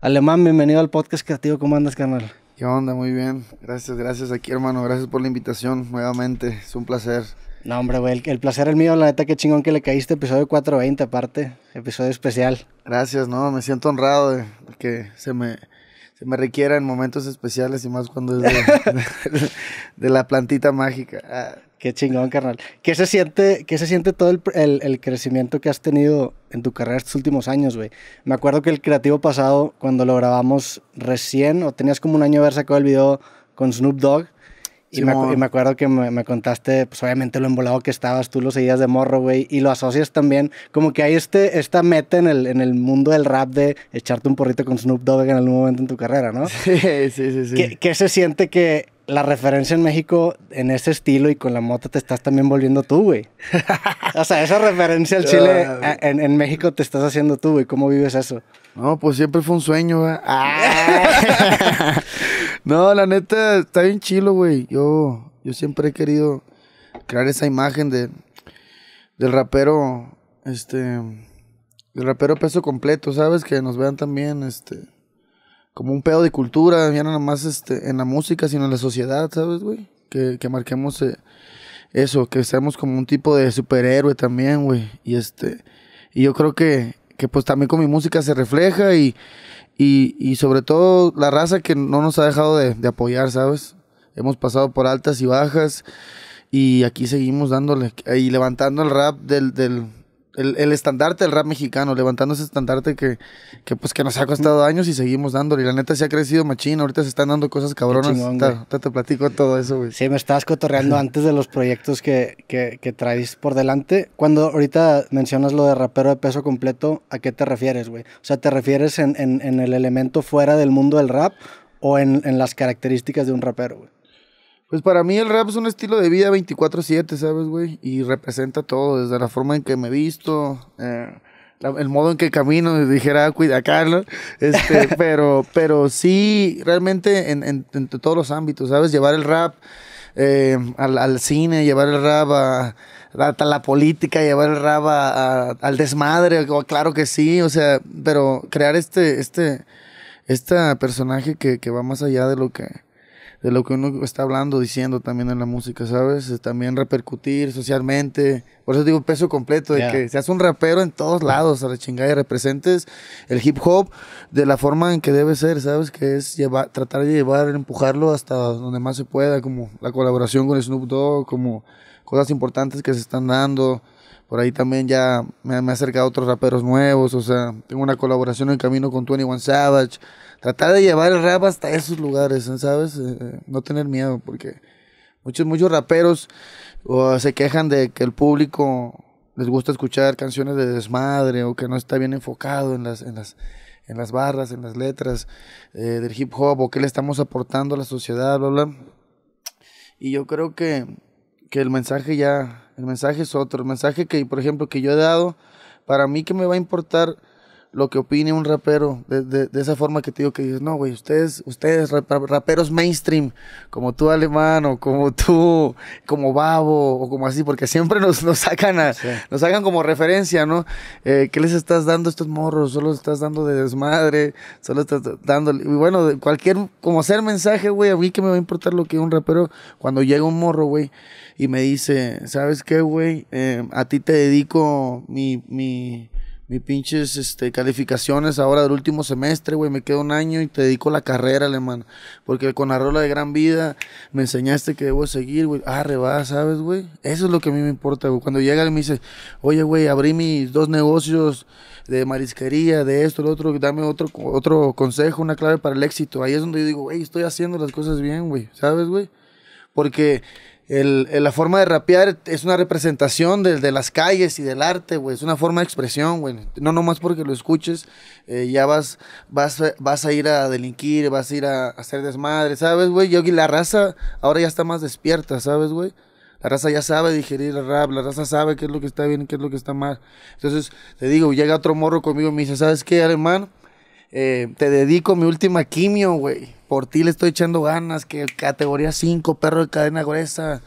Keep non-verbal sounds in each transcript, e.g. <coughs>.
Alemán, bienvenido al podcast creativo. ¿Cómo andas, canal? ¿Qué onda? Muy bien. Gracias, gracias aquí, hermano. Gracias por la invitación nuevamente. Es un placer. No, hombre, güey, el, placer es mío, la neta, qué chingón que le caíste, episodio 420 aparte, episodio especial. Gracias, no, me siento honrado de que se me, se me requiera en momentos especiales y más cuando es de, <laughs> de la plantita mágica. Ah, Qué chingón, carnal. ¿Qué se siente, qué se siente todo el, crecimiento que has tenido en tu carrera estos últimos años, güey? Me acuerdo que el creativo pasado, cuando lo grabamos recién, o tenías como un año de haber sacado el video con Snoop Dogg, y, me, acuerdo que me, contaste, pues obviamente lo embolado que estabas, tú lo seguías de morro, güey, y lo asocias también, como que hay este, esta meta en el, en el mundo del rap de echarte un porrito con Snoop Dogg en algún momento en tu carrera, ¿no? <laughs> Sí, sí, sí. sí. qué se siente que la referencia en México en ese estilo y con la moto te estás también volviendo tú, güey. o sea, esa referencia al Chile ah. en, México te estás haciendo tú, güey. ¿Cómo vives eso? No, pues siempre fue un sueño, güey. <laughs> Ah. no, la neta, está bien chilo, güey. Yo, yo siempre he querido crear esa imagen de, del rapero, este, del rapero peso completo, ¿sabes? Que nos vean también, este como un pedo de cultura, ya no más este, en la música, sino en la sociedad, ¿sabes, güey? Que, marquemos eh, eso, que seamos como un tipo de superhéroe también, güey. Y este, y yo creo que, pues también con mi música se refleja y, y, sobre todo la raza que no nos ha dejado de, de, apoyar, ¿sabes? Hemos pasado por altas y bajas y aquí seguimos dándole y levantando el rap del, del, el, estandarte del rap mexicano, levantando ese estandarte que, que, pues que nos ha costado años y seguimos dándolo. Y la neta se ha crecido machino, ahorita se están dando cosas cabronas. Chingón, te platico todo eso, güey. Sí, me estabas cotorreando <laughs> antes de los proyectos que, que, traes por delante. Cuando ahorita mencionas lo de rapero de peso completo, ¿a qué te refieres, güey? O sea, ¿te refieres en, en, el elemento fuera del mundo del rap o en, en las características de un rapero, güey? Pues para mí el rap es un estilo de vida 24/7, ¿sabes, güey? Y representa todo, desde la forma en que me visto, eh, el modo en que camino, dijera, ah, cuida Carlos. <laughs> Este, pero, pero sí, realmente en, en, todos los ámbitos, ¿sabes? Llevar el rap eh, al, al, cine, llevar el rap a, a la política, llevar el rap a, al desmadre, claro que sí, o sea, pero crear este, este, este personaje que, que va más allá de lo que de lo que uno está hablando, diciendo también en la música, ¿sabes? Eh, también repercutir socialmente. Por eso digo peso completo, de que que seas un rapero en todos lados, a la chingada, y representes el hip hop de la forma en que debe ser, ¿sabes? Que es llevar, tratar de llevar, empujarlo hasta donde más se pueda, como la colaboración con Snoop Dogg, como cosas importantes que se están dando. Por ahí también ya me, acerca acercado a otros raperos nuevos, o sea, tengo una colaboración en camino con 21 Savage tratar de llevar el rap hasta esos lugares, ¿eh? ¿sabes? Eh, eh, no tener miedo, porque muchos, muchos raperos se quejan de que el público les gusta escuchar canciones de desmadre o que no está bien enfocado en las, en las, barras, en las letras del hip hop o qué le estamos aportando a la sociedad, bla, bla. Y yo creo que, que el mensaje ya, el mensaje es otro, el mensaje que, por ejemplo, que yo he dado, para mí que me va a importar lo que opine un rapero, de, de, esa forma que te digo que dices, no, güey, ustedes, ustedes raperos mainstream, como tú Alemán, o como <laughs> tú, como Babo, o como así, porque siempre nos, nos sacan a, nos sacan como referencia, ¿no? Eh, ¿Qué les estás dando a estos morros? Solo estás dando de desmadre, solo estás dando, y bueno, cualquier, como hacer mensaje, güey, a mí que me va a importar lo que un rapero, cuando llega un morro, güey, y me dice, ¿sabes qué, güey? Eh, a ti te dedico mi, mi mis pinches este, calificaciones ahora del último semestre, güey. Me quedo un año y te dedico la carrera, alemán. Porque con la rola de gran vida me enseñaste que debo seguir, güey. Ah, ¿sabes, güey? Eso es lo que a mí me importa, güey. Cuando llega y me dice, oye, güey, abrí mis dos negocios de marisquería, de esto, lo otro, dame otro, otro consejo, una clave para el éxito. Ahí es donde yo digo, güey, estoy haciendo las cosas bien, güey. ¿Sabes, güey? Porque el, la forma de rapear es una representación de, de las calles y del arte, güey. Es una forma de expresión, güey. No nomás porque lo escuches, eh, ya vas, vas, vas a ir a delinquir, vas a ir a, hacer desmadre, ¿sabes, güey? Y la raza ahora ya está más despierta, ¿sabes, güey? La raza ya sabe digerir el rap, la raza sabe qué es lo que está bien, qué es lo que está mal. Entonces, te digo, llega otro morro conmigo y me dice, ¿sabes qué, alemán? Eh, te dedico mi última quimio, güey por ti le estoy echando ganas, que categoría 5, perro de cadena gruesa,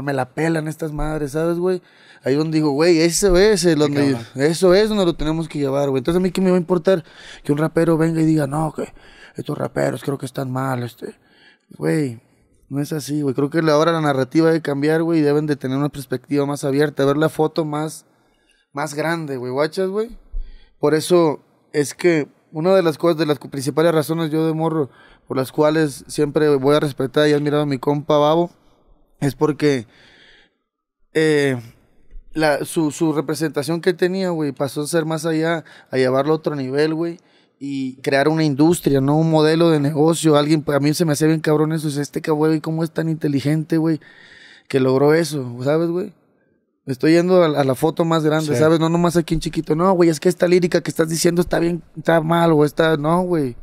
me la pelan estas madres, ¿sabes, güey? Ahí donde digo, güey, eso es, donde, eso es lo tenemos que llevar, güey. Entonces a mí qué me va a importar que un rapero venga y diga, no, que estos raperos creo que están mal, este, güey. No es así, güey. Creo que ahora la narrativa debe cambiar, güey. Y deben de tener una perspectiva más abierta, ver la foto más, más grande, güey. ¿Guachas, güey? Por eso es que una de las cosas, de las principales razones yo de morro por las cuales siempre voy a respetar y admirar a mi compa Babo, es porque eh, la, su, representación que tenía, güey, pasó a ser más allá, a llevarlo a otro nivel, güey, y crear una industria, ¿no? Un modelo de negocio, alguien, a mí se me hace bien cabrón eso, es este cabrón, güey, cómo es tan inteligente, güey, que logró eso, ¿sabes, güey? Estoy yendo a, la foto más grande, ¿sabes? No nomás aquí en chiquito. No, güey, es que esta lírica que estás diciendo está bien, está mal, o está. No, güey.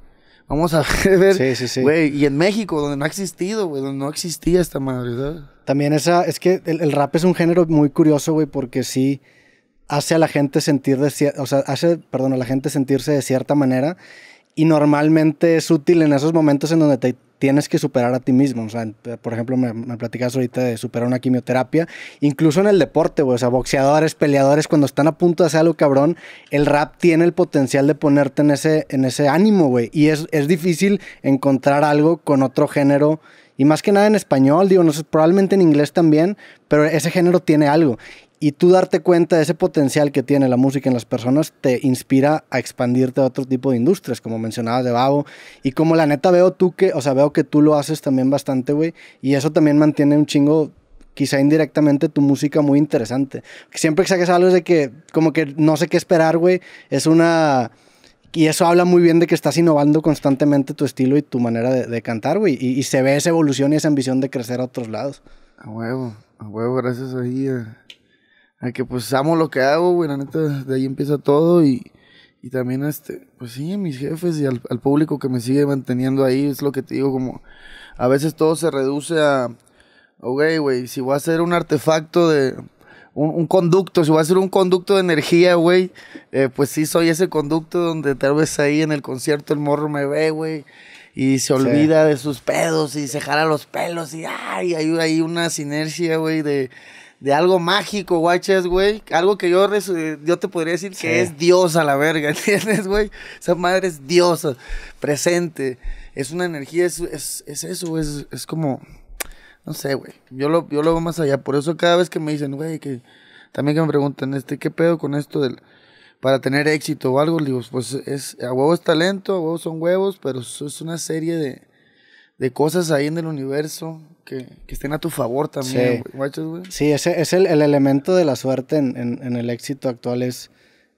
Vamos a <laughs> ver. Sí, sí, sí. Güey, y en México, donde no ha existido, güey, donde no existía esta madre, También esa, es que el, rap es un género muy curioso, güey, porque sí hace a la gente sentir de o sea, hace, perdón, a la gente sentirse de cierta manera y normalmente es útil en esos momentos en donde te tienes que superar a ti mismo. O sea, por ejemplo, me, me platicas ahorita de superar una quimioterapia. Incluso en el deporte, güey. O sea, boxeadores, peleadores, cuando están a punto de hacer algo cabrón, el rap tiene el potencial de ponerte en ese, en ese ánimo, güey. Y es, es difícil encontrar algo con otro género. Y más que nada en español, digo, no sé, probablemente en inglés también, pero ese género tiene algo y tú darte cuenta de ese potencial que tiene la música en las personas te inspira a expandirte a otro tipo de industrias, como mencionabas de y como la neta veo tú que, o sea, veo que tú lo haces también bastante, güey, y eso también mantiene un chingo quizá indirectamente tu música muy interesante. Siempre que saques algo es de que como que no sé qué esperar, güey, es una y eso habla muy bien de que estás innovando constantemente tu estilo y tu manera de, cantar, güey. Y, se ve esa evolución y esa ambición de crecer a otros lados. A huevo, a huevo, gracias ahí. Eh a que pues amo lo que hago, güey, la neta, de ahí empieza todo y, y también, este, pues sí, mis jefes y al, público que me sigue manteniendo ahí, es lo que te digo, como a veces todo se reduce a, ok, güey, si voy a hacer un artefacto de, un, conducto, si voy a ser un conducto de energía, güey, eh, pues sí soy ese conducto donde tal vez ahí en el concierto el morro me ve, güey, y se olvida de sus pedos y se jala los pelos y ay, hay una sinergia, güey, de de algo mágico, guachas, güey. Algo que yo, yo te podría decir que es diosa a la verga, <laughs> ¿entiendes, güey? Esa madre es diosa, presente. Es una energía, es, eso, es, es como, no sé, güey. Yo lo, yo lo veo más allá. Por eso cada vez que me dicen, güey, que también que me preguntan, este, ¿qué pedo con esto del para tener éxito o algo? Digo, pues es, a huevos talento, a huevos son huevos, pero es una serie de, de cosas ahí en el universo que, estén a tu favor también, sí. güey. Sí, ese es el, elemento de la suerte en, el éxito actual es,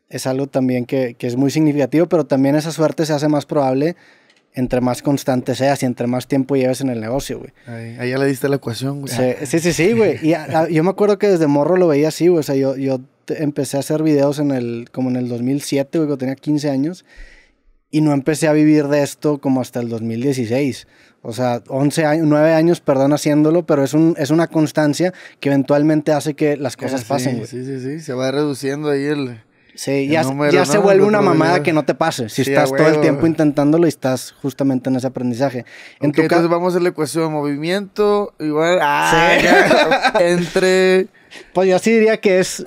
es algo también que, es muy significativo, pero también esa suerte se hace más probable entre más constante seas y entre más tiempo lleves en el negocio, güey. Ahí, ya le diste la ecuación, güey. Sí, sí, sí, güey. Y yo me acuerdo que desde morro lo veía así, güey. O sea, yo, yo empecé a hacer videos en el, como en el 2007, güey, cuando tenía 15 años y no empecé a vivir de esto como hasta el 2016. O sea, 11 años, años, perdón, haciéndolo, pero es, un, es una constancia que eventualmente hace que las cosas pasen. Sí, sí, sí, se va reduciendo ahí el... Sí, ya, se vuelve una mamada que no te pase. Si estás todo el tiempo intentándolo y estás justamente en ese aprendizaje. En entonces vamos a la ecuación de movimiento igual ah, entre pues yo sí diría que es.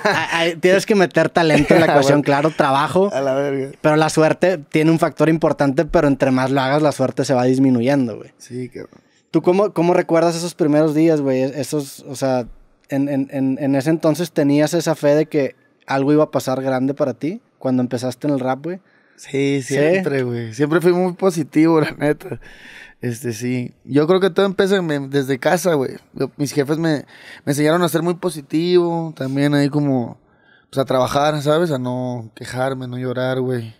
<laughs> tienes que meter talento en la <laughs> ecuación, claro, trabajo. A la verga. Pero la suerte tiene un factor importante, pero entre más lo hagas, la suerte se va disminuyendo, güey. Sí, cabrón. ¿Tú cómo, cómo recuerdas esos primeros días, güey? Esos, o sea, en, en, en, ese entonces tenías esa fe de que algo iba a pasar grande para ti cuando empezaste en el rap, güey. Sí, siempre, güey. Siempre fui muy positivo, la neta. Este, sí. Yo creo que todo empezó desde casa, güey. Mis jefes me, enseñaron a ser muy positivo, también ahí como, pues a trabajar, ¿sabes? A no quejarme, no llorar, güey.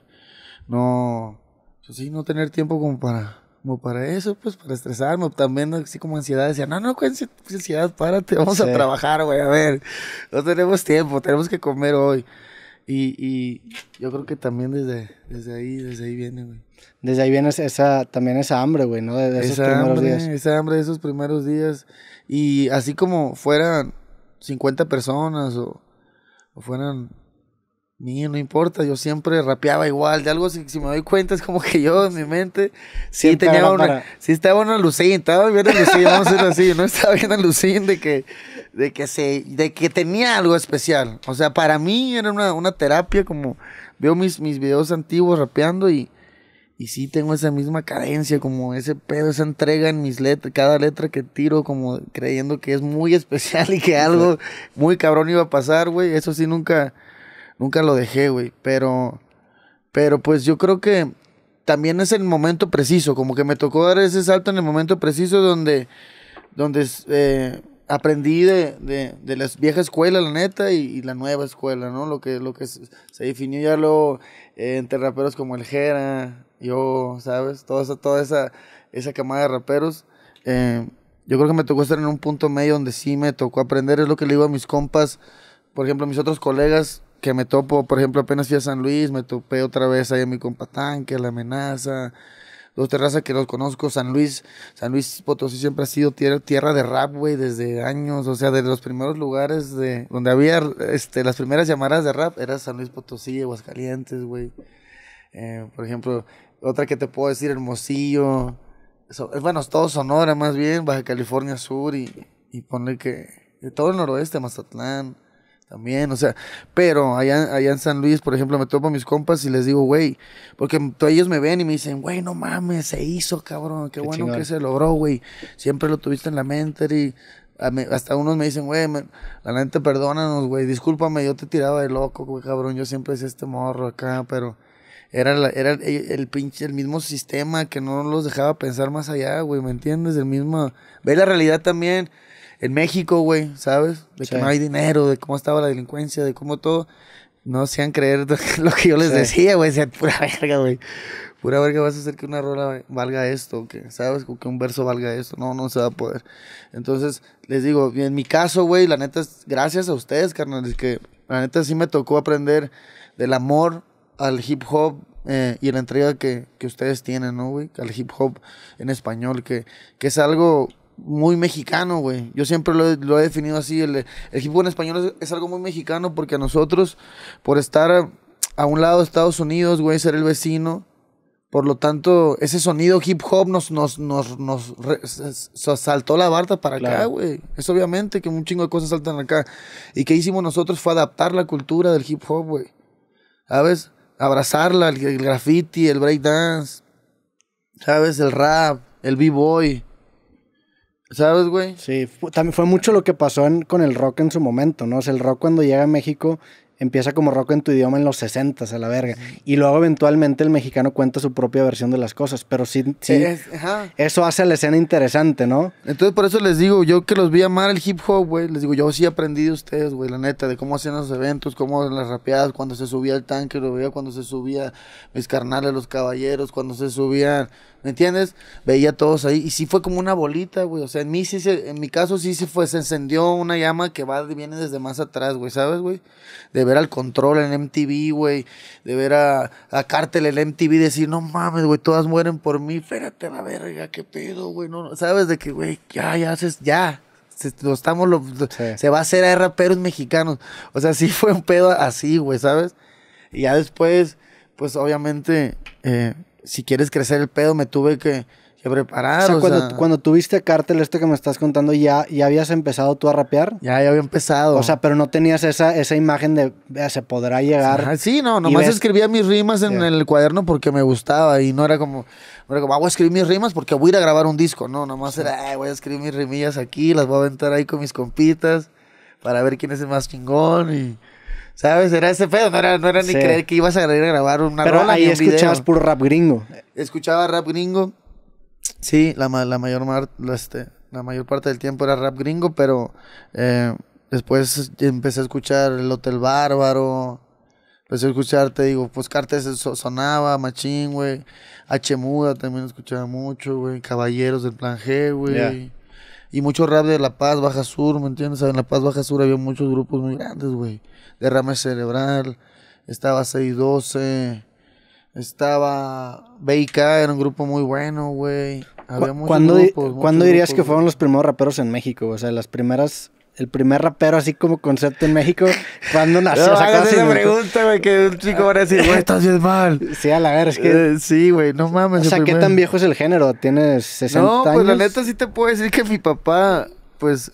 No, pues sí, no tener tiempo como para, como para eso, pues para estresarme, también así como ansiedad. Decía, no, no, güey, pues, ansiedad? Párate, vamos a trabajar, güey, a ver. No tenemos tiempo, tenemos que comer hoy. Y, y yo creo que también desde, desde ahí, desde ahí viene, güey. Desde ahí viene esa, también esa hambre, güey, ¿no? De, esos esa primeros hambre, días. Esa hambre de esos primeros días. Y así como fueran 50 personas o, fueran Mío, no importa, yo siempre rapeaba igual, de algo si, me doy cuenta es como que yo en mi mente sí tenía una, sí estaba una Lucín, estaba viendo Lucín, vamos a decirlo así, no <laughs> estaba viendo Lucín de que, de que se, de que tenía algo especial, o sea, para mí era una, terapia como, veo mis, mis videos antiguos rapeando y y sí tengo esa misma carencia, como ese pedo, esa entrega en mis letras, cada letra que tiro, como creyendo que es muy <laughs> especial y que algo muy cabrón iba a pasar, güey. Eso sí nunca, nunca lo dejé, güey. Pero, pero pues yo creo que también es el momento preciso, como que me tocó dar ese salto en el momento preciso donde, donde eh, aprendí de, de, de la vieja escuela, la neta, y, la nueva escuela, ¿no? Lo que, lo que se, definió ya luego eh, entre raperos como El Jera, yo, ¿sabes? Toda esa, toda esa, esa camada de raperos. Eh, yo creo que me tocó estar en un punto medio donde sí me tocó aprender. Es lo que le digo a mis compas, por ejemplo, a mis otros colegas que me topo. Por ejemplo, apenas fui a San Luis, me topé otra vez ahí a mi compa Tanque, La Amenaza, Dos terrazas que los conozco, San Luis, San Luis Potosí siempre ha sido tierra, de rap, güey, desde años, o sea, de los primeros lugares de donde había este, las primeras llamadas de rap era San Luis Potosí, Aguascalientes, güey. Eh, por ejemplo, otra que te puedo decir, Hermosillo, eh, bueno, es todo Sonora más bien, Baja California Sur y, y poner que, todo el noroeste, Mazatlán. También, o sea, pero allá, allá en San Luis, por ejemplo, me topo a mis compas y les digo, güey, porque ellos me ven y me dicen, güey, no mames, se hizo, cabrón, qué, bueno que se logró, güey. Siempre lo tuviste en la mente y hasta unos me dicen, güey, la gente perdónanos, güey, discúlpame, yo te tiraba de loco, güey, cabrón, yo siempre hice este morro acá, pero era, era el, el, pinche, el mismo sistema que no los dejaba pensar más allá, güey, ¿me entiendes? El mismo, ve la realidad también en México, güey, ¿sabes? De que no hay dinero, de cómo estaba la delincuencia, de cómo todo. No sean creer <laughs> lo que yo les decía, güey. sea pura verga, güey. Pura verga vas a hacer que una rola valga esto, que, ¿sabes? O que un verso valga esto. No, no se va a poder. Entonces, les digo, en mi caso, güey, la neta, es gracias a ustedes, carnal. que la neta sí me tocó aprender del amor al hip hop eh, y la entrega que, ustedes tienen, ¿no, güey? Al hip hop en español, que, que es algo muy mexicano, güey. Yo siempre lo, lo, he definido así. El, hip hop en español es, algo muy mexicano porque a nosotros, por estar a, un lado de Estados Unidos, güey, ser el vecino, por lo tanto, ese sonido hip hop nos, nos, nos, nos saltó la barta para acá, güey. Es obviamente que un chingo de cosas saltan acá. ¿Y que hicimos nosotros? Fue adaptar la cultura del hip hop, güey. ¿Sabes? Abrazarla, el, el graffiti, el breakdance, ¿sabes? El rap, el b-boy. ¿Sabes, güey? Sí, también fue mucho lo que pasó con el rock en su momento, ¿no? O sea, el rock cuando llega a México empieza como rock en tu idioma en los 60 a la verga. Y luego eventualmente el mexicano cuenta su propia versión de las cosas, pero sí, sí eh, eso hace la escena interesante, ¿no? Entonces por eso les digo, yo que los vi amar el hip hop, güey, les digo, yo sí aprendí de ustedes, güey, la neta, de cómo hacían los eventos, cómo las rapeadas, cuando se subía el tanque, lo veía cuando se subía mis carnales, los caballeros, cuando se subían ¿Me entiendes? Veía a todos ahí. Y sí fue como una bolita, güey. O sea, en mí sí en mi caso sí se fue, se encendió una llama que va, viene desde más atrás, güey. ¿Sabes, güey? De ver al control en MTV, güey. De ver a, a Cártel en MTV decir, no mames, güey, todas mueren por mí. Férate la verga, qué pedo, güey. No, ¿Sabes? De que, güey, ya, ya haces, ya. Se, estamos, se va a hacer a raperos mexicanos. O sea, sí fue un pedo así, güey, ¿sabes? Y ya después, pues obviamente, eh, si quieres crecer el pedo, me tuve que, preparar. O sea, cuando, cuando tuviste cártel, este que me estás contando, ¿ya, ¿ya habías empezado tú a rapear? Ya, ya había empezado. O sea, pero no tenías esa, esa imagen de, vea, se podrá llegar. sí, no, nomás escribía mis rimas en, el cuaderno porque me gustaba y no era como, no era como, ah, voy a escribir mis rimas porque voy a ir a grabar un disco. No, nomás era, voy a escribir mis rimillas aquí, las voy a aventar ahí con mis compitas para ver quién es el más chingón y... ¿Sabes? Era ese pedo, no era, no era ni creer que ibas a ir a grabar una Pero ahí escuchabas rap gringo. Escuchaba rap gringo. Sí, la, la mayor, este, la mayor parte del tiempo era rap gringo, pero eh, después empecé a escuchar El Hotel Bárbaro. Empecé a escuchar, te digo, pues Cartes sonaba, Machín, güey. H. Muda también escuchaba mucho, güey. Caballeros del Plan G, güey. Y mucho rap de La Paz, Baja Sur, ¿me entiendes? En La Paz, Baja Sur había muchos grupos muy grandes, güey. Derrame Cerebral, estaba 612, estaba BIK, era un grupo muy bueno, güey. Había muchos ¿Cuándo, grupos, ¿cuándo dirías que fueron los primeros raperos en México? O sea, las primeras el primer rapero así como concepto en México, cuando nació? No, se esa pregunta, güey, que un chico va a decir, güey, esto así es mal. Sí, a la ver, es que... Eh, sí, güey, no mames. O sea, ¿qué tan viejo es el género? ¿Tienes 60 años? No, pues la neta sí te puedo decir que mi papá, pues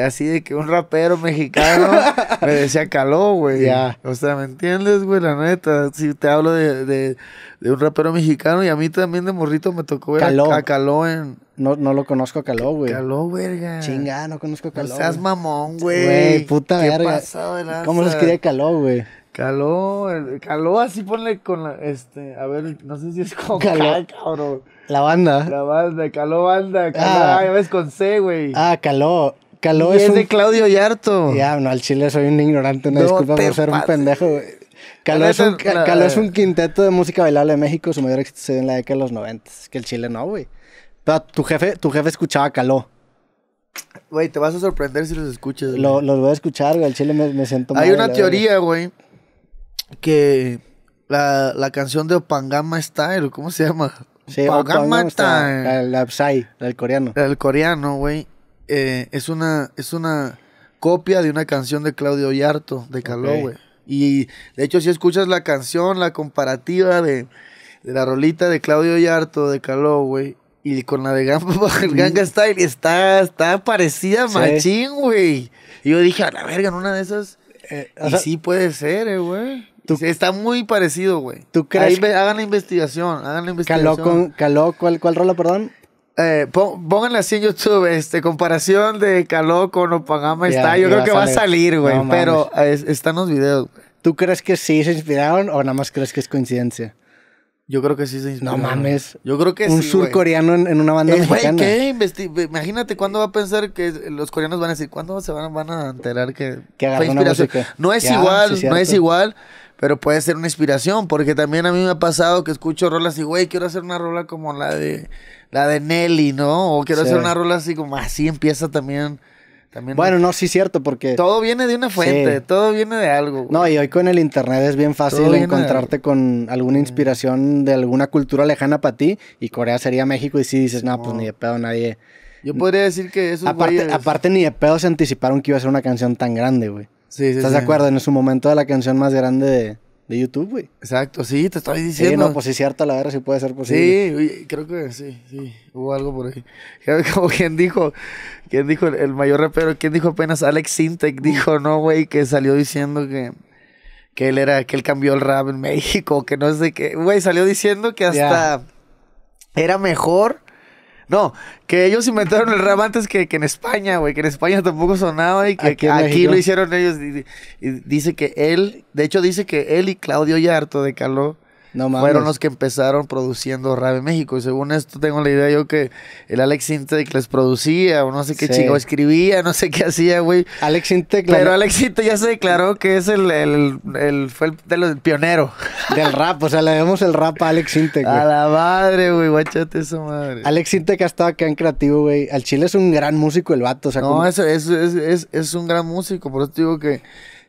así de que un rapero mexicano <laughs> me decía caló, güey. O sea, ¿me entiendes, güey? La neta, si te hablo de, de, un rapero mexicano y a mí también de morrito me tocó ver caló. A, caló en... No, no lo conozco a caló, güey. Caló, verga. Chinga, no conozco a caló. seas mamón, güey. Güey, puta ¿Qué verga. ¿Cómo se escribe caló, güey? Caló, caló, así ponle con la, este, a ver, no sé si es con caló, cabrón. La banda. La banda, caló banda, ah, ya ves con C, güey. Ah, caló. Caló es, de Claudio Yarto. Ya, no, al chile soy un ignorante, no disculpa por ser un pendejo. Caló, es un, quinteto de música bailable de México, su mayor éxito se dio en la década de los 90. que el chile no, güey. Pero tu jefe, tu jefe escuchaba Caló. Güey, te vas a sorprender si los escuchas. Lo, los voy a escuchar, güey. Al chile me, me siento mal. Hay una teoría, güey, que la, canción de Opangama Style, ¿cómo se llama? Sí, Opangama Style. La, la Psy, el coreano. El coreano, güey eh, es, una, es una copia de una canción de Claudio Yarto, de Caló, güey. Y de hecho, si escuchas la canción, la comparativa de, la rolita de Claudio Yarto, de Caló, güey, y con la de Gamba, <laughs> Style, está, está parecida a machín, güey. Y yo dije, a la verga, en una de esas. Eh, y sí puede ser, eh, güey. está muy parecido, güey. ¿Tú Ahí, hagan la investigación, hagan la investigación. Caló, con, caló ¿cuál, ¿cuál rola, perdón? Eh, pónganle así en YouTube, este, comparación de Caló con Opagama... está. Yo creo que va a salir, güey. pero están los videos, ¿Tú crees que sí se inspiraron o nada más crees que es coincidencia? Yo creo que sí se inspiró. No mames. Yo creo que un sí. Un surcoreano en, una banda eh, Imagínate cuándo va a pensar que los coreanos van a decir, ¿cuándo se van, van a enterar que, que fue inspiración? No es igual, no es igual, pero puede ser una inspiración, porque también a mí me ha pasado que escucho rolas y, güey, quiero hacer una rola como la de la de Nelly, ¿no? O quiero hacer una rola así como así empieza también bueno, no, sí, cierto, porque. Todo viene de una fuente, todo viene de algo. No, y hoy con el internet es bien fácil encontrarte con alguna inspiración de alguna cultura lejana para ti, y Corea sería México, y si dices, no, pues ni de pedo nadie. Yo podría decir que eso aparte, aparte, ni de pedo se anticiparon que iba a ser una canción tan grande, güey. Sí, sí. ¿Estás de acuerdo? En su momento de la canción más grande de, de YouTube, güey. Exacto, sí, te estoy diciendo. Sí, no, pues es cierto, la verdad. sí puede ser posible. Sí, creo que sí, sí, hubo algo por ahí. <laughs> Como quien dijo, quien dijo el mayor rapero, ¿Quién dijo apenas Alex Sintek, dijo, no, güey, que salió diciendo que, que él era, que él cambió el rap en <laughs> México, que no sé qué. Güey, salió diciendo que hasta era mejor no, que ellos inventaron el rap antes que, en España, güey. Que en España tampoco sonaba y que aquí, lo hicieron ellos. Y, dice que él, de hecho dice que él y Claudio Yarto de Caló fueron los que empezaron produciendo Rave México. Y según esto, tengo la idea yo que el Alex Intec les producía, o no sé qué sí. escribía, no sé qué hacía, güey. Alex Intec. Pero Alex Intec ya se declaró que es el, el, el fue el, pionero. <laughs> Del rap, o sea, le vemos el rap a Alex Intec. A la madre, güey, guachate esa madre. Alex Intec ha estado acá en creativo, güey. Al chile es un gran músico el vato, o No, es, es, es, es, un gran músico, por eso digo que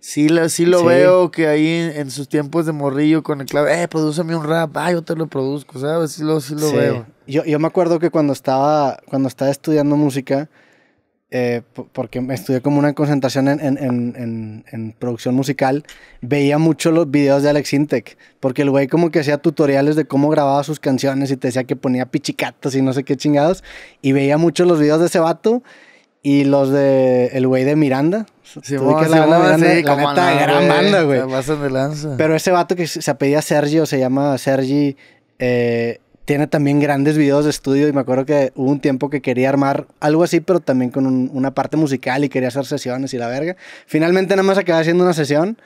sí, sí lo veo que ahí en, sus tiempos de morrillo con el clave, eh, prodúceme un rap, ah, yo te lo produzco, ¿sabes? Sí sí lo veo. Yo, me acuerdo que cuando estaba, cuando estaba estudiando música, eh, porque porque estudié como una concentración en, producción musical, veía mucho los videos de Alex Intec, porque el güey como que hacía tutoriales de cómo grababa sus canciones y te decía que ponía pichicatas y no sé qué chingados, y veía mucho los videos de ese vato y los de el güey de Miranda, Sí, vos, la, vos, sí, eh, la, güey. lanza. Pero ese vato que se apellía Sergio, se llama Sergi, eh, tiene también grandes videos de estudio y me acuerdo que hubo un tiempo que quería armar algo así, pero también con una parte musical y quería hacer sesiones y la verga. Finalmente nada más acabé haciendo una sesión,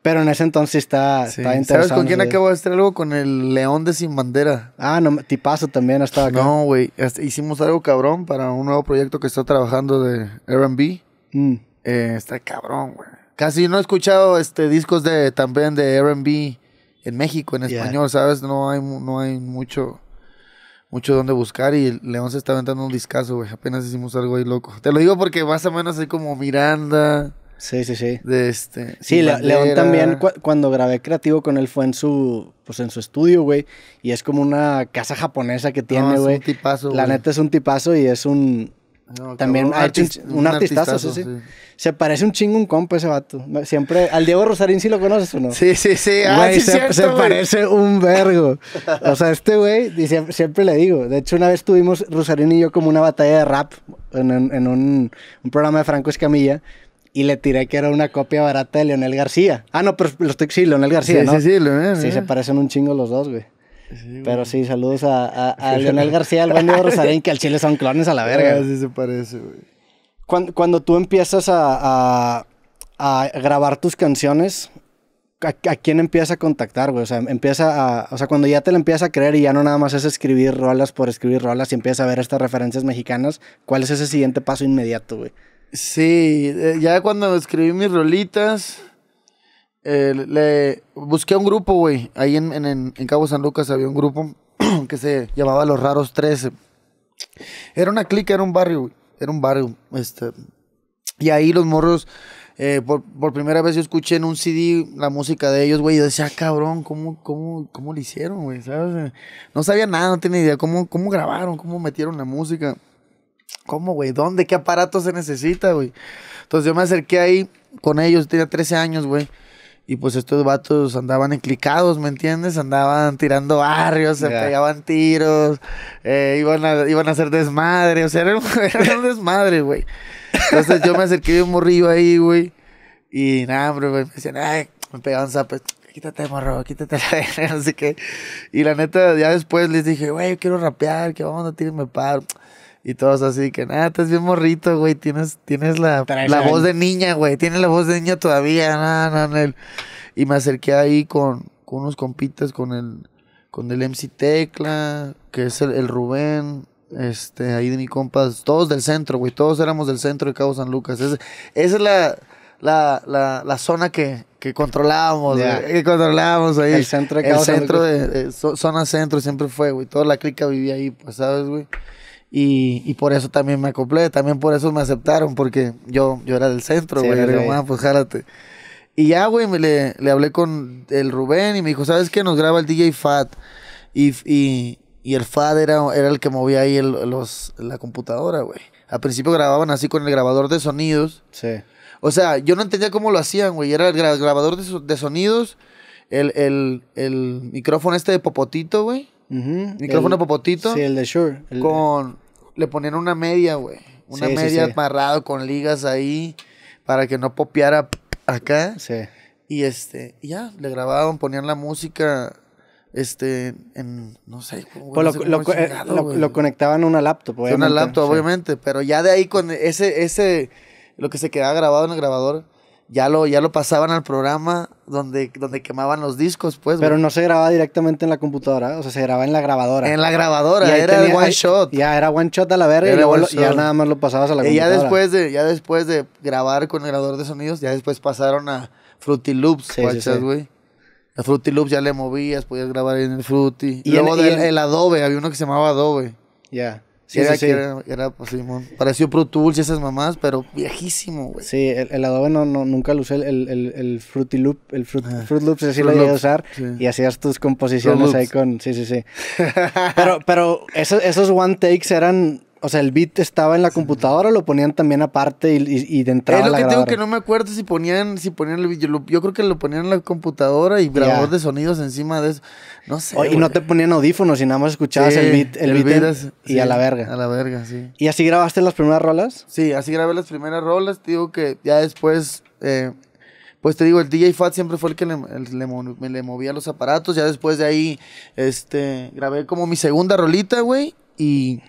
pero en ese entonces está, sí. está ¿Sabes con quién acabo de hacer algo? Con el León de Sin Bandera. Ah, no, Tipazo también estaba acá. No, güey, este, hicimos algo cabrón para un nuevo proyecto que está trabajando de R&B. Mm. Eh, está cabrón, güey. Casi no he escuchado este, discos de también de RB en México, en español, ¿sabes? No hay, no hay mucho, mucho donde buscar y León se está aventando un discazo, güey. Apenas hicimos algo ahí loco. Te lo digo porque más o menos hay como Miranda. Sí, sí, sí. De este, sí, León también, cuando grabé Creativo con él, fue en su, pues en su estudio, güey. Y es como una casa japonesa que tiene, güey. es un tipazo, La neta es un tipazo y es un, también un, artista un, artistazo, sí, sí. Se parece un chingo un compa ese vato. Siempre, al Diego Rosarín si lo conoces o no. Sí, sí, sí. Ah, se, parece un vergo. O sea, este güey, siempre, le digo. De hecho, una vez tuvimos Rosarín y yo como una batalla de rap en, un, programa de Franco Escamilla y le tiré que era una copia barata de Leonel García. Ah, no, pero lo estoy, sí, Leonel García, sí, ¿no? Sí, sí, Sí, se parecen un chingo los dos, güey. Pero sí, saludos a, a, Leonel García, al buen Rosarín, que al chile son clones a la verga. Así ah, se parece, güey. Cuando, tú empiezas a, grabar tus canciones, ¿a, quién empiezas a contactar, güey? O sea, empieza o sea, cuando ya te la empiezas a creer y ya no nada más es escribir rolas por escribir rolas y empiezas a ver estas referencias mexicanas, ¿cuál es ese siguiente paso inmediato, güey? Sí, eh, ya cuando escribí mis rolitas, eh, le busqué un grupo, güey. Ahí en, en, en, Cabo San Lucas había un grupo <clears throat> que se llamaba Los Raros 13. Era una clica, era un barrio, güey. Era un barrio. Este. Y ahí los morros, eh, por, primera vez yo escuché en un CD la música de ellos, güey. Yo decía, ah, cabrón, ¿cómo, cómo, cómo lo hicieron, güey? Eh, no sabía nada, no tenía idea. ¿Cómo, cómo grabaron? ¿Cómo metieron la música? ¿Cómo, güey? ¿Dónde? ¿Qué aparato se necesita, güey? Entonces yo me acerqué ahí con ellos, tenía 13 años, güey. Y pues estos vatos andaban enclicados, ¿me entiendes? Andaban tirando barrios, se pegaban tiros, eh, iban, a, iban a hacer desmadre, o sea, era, un <laughs> desmadre, güey. Entonces yo me acerqué un morrillo ahí, güey. Y nada, bro, me decían, ay, me pegaban zapes, quítate, morro, quítate la así <laughs> que. Y la neta, ya después les dije, güey, quiero rapear, que vamos a tirarme paro. Y todos así que, nada, ah, estás bien morrito, güey. Tienes, tienes la, la voz de niña, güey. Tienes la voz de niña todavía. nada Y me acerqué ahí con, unos compitas, con el, con el MC Tecla, que es el, Rubén, este, ahí de mi compas. Todos del centro, güey. Todos éramos del centro de Cabo San Lucas. esa es la, la, zona que, controlábamos, güey, que controlábamos ahí. El centro de Cabo San Lucas. zona centro siempre fue, güey. Toda la clica vivía ahí, pues, ¿sabes, güey? Y, por eso también me acoplé, también por eso me aceptaron, porque yo, yo era del centro, güey. Ah, pues jálate. Y ya, güey, le, le hablé con el Rubén y me dijo, ¿sabes qué? Nos graba el DJ Fat. Y, el Fat era, el que movía ahí los, la computadora, güey. Al principio grababan así con el grabador de sonidos. Sí. O sea, yo no entendía cómo lo hacían, güey. Era el grabador de, sonidos, el, el, el, micrófono este de Popotito, güey. Micrófono de Popotito. Sí, el de Shure. con, le ponían una media, güey. Una media amarrado con ligas ahí para que no popiara acá. Sí. Y este, ya, le grababan, ponían la música, este, en, no sé. lo, conectaban a una laptop, obviamente. Una laptop, obviamente, pero ya de ahí con ese, ese, lo que se quedaba grabado en el grabador, ya lo, ya lo pasaban al programa donde, donde quemaban los discos, pues. Pero no se grababa directamente en la computadora, o sea, se grababa en la grabadora. En la grabadora, era el one shot. Ya era one shot a la verga y ya nada más lo pasabas a la computadora. Y ya después de, ya después de grabar con el grabador de sonidos, ya después pasaron a Fruity Loops, güey. A Fruity Loops ya le movías, podías grabar en el Fruity. Y luego el, Adobe, había uno que se llamaba Adobe. Ya. Sí, era, sí, Era, pues, Simón. Pareció Pro Tools y esas mamás, pero viejísimo, güey. Sí, el, Adobe no, no, nunca lo usé, el, el, el Fruity Loop, el Fruit, Loop ah, Fruit Loops, así lo llegué a usar. Y hacías tus composiciones ahí con... Sí, sí, sí. <laughs> pero, pero esos, esos one takes eran o sea, el beat estaba en la computadora, lo ponían también aparte y, y, y de entrada. Es lo que tengo que no me acuerdo si ponían, si ponían el Yo, creo que lo ponían en la computadora y grabador de sonidos encima de eso. No sé. y no te ponían audífonos y nada más escuchabas el beat. El, beat, y a la verga. A la verga, sí. ¿Y así grabaste las primeras rolas? Sí, así grabé las primeras rolas. Te Digo que ya después. Eh, pues te digo, el DJ Fat siempre fue el que me le movía los aparatos. Ya después de ahí, este, grabé como mi segunda rolita, güey. Y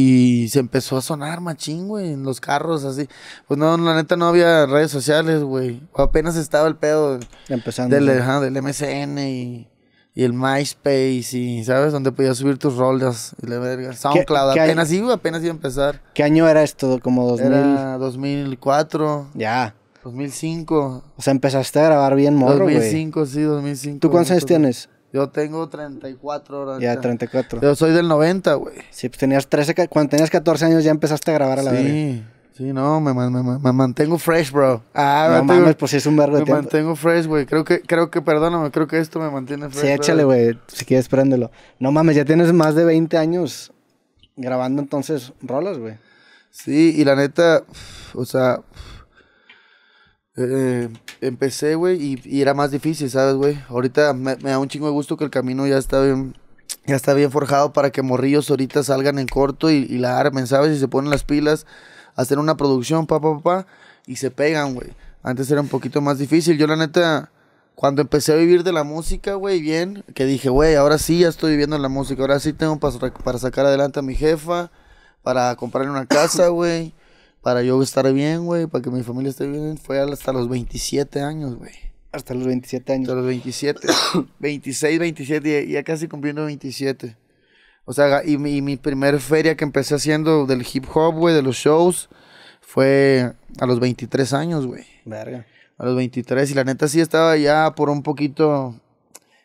y se empezó a sonar machín, güey, en los carros, así. Pues no, la neta no había redes sociales, güey. Apenas estaba el pedo Empezando, del, MSN y, el MySpace y, ¿sabes? Donde podías subir tus roles y la verga. SoundCloud, apenas iba, apenas iba a empezar. ¿Qué año era esto? ¿Como 2000? Era 2004. Ya. 2005. O sea, empezaste a grabar bien morro, 2005, güey. 2005, sí, 2005. ¿Tú cuántos años tienes? Yo tengo 34 horas. Ya, 34. Yo soy del 90, güey. Sí, pues tenías 13, cuando tenías 14 años ya empezaste a grabar a la vez. Sí, sí, no, me, mantengo fresh, bro. Ah, no mames, pues sí es un verbo de tiempo. Me mantengo fresh, güey. Creo que, creo que, perdóname, creo que esto me mantiene fresh. Sí, échale, güey, si quieres, préndelo. No mames, ya tienes más de 20 años grabando entonces rolas, güey. Sí, y la neta, o sea, eh, empecé, güey, y, era más difícil, ¿sabes, güey? Ahorita me, da un chingo de gusto que el camino ya está bien, ya está bien forjado para que morrillos ahorita salgan en corto y, la armen, ¿sabes? Y se ponen las pilas, a hacer una producción, pa, papá pa, y se pegan, güey. Antes era un poquito más difícil. Yo, la neta, cuando empecé a vivir de la música, güey, bien, que dije, güey, ahora sí ya estoy viviendo la música, ahora sí tengo para sacar adelante a mi jefa, para comprarle una casa, güey para yo estar bien, güey, para que mi familia esté bien, fue hasta los 27 años, güey. Hasta los 27 años. Hasta los 27. 26, 27, ya, ya casi cumpliendo 27. O sea, y mi, primer feria que empecé haciendo del hip hop, güey, de los shows, fue a los 23 años, güey. Verga. A los 23, y la neta sí estaba ya por un poquito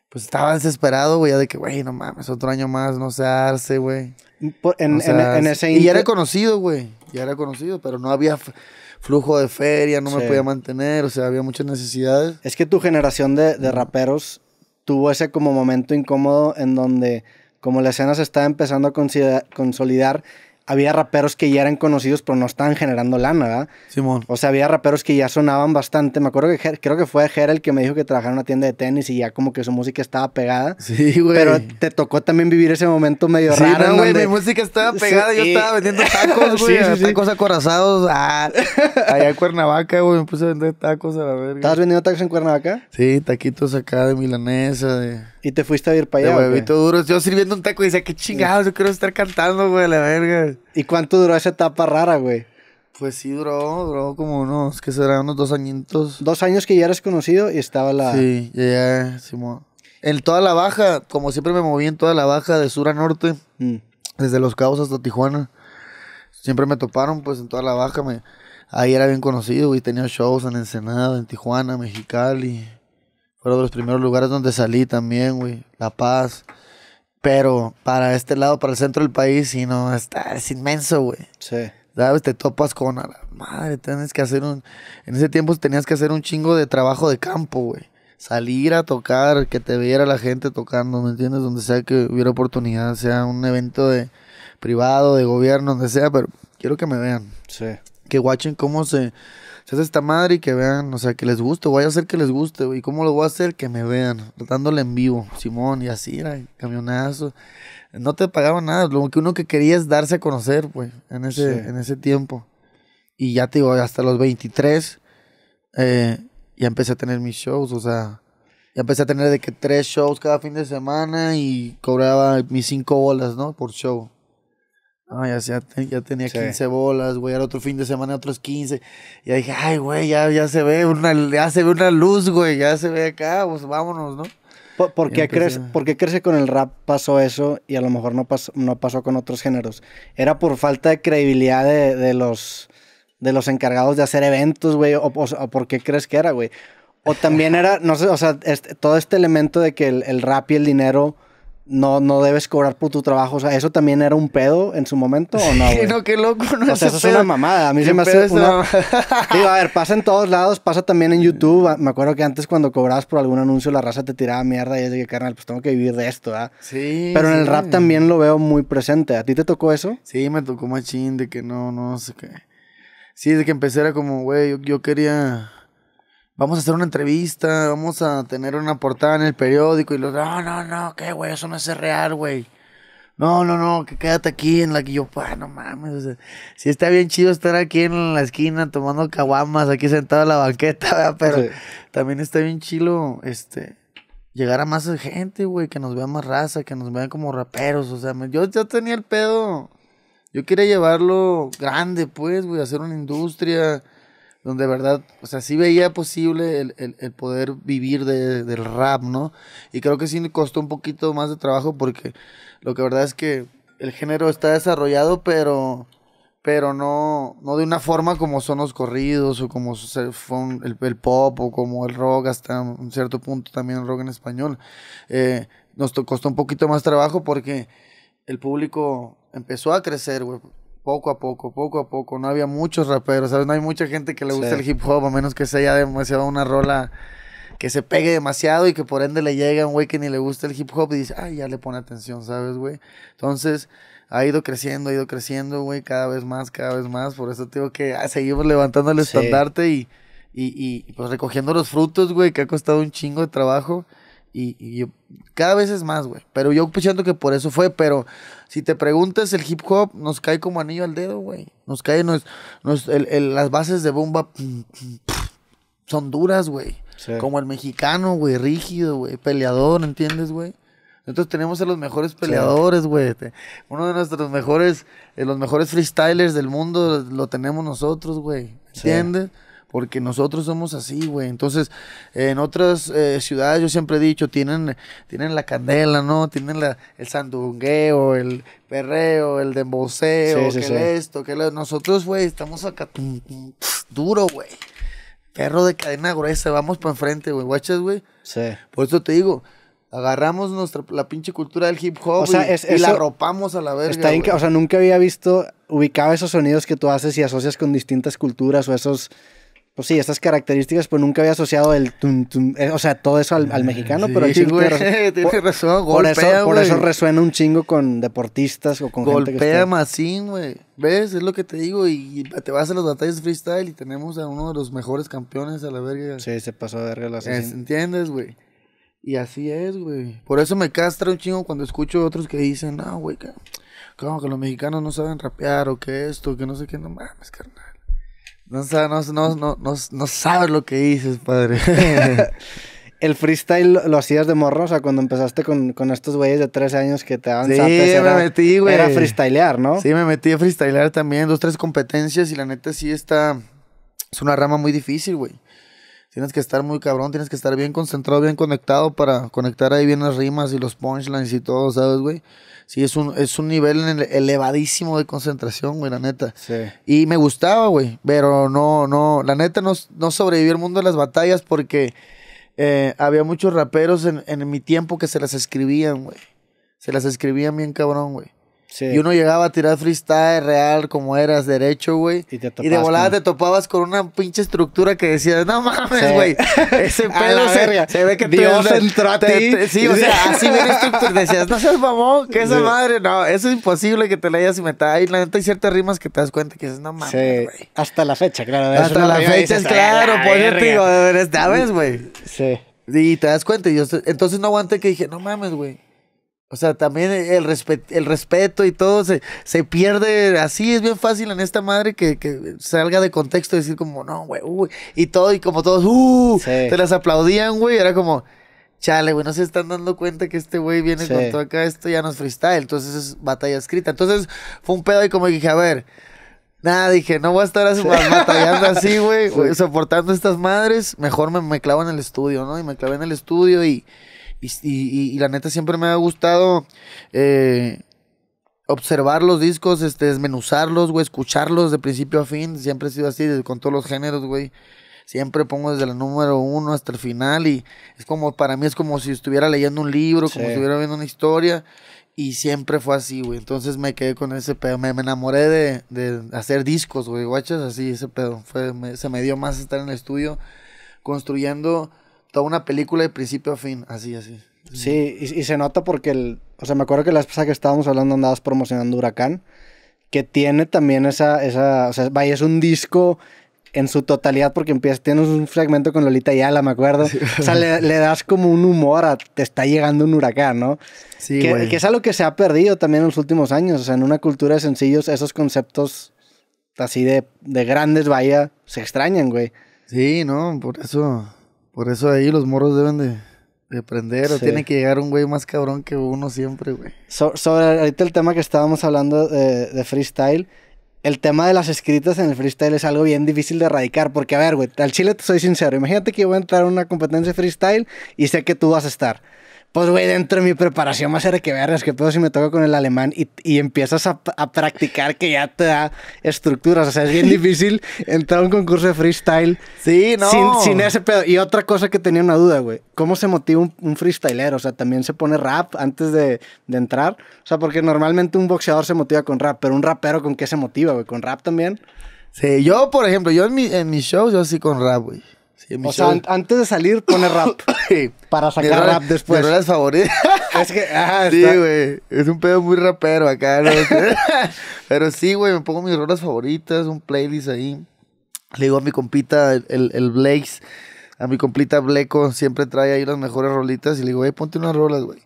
pues estaba desesperado, güey, ya de que, güey, no mames, otro año más, no se arce, güey. En, ese Y era conocido, güey ya era conocido, pero no había flujo de feria, no me podía mantener, o sea, había muchas necesidades. Es que tu generación de, de raperos tuvo ese como momento incómodo en donde como la escena se estaba empezando a consolidar había raperos que ya eran conocidos, pero no estaban generando lana, ¿verdad? Simón. O sea, había raperos que ya sonaban bastante. Me acuerdo que creo que fue Gerald el que me dijo que trabajaba en una tienda de tenis y ya como que su música estaba pegada. Sí, güey. Pero te tocó también vivir ese momento medio sí, raro. No, güey, mi música estaba pegada, y yo estaba vendiendo tacos, <laughs> güey. sí, sí, Tacos acorazados. Ah, <laughs> allá en Cuernavaca, güey, me puse a vender tacos a la verga. ¿Estabas vendiendo tacos en Cuernavaca? Sí, taquitos acá de milanesa, de y te fuiste a ir para allá. De todo duro. Yo sirviendo un taco y decía, qué chingados, yo quiero estar cantando, güey, la verga. ¿Y cuánto duró esa etapa rara, güey? Pues sí, duró, duró como unos, que serán unos dos añitos. Dos años que ya eras conocido y estaba la. Sí, ya, ya, En toda la baja, como siempre me moví en toda la baja de sur a norte, mm. desde Los Cabos hasta Tijuana. Siempre me toparon, pues en toda la baja me. Ahí era bien conocido, güey. Tenía shows en Ensenada, en Tijuana, Mexicali, fueron de los primeros lugares donde salí también, güey. La Paz. Pero para este lado, para el centro del país, sí, no, está, es inmenso, güey. Sí. ¿Sabes? Te topas con a la madre, tienes que hacer un... En ese tiempo tenías que hacer un chingo de trabajo de campo, güey. Salir a tocar, que te viera la gente tocando, ¿me entiendes? Donde sea que hubiera oportunidad, sea un evento de privado, de gobierno, donde sea, pero quiero que me vean. Sí. Que guachen cómo se es esta madre y que vean, o sea, que les guste, voy a hacer que les guste, güey. ¿Cómo lo voy a hacer? Que me vean, tratándole en vivo, Simón, y así, era, camionazo. No te pagaban nada, lo que uno que quería es darse a conocer, pues, en ese, en ese tiempo. Y ya te digo, hasta los 23, eh, ya empecé a tener mis shows, o sea, ya empecé a tener de que tres shows cada fin de semana y cobraba mis cinco bolas, ¿no? Por show ya, tenía 15 bolas, güey. Al otro fin de semana otros 15. Y ya dije, ay, güey, ya, ya se ve una, ya se ve una luz, güey. Ya se ve acá, pues vámonos, ¿no? ¿Por, qué crees, ¿Por qué crees que con el rap pasó eso y a lo mejor no pasó, no pasó con otros géneros? ¿Era por falta de credibilidad de, de los, de los encargados de hacer eventos, güey? O, por qué crees que era, güey? O también era, no sé, o sea, este, todo este elemento de que el, el rap y el dinero no, no debes cobrar por tu trabajo. O sea, ¿eso también era un pedo en su momento o no? Sí, no, qué loco, no. O sea, eso es una mamada. A mí se me hace una... <laughs> Digo, a ver, pasa en todos lados, pasa también en YouTube. Me acuerdo que antes cuando cobrabas por algún anuncio, la raza te tiraba mierda y es de que, carnal, pues tengo que vivir de esto, ¿ah? Sí. Pero en el rap también lo veo muy presente. ¿A ti te tocó eso? Sí, me tocó machín de que no, no sé qué. Sí, de que empecé era como, güey, yo, yo quería vamos a hacer una entrevista, vamos a tener una portada en el periódico. Y los, no, no, no, qué, güey, eso no es real, güey. No, no, no, que quédate aquí en la que <laughs> ah, no mames. O sí está bien chido estar aquí en la esquina tomando caguamas, aquí sentado en la banqueta, <laughs> pero también está bien chido, este, llegar a más gente, güey, que nos vea más raza, que nos vean como raperos. O sea, yo ya tenía el pedo. Yo quería llevarlo grande, pues, güey, hacer una industria donde verdad, o sea, sí veía posible el, poder vivir de, del rap, ¿no? Y creo que sí me costó un poquito más de trabajo porque lo que verdad es que el género está desarrollado, pero, pero no, no de una forma como son los corridos o como el, el, pop o como el rock, hasta un cierto punto también el rock en español. Eh, nos costó un poquito más trabajo porque el público empezó a crecer, güey poco a poco, poco a poco. No había muchos raperos, ¿sabes? No hay mucha gente que le guste el hip hop, a menos que sea ya demasiado una rola que se pegue demasiado y que por ende le llega a un güey que ni le gusta el hip hop y dice, ay, ya le pone atención, ¿sabes, güey? Entonces, ha ido creciendo, ha ido creciendo, güey, cada vez más, cada vez más. Por eso tengo que seguimos levantando el estandarte y, y, y, pues recogiendo los frutos, güey, que ha costado un chingo de trabajo. Y, cada vez es más, güey. Pero yo pensando que por eso fue, pero si te preguntas, el hip hop nos cae como anillo al dedo, güey. Nos cae, las bases de bomba son duras, güey. Como el mexicano, güey, rígido, güey, peleador, ¿entiendes, güey? Nosotros tenemos a los mejores peleadores, güey. Uno de nuestros mejores, eh, los mejores freestylers del mundo lo tenemos nosotros, güey. ¿Entiendes? porque nosotros somos así, güey. Entonces, en otras eh, ciudades, yo siempre he dicho, tienen, tienen la candela, ¿no? Tienen el sandungueo, el perreo, el demboceo, sí, que sí, esto, que Nosotros, güey, estamos acá duro, güey. Perro de cadena gruesa, vamos para enfrente, güey. ¿Guachas, güey? Sí. Por eso te digo, agarramos nuestra, la pinche cultura del hip hop y, la arropamos a la vez. Está o sea, nunca había visto, ubicaba esos sonidos que tú haces y asocias con distintas culturas o esos pues sí, estas características, pues nunca había asociado el eh, o sea, todo eso al, mexicano, pero el <laughs> por, eso, resuena un chingo con deportistas o con golpea gente que Golpea Macín, güey. ¿Ves? Es lo que te digo y te vas a las batallas freestyle y tenemos a uno de los mejores campeones a la verga. Sí, se pasó de verga la ¿Entiendes, güey? Y así es, güey. Por eso me castra un chingo cuando escucho otros que dicen, Ah, güey, que, que los mexicanos no saben rapear o que esto, que no sé qué, no mames, carnal." No, no, no, no sabes lo que dices, padre. <laughs> el freestyle lo, hacías de morro, o sea, cuando empezaste con, estos güeyes de 13 años que te daban Sí, me metí, güey. Era freestylear, ¿no? Sí, me metí a freestylear también, dos, tres competencias y la neta sí está... Es una rama muy difícil, güey. Tienes que estar muy cabrón, tienes que estar bien concentrado, bien conectado para conectar ahí bien las rimas y los punchlines y todo, ¿sabes, güey? Sí, es un, es un nivel elevadísimo de concentración, güey, la neta. Sí. Y me gustaba, güey, pero no, no, la neta no, no sobreviví al mundo de las batallas porque eh, había muchos raperos en, en mi tiempo que se las escribían, güey. Se las escribían bien cabrón, güey. Y uno llegaba a tirar freestyle real como eras, derecho, güey. Y, de volada te topabas con una pinche estructura que decías, no mames, güey. Ese <laughs> pedo se, se, ve que Dios te entró a ti. Sí, o sea, así viene <laughs> estructura. Decías, no seas mamón, que esa madre, no, eso es imposible que te la y inventado. Y la neta hay ciertas rimas que te das cuenta que dices, no mames, güey. Hasta la fecha, claro. Hasta la fecha, es claro, por eso te digo, ¿sabes, güey? Sí. Y te das cuenta, y yo entonces no aguanté que dije, no mames, güey. O sea, también el, el respeto y todo se, se, pierde así. Es bien fácil en esta madre que, que salga de contexto y decir como, no, güey, uy. Y todo, y como todos, uh, te las aplaudían, güey. Era como, chale, güey, no se están dando cuenta que este güey viene con todo acá, esto ya no es freestyle. Entonces es batalla escrita. Entonces fue un pedo y como dije, a ver, Nada, dije, no voy a estar batallando así, <laughs> güey, soportando estas madres. Mejor me, me clavo en el estudio, ¿no? Y me clavé en el estudio y y, la neta siempre me ha gustado eh, observar los discos, este, desmenuzarlos, güey, escucharlos de principio a fin. Siempre he sido así, con todos los géneros, güey. Siempre pongo desde el número uno hasta el final y es como, para mí es como si estuviera leyendo un libro, como si estuviera viendo una historia. Y siempre fue así, güey. Entonces me quedé con ese pedo. Me, enamoré de, hacer discos, güey. Guachas, así, ese pedo. se me dio más estar en el estudio construyendo toda una película de principio a fin, así, así. Sí, y, se nota porque, el, o sea, me acuerdo que la vez pasada que estábamos hablando andabas promocionando Huracán, que tiene también esa, esa, o sea, vaya, es un disco en su totalidad porque empiezas, tienes un fragmento con Lolita Yala, me acuerdo. O sea, le, das como un humor a te está llegando un huracán, ¿no? Sí, que, que es algo que se ha perdido también en los últimos años. O sea, en una cultura de sencillos, esos conceptos así de, de grandes, vaya, se extrañan, güey. Sí, no, por eso por eso ahí los morros deben de, aprender. O tiene que llegar un güey más cabrón que uno siempre, güey. sobre ahorita el tema que estábamos hablando de, freestyle el tema de las escritas en el freestyle es algo bien difícil de erradicar. Porque, a ver, güey, al chile te soy sincero. Imagínate que yo voy a entrar a una competencia freestyle y sé que tú vas a estar. Pues, güey, dentro de mi preparación más era que vergas, que pedo si me toca con el alemán y, empiezas a, practicar que ya te da estructuras. O sea, es bien <laughs> difícil entrar a un concurso de freestyle sí, no. sin, ese pedo. Y otra cosa que tenía una duda, güey, ¿cómo se motiva un, freestyler? O sea, también se pone rap antes de, entrar. O sea, porque normalmente un boxeador se motiva con rap, pero un rapero con qué se motiva, güey, con rap también. Sí, yo, por ejemplo, yo en, mi, en mis shows, yo sí con rap, güey o sea, antes de salir pone rap. <coughs> para sacar rap después. Pero las favoritas. <laughs> es que, ah, sí, güey. Es un pedo muy rapero acá. ¿no? <laughs> pero sí, güey, me pongo mis rolas favoritas, un playlist ahí. Le digo a mi compita, el, el, Blaze, a mi compita Bleco, siempre trae ahí las mejores rolitas. Y le digo, güey, ponte unas rolas, güey.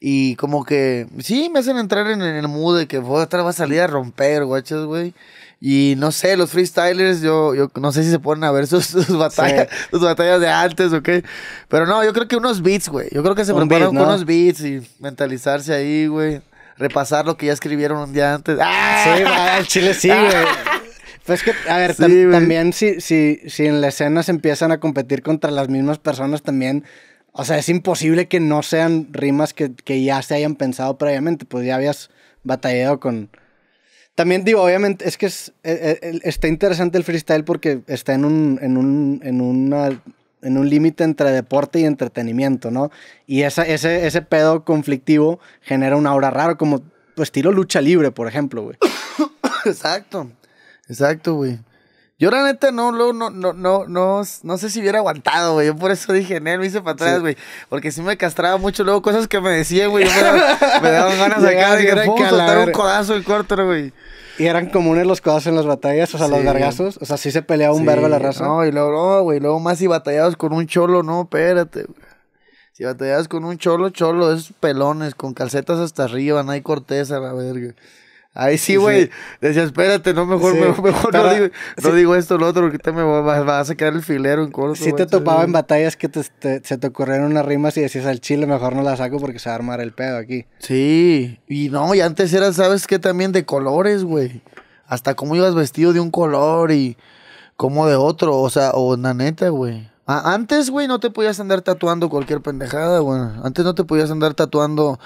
Y como que, sí, me hacen entrar en, el mood de que voy a estar, va a salir a romper, guachas, güey. Y no sé, los freestylers, yo, yo no sé si se ponen a ver sus, <laughs> batallas, sus batallas de antes ¿ok? Pero no, yo creo que unos beats, güey. Yo creo que se un unos beats y mentalizarse ahí, güey. Repasar lo que ya escribieron un día antes. ¡Ah! Sí, chile sí, güey. <laughs> Ah. Pues que, a ver, también si, en la escena se empiezan a competir contra las mismas personas también, o sea, es imposible que no sean rimas que, que ya se hayan pensado previamente, pues ya habías batallado con, también digo, obviamente, es que es, e, e, está interesante el freestyle porque está en un, en un, en una, en un límite entre deporte y entretenimiento, ¿no? Y esa, ese, ese pedo conflictivo genera una aura rara, como pues, estilo lucha libre, por ejemplo, güey. <coughs> Exacto, exacto, güey. Yo la neta no, no, no, no, no, no sé si hubiera aguantado, güey. Yo por eso dije, no me hice para atrás, güey. Porque sí me castraba mucho luego cosas que me decían, güey. Me, daban <laughs> ganas de acá me soltar un codazo el cuarto güey. Y eran comunes los codazos en las batallas, o sea, los gargazos. O sea, sí se peleaba un verbo a la raza. No, y luego, no, güey, luego más si batallados con un cholo, no, espérate, güey. Si batallabas con un cholo, cholo, esos pelones, con calcetas hasta arriba, no hay corteza, la verga. Ahí sí, güey. Decía, espérate, no, mejor, <laughs> mejor, no, digo, no, esto lo otro, porque te me va a sacar el filero en corto. Sí te topaba en batallas que se te ocurrieron unas rimas y decías al chile, mejor no la saco porque se va a armar el pedo aquí. Sí, y no, y antes era, ¿sabes qué? También de colores, güey. Hasta cómo ibas vestido de un color y cómo de otro, o sea, o naneta, neta, güey. Antes, güey, no te podías andar tatuando cualquier pendejada, güey. Antes no te podías andar tatuando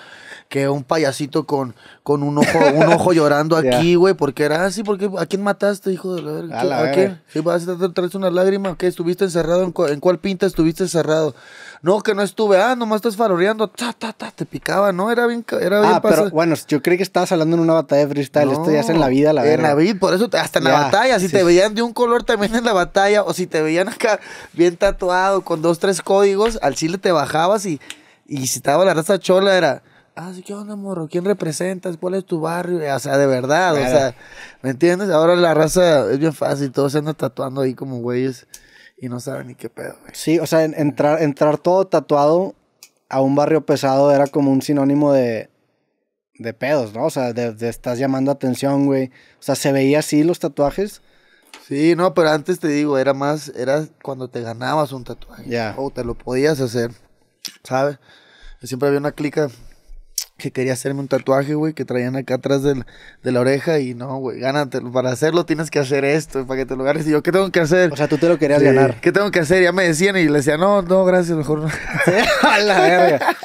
que un payasito con, con un ojo, un ojo <laughs> llorando aquí, güey, porque era así, ah, porque ¿a quién mataste, hijo de la verga? ¿A, la ¿Sí vas a una lágrima? ¿Qué? ¿Estuviste encerrado? ¿En, cuál pinta estuviste encerrado? No, que no estuve, ah, nomás estás faroreando, ta, ta, te picaba, ¿no? Era bien, era ah, pero bueno, yo creí que estabas hablando en una batalla de freestyle, esto ya es en la vida, la verdad. En la vida, por eso, hasta en la batalla, si te veían de un color también en la batalla, o si te veían acá bien tatuado, con dos, tres códigos, al chile te bajabas y, y si estaba la raza chola, era ah, sí, ¿qué onda, morro? ¿Quién representas? ¿Cuál es tu barrio? O sea, de verdad, o sea, ¿me entiendes? Ahora la raza es bien fácil, todos se andan tatuando ahí como güeyes y no saben ni qué pedo, güey. Sí, o sea, entrar, entrar todo tatuado a un barrio pesado era como un sinónimo de, pedos, ¿no? O sea, de, estás llamando atención, güey. O sea, se veía así los tatuajes. Sí, no, pero antes te digo, era más, era cuando te ganabas un tatuaje. O te lo podías hacer, ¿sabes? Siempre había una clica que quería hacerme un tatuaje, güey, que traían acá atrás de la oreja y no, güey, gánatelo. Para hacerlo tienes que hacer esto, para que te lo ganes. Y yo, ¿qué tengo que hacer? O sea, tú te lo querías ganar. ¿Qué tengo que hacer? Ya me decían y le decía, no, no, gracias, mejor no. <laughs> A la verga.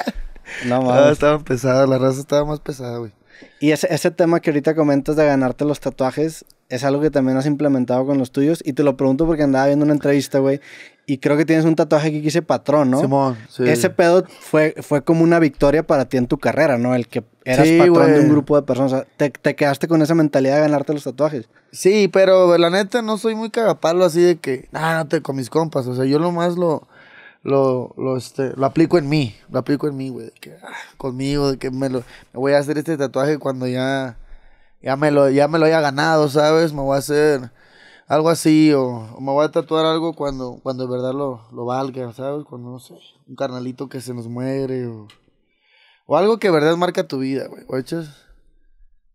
No mames. estaba pesada, la raza estaba más pesada, güey. Y ese, ese tema que ahorita comentas de ganarte los tatuajes, es algo que también has implementado con los tuyos. Y te lo pregunto porque andaba viendo una entrevista, güey. Y creo que tienes un tatuaje que dice patrón, ¿no? Simón, Ese pedo fue, fue como una victoria para ti en tu carrera, ¿no? El que eras patrón de un grupo de personas. te, quedaste con esa mentalidad de ganarte los tatuajes. Sí, pero la neta no soy muy cagapalo así de que, ah, no te con mis compas. O sea, yo lo más lo. Lo, lo, este, lo aplico en mí, lo aplico en mí, güey. Ah, conmigo, de que me, lo, me voy a hacer este tatuaje cuando ya ya me lo, ya me lo haya ganado, ¿sabes? Me voy a hacer algo así o, me voy a tatuar algo cuando, cuando de verdad lo, lo valga, ¿sabes? Cuando, no sé, un carnalito que se nos muere o, o algo que de verdad marca tu vida, güey,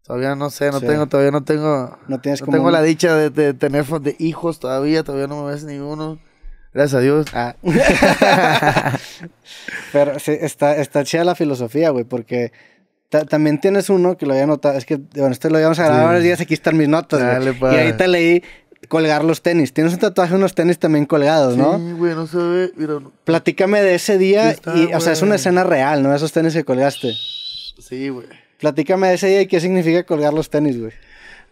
Todavía no sé, no tengo, todavía no tengo. No tienes no tengo la dicha de, tener hijos todavía, todavía no me ves ninguno. Gracias a Dios. Ah. <laughs> Pero está, está chida la filosofía, güey, porque también tienes uno que lo había notado. Es que, bueno, este lo habíamos a grabar varios días. Aquí están mis notas. Dale, y pues. te leí colgar los tenis. Tienes un tatuaje, de unos tenis también colgados, ¿no? Sí, güey, no se ve. Mira, no. Platícame de ese día. y, o sea, es una escena real, ¿no? Esos tenis que colgaste. Sí, güey. Platícame de ese día y qué significa colgar los tenis, güey.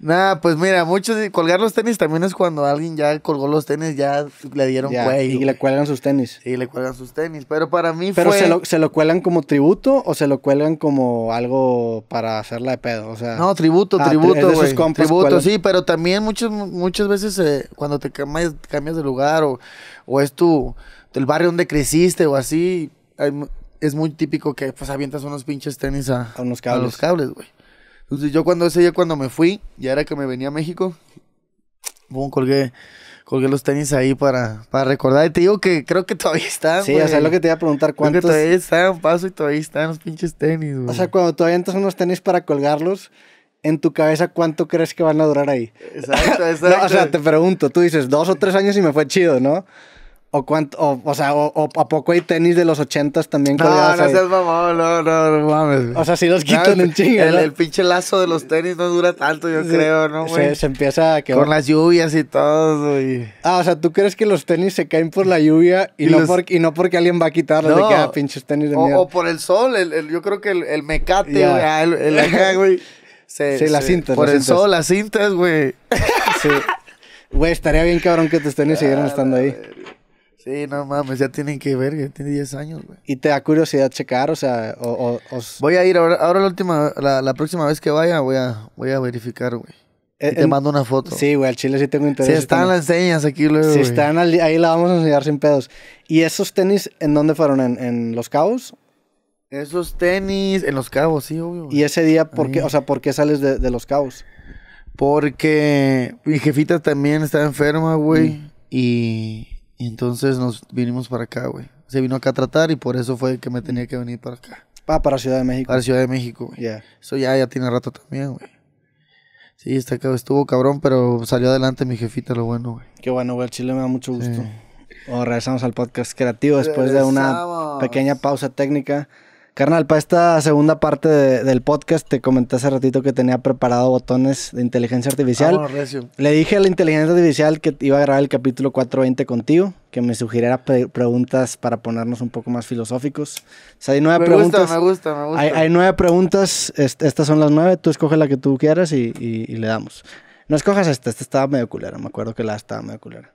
Nah, pues mira, muchos colgar los tenis también es cuando alguien ya colgó los tenis, ya le dieron Y le cuelgan sus tenis. Y le cuelgan sus tenis. Pero para mí Pero ¿se lo, se lo cuelgan como tributo o se lo cuelgan como algo para hacerla de pedo? O sea... No, tributo, ah, tributo, tributo, sí, pero también muchas, muchas veces eh, cuando te cambias, cambias de lugar o, o es tu... El barrio donde creciste o así, es muy típico que pues avientas unos pinches tenis a, A los cables, güey. Entonces yo cuando ese día cuando me fui, ya era que me venía a México, boom, colgué, colgué los tenis ahí para, para recordar. Y te digo que creo que todavía están. Sí, o sea, lo que te iba a preguntar cuántos. todavía están, paso y todavía están los pinches tenis, O sea, cuando todavía entras unos tenis para colgarlos, en tu cabeza cuánto crees que van a durar ahí. Exacto, exacto. <laughs> o sea, te pregunto, tú dices dos o tres años y me fue chido, ¿no? O cuánto, o, sea, o, a poco hay tenis de los ochentas también no, No, no seas mamón, no, no, no mames. O sea, si los quitan en chinga. El, pinche lazo de los tenis no dura tanto, yo creo, ¿no, güey? Se, se, empieza a quebrar. Con las lluvias y todo, güey. Ah, o sea, ¿tú crees que los tenis se caen por la lluvia y, no, porque alguien va a quitarlos no. de que, ah, pinches tenis de mierda? O, o por el sol, el, yo creo que el, el mecate, güey, el, el <laughs> acá, güey. sí, las cintas. Por el sol, las cintas, güey. Sí. Güey, estaría bien cabrón que tus tenis <laughs> ah, siguieran estando ahí. Sí, no mames, ya tienen que ver, que tiene 10 años, güey. ¿Y te da curiosidad checar? O sea, o, o, Voy a ir, ahora, ahora la, última, la, la, próxima vez que vaya voy a, voy a verificar, güey. Eh, te mando una foto. Sí, güey, al chile sí tengo interés. sí están las señas aquí luego, sí están, ahí la vamos a enseñar sin pedos. ¿Y esos tenis en dónde fueron? ¿En, Los Cabos? Esos tenis en Los Cabos, sí, obvio. ¿Y ese día por qué, o sea, por qué sales de, Los Cabos? Porque mi jefita también está enferma, güey. Mm. Y y entonces nos vinimos para acá, güey. Se vino acá a tratar y por eso fue que me tenía que venir para acá. Ah, para Ciudad de México. Para Ciudad de México, güey. Yeah. Eso ya, ya tiene rato también, güey. Sí, está, estuvo cabrón, pero salió adelante mi jefita, lo bueno, güey. Qué bueno, güey. Chile me da mucho gusto. O regresamos al podcast creativo después de una pequeña pausa técnica. Carnal, para esta segunda parte del podcast, te comenté hace ratito que tenía preparado botones de inteligencia artificial. Ah, le dije a la inteligencia artificial que iba a grabar el capítulo 420 contigo, que me sugiriera preguntas para ponernos un poco más filosóficos. hay nueve me Gusta, me gusta, me gusta. Hay, nueve preguntas, estas son las nueve, tú escoge la que tú quieras y le damos. No escojas esta, esta estaba medio culera, me acuerdo que la estaba medio culera.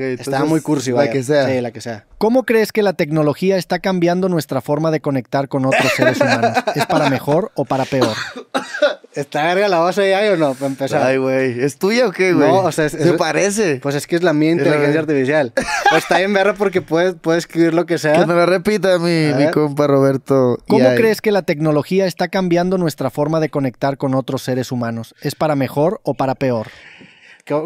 Está muy cursi, La que sea. la que sea. ¿Cómo crees que la tecnología está cambiando nuestra forma de conectar con otros seres humanos? ¿Es para mejor o para peor? ¿Está verga la base de ahí o no? Para empezar. Ay, güey. ¿Es tuya o qué, güey? No, o sea, ¿Te parece? Pues es que es la mía inteligencia artificial. Pues está bien verga porque puedes, puedes escribir lo que sea. Que me lo repita mi, compa Roberto. ¿Cómo crees que la tecnología está cambiando nuestra forma de conectar con otros seres humanos? ¿Es para mejor o para peor?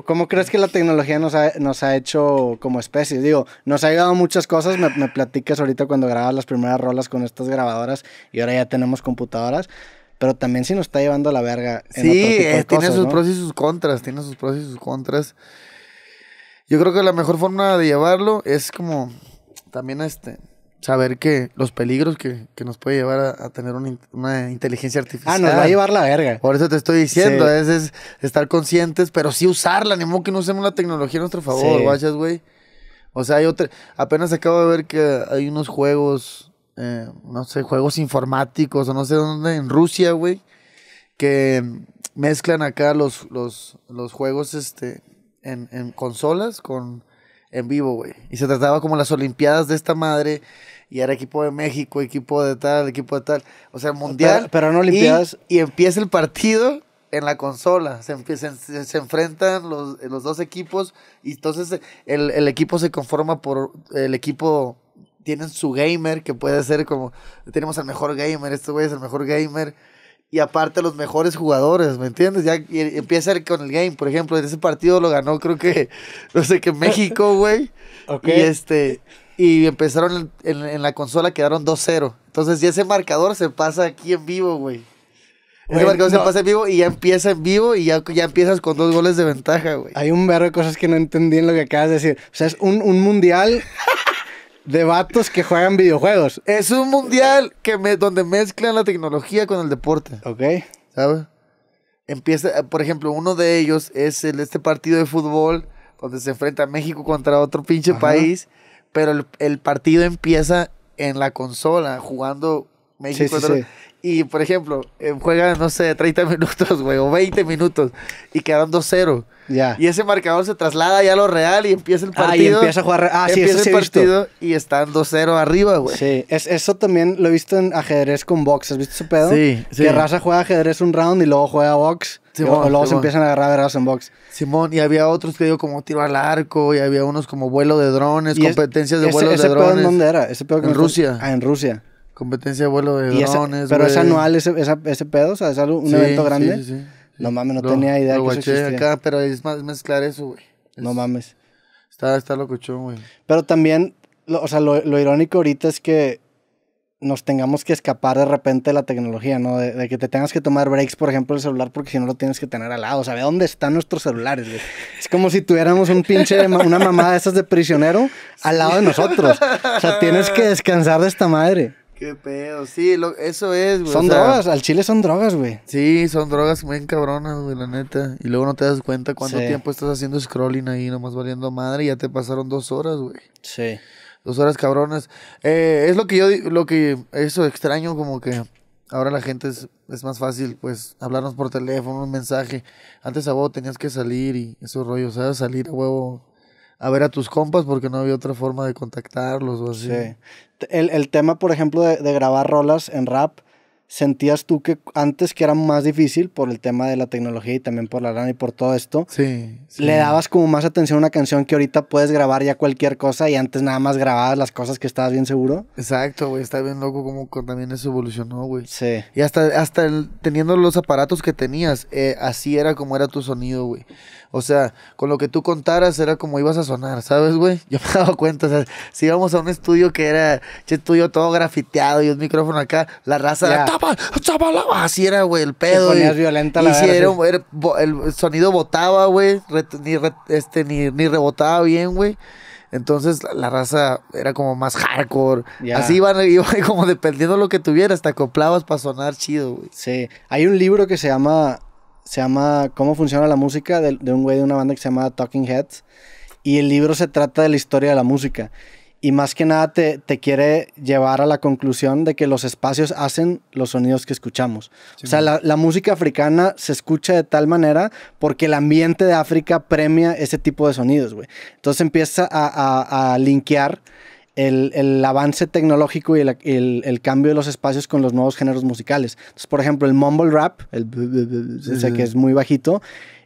¿Cómo, crees que la tecnología nos ha, hecho como especie? Digo, nos ha ayudado muchas cosas. Me, platicas ahorita cuando grabas las primeras rolas con estas grabadoras y ahora ya tenemos computadoras. Pero también sí nos está llevando a la verga. sí, eh, tiene sus pros y sus contras. Tiene sus pros y sus contras. Yo creo que la mejor forma de llevarlo es como también este saber que los peligros que, nos puede llevar a, tener una, inteligencia artificial. Ah, nos va a llevar la verga. Por eso te estoy diciendo, A es, estar conscientes, pero sí usarla, ni modo que no usemos la tecnología a nuestro favor, sí. güey. O sea, hay otra, apenas acabo de ver que hay unos juegos, eh, no sé, juegos informáticos o no sé dónde, en Rusia, güey, que mezclan acá los, los, los juegos este, en, en consolas con en vivo, güey. Y se trataba como las Olimpiadas de esta madre. Y era equipo de México, equipo de tal, equipo de tal. O sea, mundial. Pero, no Olimpiadas. Y, empieza el partido en la consola. Se, se, enfrentan los, los, dos equipos. Y entonces el, el equipo se conforma por el equipo tienen su gamer que puede ser como tenemos al mejor gamer, este güey es el mejor gamer y aparte los mejores jugadores, ¿me entiendes? Ya empieza con el game, por ejemplo, en ese partido lo ganó creo que, <laughs> no sé, que México, güey. <laughs> ¿Ok? Y este, y empezaron en, la consola, quedaron 2-0. Entonces ya ese marcador se pasa aquí en vivo, güey. Ese marcador se pasa en vivo y ya empieza en vivo y ya, ya empiezas con dos goles de ventaja, güey. Hay un verbo de cosas que no entendí en lo que acabas de decir. O sea, es un, un mundial de vatos que juegan videojuegos. Es un mundial que donde mezclan la tecnología con el deporte. Ok. ¿Sabes? Empieza, por ejemplo, uno de ellos es el, este partido de fútbol donde se enfrenta México contra otro pinche país, pero el, partido empieza en la consola, jugando México. Sí, y por ejemplo, eh, juegan, no sé, 30 <laughs> minutos, güey, o 20 minutos y quedan 2-0. Y ese marcador se traslada ya a lo real y empieza el partido. Ah, y empieza a jugar. Ah, sí, el partido y están 2-0 arriba, güey. Sí, es, eso también lo he visto en ajedrez con box. ¿Has visto ese pedo? Sí, sí. Que raza juega ajedrez un round y luego juega box. y luego se empiezan a agarrar Raza en box. Simón, y había otros que digo como tiro al arco, y había unos como vuelo de drones, competencias de vuelo de drones. ¿Ese pedo en dónde era? ¿Ese en Rusia. Ah, en Rusia. Competencia de vuelo de drones, Pero es anual ese, pedo, o sea, es algo, un evento grande. no mames, no tenía idea que eso existía. acá, pero es más mezclar eso, güey. no mames. Está, está locochón, güey. Pero también, o sea, lo, irónico ahorita es que nos tengamos que escapar de repente de la tecnología, ¿no? De, que te tengas que tomar breaks, por ejemplo, el celular, porque si no lo tienes que tener al lado. O sea, dónde están nuestros celulares, güey. Es como si tuviéramos un pinche, una mamada de esas de prisionero al lado de nosotros. O sea, tienes que descansar de esta madre. Qué pedo, sí, eso es, güey. Son drogas, al chile son drogas, güey. Sí, son drogas muy cabronas, güey, la neta. Y luego no te das cuenta cuánto tiempo estás haciendo scrolling ahí, nomás valiendo madre, y ya te pasaron dos horas, güey. Sí. Dos horas cabronas. Eh, es lo que yo, lo que, eso extraño como que ahora la gente es, más fácil, pues, hablarnos por teléfono, un mensaje. Antes a vos tenías que salir y esos rollos, ¿sabes? Salir a huevo a ver a tus compas porque no había otra forma de contactarlos o así. Sí. El, tema, por ejemplo, de, grabar rolas en rap, ¿sentías tú que antes que era más difícil por el tema de la tecnología y también por la lana y por todo esto? Sí, Le dabas como más atención a una canción que ahorita puedes grabar ya cualquier cosa y antes nada más grababas las cosas que estabas bien seguro. Exacto, güey. Está bien loco como también eso evolucionó, güey. Sí. Y hasta, hasta teniendo los aparatos que tenías, eh, así era como era tu sonido, güey. O sea, con lo que tú contaras era como ibas a sonar, ¿sabes, güey? <laughs> Yo me daba cuenta, o sea, si íbamos a un estudio que era, che, estudio todo grafiteado y un micrófono acá, la raza era, tapa, tapa, así era, güey, el pedo. ponías violenta la el sonido botaba, güey, ni, este, ni, rebotaba bien, güey. Entonces la, raza era como más hardcore. Así iban, <laughs> iba como dependiendo lo que tuvieras, te acoplabas para sonar chido, güey. Sí. Hay un libro que se llama se llama Cómo funciona la música, de, de un güey de una banda que se llama Talking Heads. Y el libro se trata de la historia de la música. Y más que nada te, quiere llevar a la conclusión de que los espacios hacen los sonidos que escuchamos. o sea, la, música africana se escucha de tal manera porque el ambiente de África premia ese tipo de sonidos, güey. Entonces empieza a, a, a linkear el, avance tecnológico y el, cambio de los espacios con los nuevos géneros musicales. Entonces, por ejemplo, el mumble rap, el, que es muy bajito,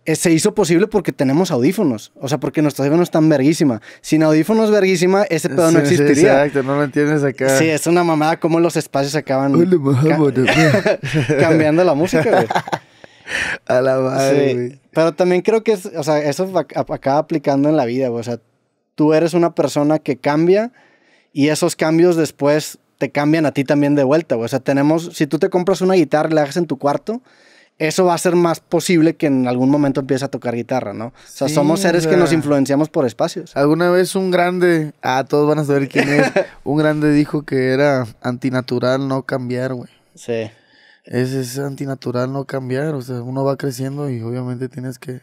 eh, se hizo posible porque tenemos audífonos. O sea, porque nuestros audífonos están verguísima. Sin audífonos verguísima, ese pedo no existiría. exacto, no lo entiendes acá. Sí, es una mamada cómo los espacios acaban <laughs> cambiando la música, güey. <laughs> A la madre, güey. Pero también creo que eso acaba aplicando en la vida, güey. O sea, tú eres una persona que cambia y esos cambios después te cambian a ti también de vuelta, güey. O sea, tenemos, si tú te compras una guitarra y la haces en tu cuarto, eso va a ser más posible que en algún momento empieces a tocar guitarra, ¿no? O sea, somos seres que nos influenciamos por espacios. Alguna vez un grande, ah, todos van a saber quién es, <laughs> un grande dijo que era antinatural no cambiar, güey. Sí. Es, antinatural no cambiar, o sea, uno va creciendo y obviamente tienes que,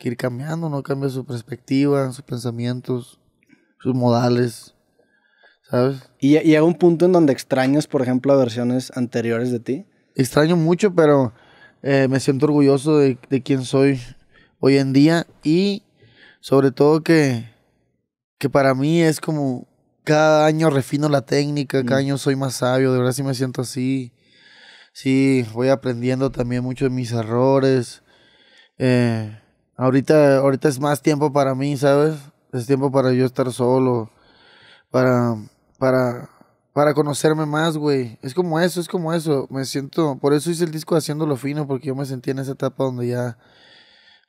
ir cambiando, no cambia su perspectiva, sus pensamientos, sus modales. ¿sabes? Y, hay llega un punto en donde extrañas, por ejemplo, versiones anteriores de ti. Extraño mucho, pero eh, me siento orgulloso de, de quién soy hoy en día y sobre todo que, que para mí es como cada año refino la técnica, cada mm. año soy más sabio, de verdad sí me siento así. Sí, voy aprendiendo también mucho de mis errores. Eh, ahorita, ahorita es más tiempo para mí, ¿sabes? Es tiempo para yo estar solo, para para, para conocerme más, güey. Es como eso, es como eso. Me siento, por eso hice el disco haciéndolo fino, porque yo me sentí en esa etapa donde ya,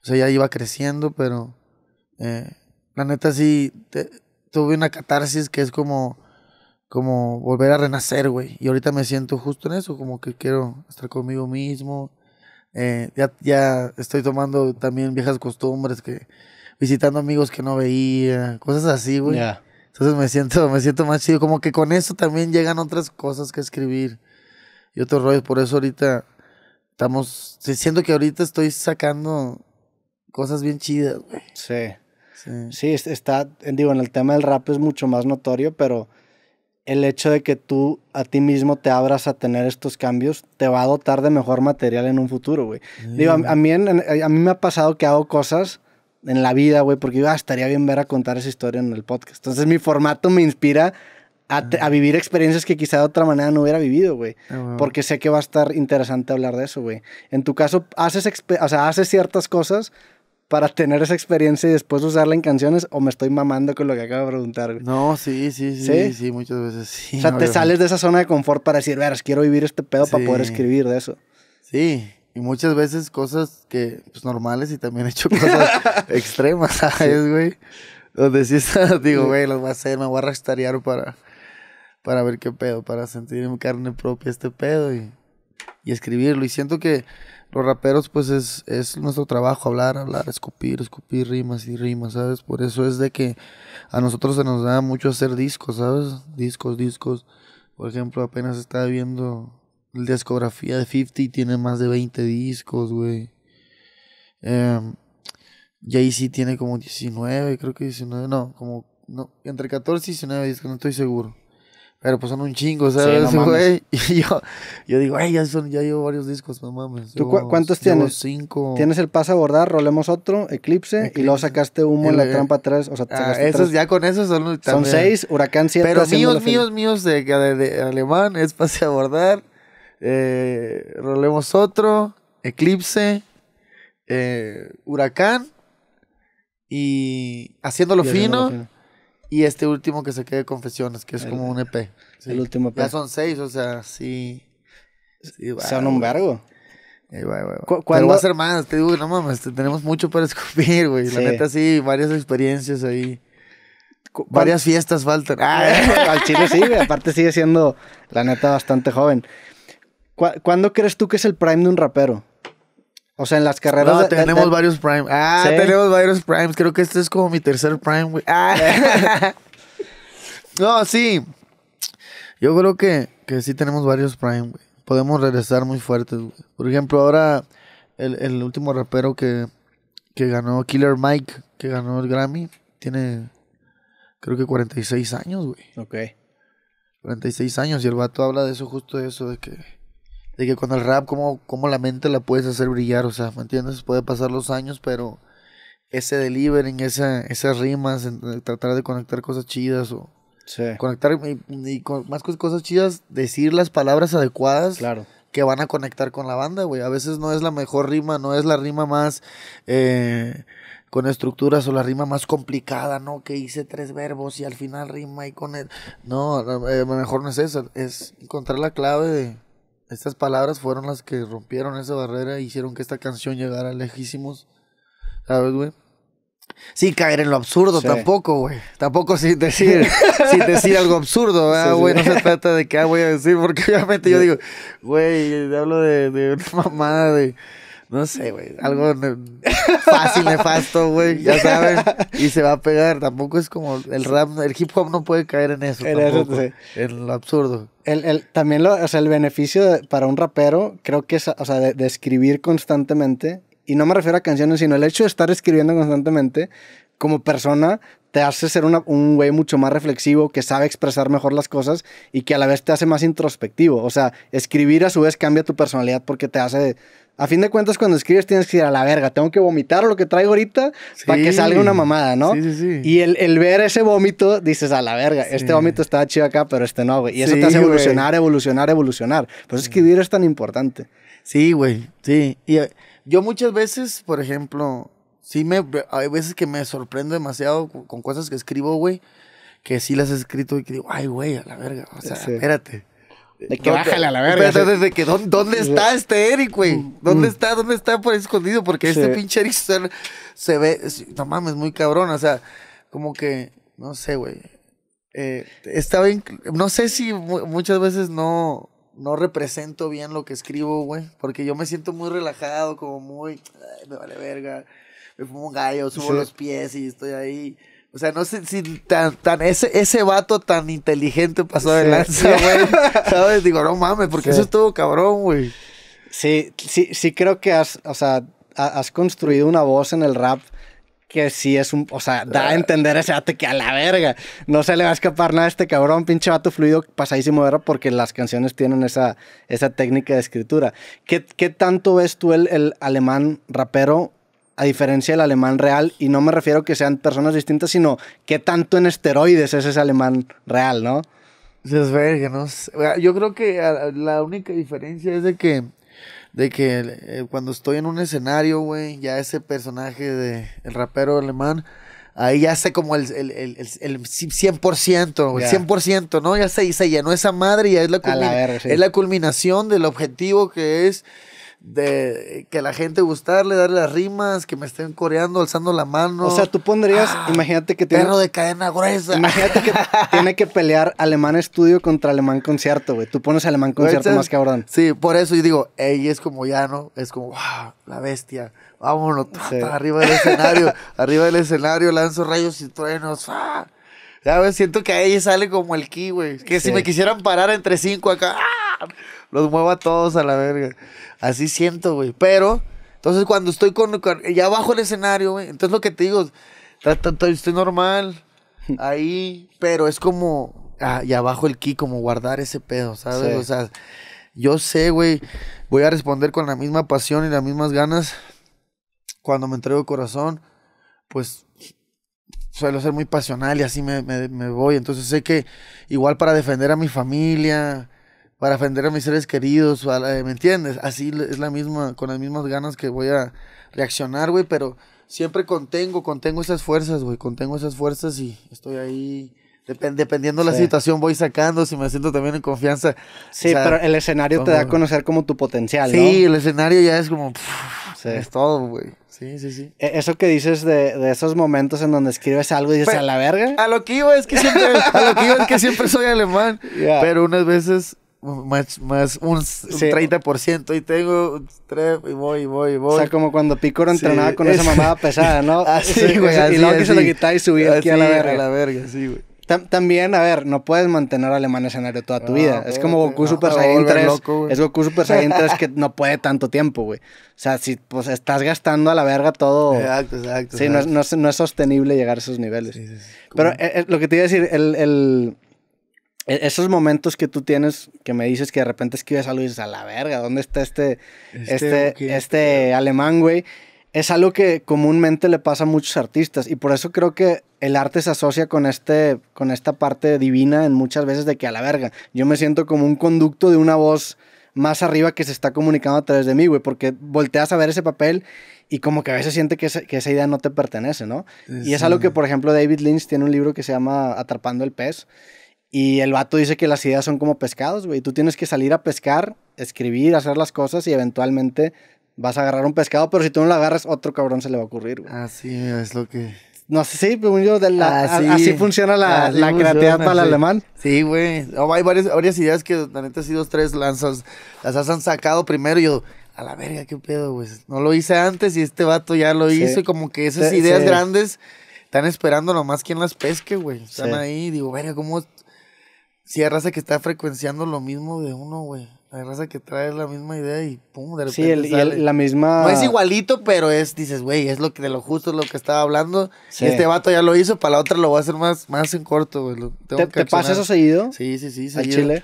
o sea, ya iba creciendo, pero eh, la neta sí, tuve una catarsis que es como, como volver a renacer, güey. Y ahorita me siento justo en eso, como que quiero estar conmigo mismo. Eh, ya, ya estoy tomando también viejas costumbres, que visitando amigos que no veía, cosas así, güey. Entonces me siento, me siento más chido. Como que con eso también llegan otras cosas que escribir y otros rollos. Por eso ahorita estamos. Siento que ahorita estoy sacando cosas bien chidas, güey. Sí. sí. Sí, está. Digo, en el tema del rap es mucho más notorio, pero el hecho de que tú a ti mismo te abras a tener estos cambios te va a dotar de mejor material en un futuro, güey. digo, a, a, mí me ha pasado que hago cosas en la vida, güey, porque ah, estaría bien ver a contar esa historia en el podcast. Entonces mi formato me inspira a, vivir experiencias que quizá de otra manera no hubiera vivido, güey. Ah, porque sé que va a estar interesante hablar de eso, güey. En tu caso, haces, o sea, haces ciertas cosas para tener esa experiencia y después usarla en canciones o me estoy mamando con lo que acaba de preguntar, güey. No, sí, sí, sí, sí, sí muchas veces <laughs> sí. O sea, te sales de esa zona de confort para decir, veras, quiero vivir este pedo para poder escribir de eso. Sí, y muchas veces cosas que, pues normales y también he hecho cosas <laughs> extremas, ¿sabes, güey? Donde si está, <laughs> digo, güey, lo voy a hacer, me voy a rastarear para, para ver qué pedo, para sentir en carne propia este pedo y, escribirlo. Y siento que los raperos, pues es, es nuestro trabajo hablar, hablar, escupir, escupir rimas y rimas, ¿sabes? Por eso es de que a nosotros se nos da mucho hacer discos, ¿sabes? Discos, discos. Por ejemplo, apenas estaba viendo la discografía de 50 tiene más de 20 discos, güey. Eh, Jay-Z tiene como 19, creo que 19, no, como entre 14 y 19 discos, no estoy seguro. Pero pues son un chingo, ¿sabes, güey? <laughs> Y yo, digo, ay, ya, llevo varios discos, no ¿Tú cuántos tienes? Cinco. Tienes el pase a Bordar, rolemos otro, Eclipse, y luego sacaste humo en la trampa 3. O sea, ah, esos, ya con esos son. También. Son seis, Huracán 7. Pero míos, míos, míos de, de, alemán es pase a Bordar eh, rolemos otro, Eclipse, eh, Huracán y Haciéndolo, fino, Y este último que se quede Confesiones, que es como un EP. E ya son seis, o sea, sí. sí Son un vergo. cuando va a ser más, te digo, no mames, este, tenemos mucho para <laughs> escupir, güey. La neta, sí, varias experiencias ahí. Varias fiestas faltan. <laughs> al chile sí, aparte sigue siendo, la neta, bastante joven. ¿Cuándo crees tú que es el prime de un rapero? O sea, en las carreras. No, tenemos varios primes. Ah, tenemos varios primes. Creo que este es como mi tercer prime, güey. Ah. <laughs> no, sí. Yo creo que, que sí tenemos varios primes, güey. Podemos regresar muy fuertes, güey. Por ejemplo, ahora el, último rapero que, que ganó, Killer Mike, que ganó el Grammy, tiene creo que 46 años, güey. Ok. 46 años y el vato habla de eso, justo de eso, de que de que con el rap, ¿cómo, la mente la puedes hacer brillar? O sea, ¿me entiendes? Puede pasar los años, pero ese delivering, esa, esas rimas, tratar de conectar cosas chidas o conectar y, con, más cosas chidas, decir las palabras adecuadas. Claro que van a conectar con la banda, güey. A veces no es la mejor rima, no es la rima más eh, con estructuras o la rima más complicada, ¿no? Que hice tres verbos y al final rima y con el... No, eh, mejor no es esa, es encontrar la clave de estas palabras fueron las que rompieron esa barrera e hicieron que esta canción llegara lejísimos. ¿Sabes, güey? Sin caer en lo absurdo tampoco, güey. Tampoco sin decir, <laughs> sin decir algo absurdo, Ah, güey? No se trata de qué ah, voy a decir, porque obviamente yo digo, güey, hablo de, de una <laughs> mamada de. No sé, güey. Algo fácil, nefasto, güey. Ya <laughs> saben. Y se va a pegar. Tampoco es como el rap, el hip hop no puede caer en eso. en lo absurdo. El, también lo, el beneficio para un rapero, creo que es, de, escribir constantemente, y no me refiero a canciones, sino el hecho de estar escribiendo constantemente como persona te hace ser un güey mucho más reflexivo, que sabe expresar mejor las cosas y que a la vez te hace más introspectivo. O sea, escribir a su vez cambia tu personalidad porque te hace a fin de cuentas, cuando escribes tienes que ir a la verga, tengo que vomitar lo que traigo ahorita para que salga una mamada, ¿no? Sí, sí, sí. Y el, ver ese vómito, dices, a la verga, este vómito está chido acá, pero este no, güey. Y eso te hace evolucionar, evolucionar, evolucionar. Por escribir es tan importante. Sí, güey, sí. Y eh, yo muchas veces, por ejemplo, sí me, hay veces que me sorprendo demasiado con cosas que escribo, güey, que sí las he escrito y que digo, ay, güey, a la verga, o sea, espérate. De que bájale a la verga. Pero, desde que, ¿dónde, está este Eric, güey? Mm, ¿Dónde mm. está? ¿Dónde está por ahí escondido? Porque este pinche Eric se, ve, no mames, muy cabrón. O sea, como que, no sé, güey. Eh, está no sé si muchas veces no, no represento bien lo que escribo, güey. Porque yo me siento muy relajado, como muy, me vale verga. Me fumo un gallo, subo los pies y estoy ahí. O sea, no sé si tan, tan ese, ese vato tan inteligente pasó adelante, <laughs> güey. ¿Sabes? Digo, no mames, porque eso estuvo cabrón, güey. Sí, sí, sí creo que has, o sea, has construido una voz en el rap que sí es un, o sea, da a ah. entender ese vato que a la verga, no se le va a escapar nada a este cabrón, pinche vato fluido, pasadísimo ¿verdad? porque las canciones tienen esa, esa técnica de escritura. ¿Qué, qué tanto ves tú el, el alemán rapero a diferencia del alemán real, y no me refiero que sean personas distintas, sino qué tanto en esteroides es ese alemán real, ¿no? Es verga, Yo creo que ah, la única diferencia es de que, de que eh, cuando estoy en un escenario, güey, ya ese personaje de rapero alemán, ahí ya sé como el, el, el, el 100%, 100%, ¿no? Ya se, llenó esa madre y es la, es la culminación del objetivo que es de que la gente gustarle, darle las rimas, que me estén coreando, alzando la mano. O sea, tú pondrías, ah, imagínate que tiene. Perro de cadena gruesa. Imagínate que <laughs> tiene que pelear alemán estudio contra alemán concierto, güey. Tú pones alemán concierto más cabrón. Sí, por eso yo digo, ey, es como ya, ¿no? Es como, wow, la bestia. Vámonos, arriba del escenario, <laughs> arriba del escenario, lanzo rayos y truenos. sabes Ya, ves, siento que ahí sale como el ki, güey. Que si me quisieran parar entre cinco acá. ¡ah! los muevo a todos a la verga. Así siento, güey. Pero, entonces cuando estoy con, ya bajo el escenario, güey, entonces lo que te digo, estoy normal, <laughs> ahí, pero es como, ah, y abajo el ki, como guardar ese pedo, ¿sabes? O sea, yo sé, güey, voy a responder con la misma pasión y las mismas ganas cuando me entrego corazón, pues suelo ser muy pasional y así me, voy. Entonces sé que igual para defender a mi familia, para ofender a mis seres queridos, eh, ¿me entiendes? Así es la misma, con las mismas ganas que voy a reaccionar, güey, pero siempre contengo, contengo esas fuerzas, güey, contengo esas fuerzas y estoy ahí. dependiendo la situación, voy sacando, si me siento también en confianza. Sí, pero el escenario te da a conocer como tu potencial, ¿no? Sí, el escenario ya es como. Es todo, güey. Sí, sí, sí. E, eso que dices de, esos momentos en donde escribes algo y dices pues, a la verga. A lo que iba es que siempre, es que siempre soy alemán. <laughs> Pero unas veces más, más un, 30% y tengo tres y voy, y voy, y voy. O sea, como cuando Picoro entrenaba con esa mamada pesada, ¿no? <laughs> así, güey. y luego que se lo quitaba y subía aquí a la verga. también, a ver, no puedes mantener alemán escenario toda tu ah, vida. es como Goku ah, Super ah, Saiyan 3. es Goku Super Saiyan 3 que <laughs> no puede tanto tiempo, güey. O sea, si pues estás gastando a la verga todo. Exacto, exacto. Sí, No, es, no, es, sostenible llegar a esos niveles. Pero eh, eh, lo que te iba a decir, el e-, esos momentos que tú tienes, que me dices que de repente escribes algo y dices, a la verga, ¿dónde está este, este, este, este, este alemán, güey? Es algo que comúnmente le pasa a muchos artistas y por eso creo que el arte se asocia con, este, con esta parte divina en muchas veces de que a la verga, yo me siento como un conducto de una voz más arriba que se está comunicando a través de mí, güey, porque volteas a ver ese papel y como que a veces siente que, esa, idea no te pertenece, ¿no? Y es algo que, por ejemplo, David Lynch tiene un libro que se llama Atrapando el pez, y el vato dice que las ideas son como pescados, güey. Tú tienes que salir a pescar, escribir, hacer las cosas y eventualmente vas a agarrar un pescado, pero si tú no lo agarras, otro cabrón se le va a ocurrir, güey. Así ah, es lo que... No sé, sí, pero yo ah, así, funciona la, la creatividad para el alemán. Sí, güey. Oh, hay varias, varias ideas que, la neta, dos, tres lanzas, las han sacado primero y yo, a la verga, qué pedo, güey. No lo hice antes y este vato ya lo hizo y como que esas ideas grandes están esperando nomás quien las pesque, güey. Están ahí, digo, verga, ¿cómo Sí, hay raza que está frecuenciando lo mismo de uno, güey. Hay raza que trae la misma idea y pum, de repente. Sí, el, la misma. No es igualito, pero es, dices, güey, es lo que de lo justo es lo que estaba hablando. este vato ya lo hizo, para la otra lo voy a hacer más, más en corto, güey. ¿Te, pasa eso seguido? Sí, sí, sí, seguido. Chile?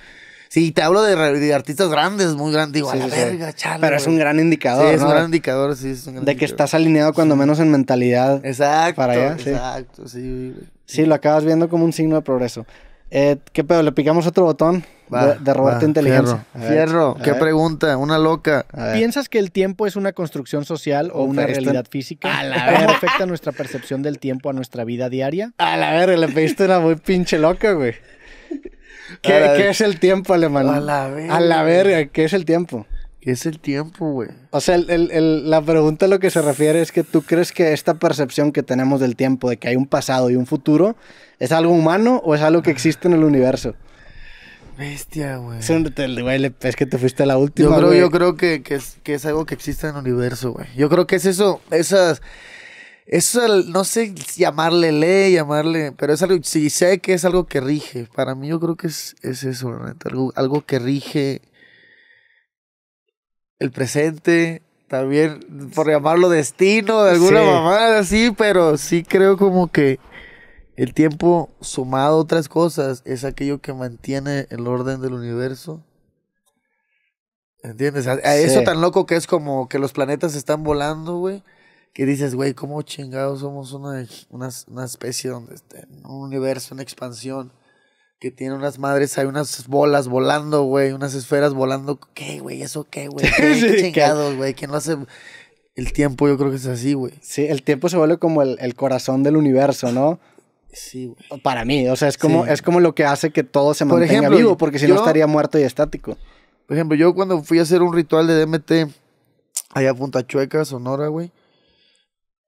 Sí, te hablo de, artistas grandes, muy grandes. igual. a la verga, chale. Pero es un gran indicador. Sí, es un gran indicador, sí. de que estás alineado cuando menos en mentalidad. Exacto. Para allá, exacto, sí. Sí, lo acabas viendo como un signo de progreso. Eh, ¿Qué pedo? ¿Le picamos otro botón? de, robarte inteligencia. Fierro, qué pregunta, una loca. ¿Piensas que el tiempo es una construcción social o una realidad física? A la verga. ¿afecta nuestra percepción del tiempo a nuestra vida diaria? A la verga, le pediste una muy pinche loca, güey. ¿Qué, es el tiempo, alemán? A la verga. A la verga, ¿qué es el tiempo? ¿Qué es el tiempo, güey? O sea, la pregunta a lo que se refiere es que tú crees que esta percepción que tenemos del tiempo, de que hay un pasado y un futuro, ¿Es algo humano o es algo que existe en el universo? Bestia, güey. Es, que te fuiste a la última. Yo yo creo que, es, que, es, algo que existe en el universo, güey. Yo creo que es eso, esas. Eso, no sé llamarle ley, llamarle. Pero es algo. sé que es algo que rige. Para mí, yo creo que es, es eso, realmente. Algo, que rige el presente, también por llamarlo destino de alguna mamada así, pero sí creo como que el tiempo sumado a otras cosas es aquello que mantiene el orden del universo. ¿Entiendes? A, eso tan loco que es como que los planetas están volando, güey. Que dices, güey, ¿cómo chingados somos una, una, una especie donde esté un universo una expansión? que tiene unas madres, hay unas bolas volando, güey, unas esferas volando. ¿Qué, güey? ¿Eso qué, güey? <laughs> ¿Qué, chingados, güey? ¿Quién lo hace? El tiempo yo creo que es así, güey. Sí, el tiempo se vuelve como el, el corazón del universo, ¿no? Sí, Para mí, o sea, es como, es como lo que hace que todo se mantenga vivo, porque si no estaría muerto y estático. Por ejemplo, yo cuando fui a hacer un ritual de DMT allá a Punta Chueca, Sonora, güey,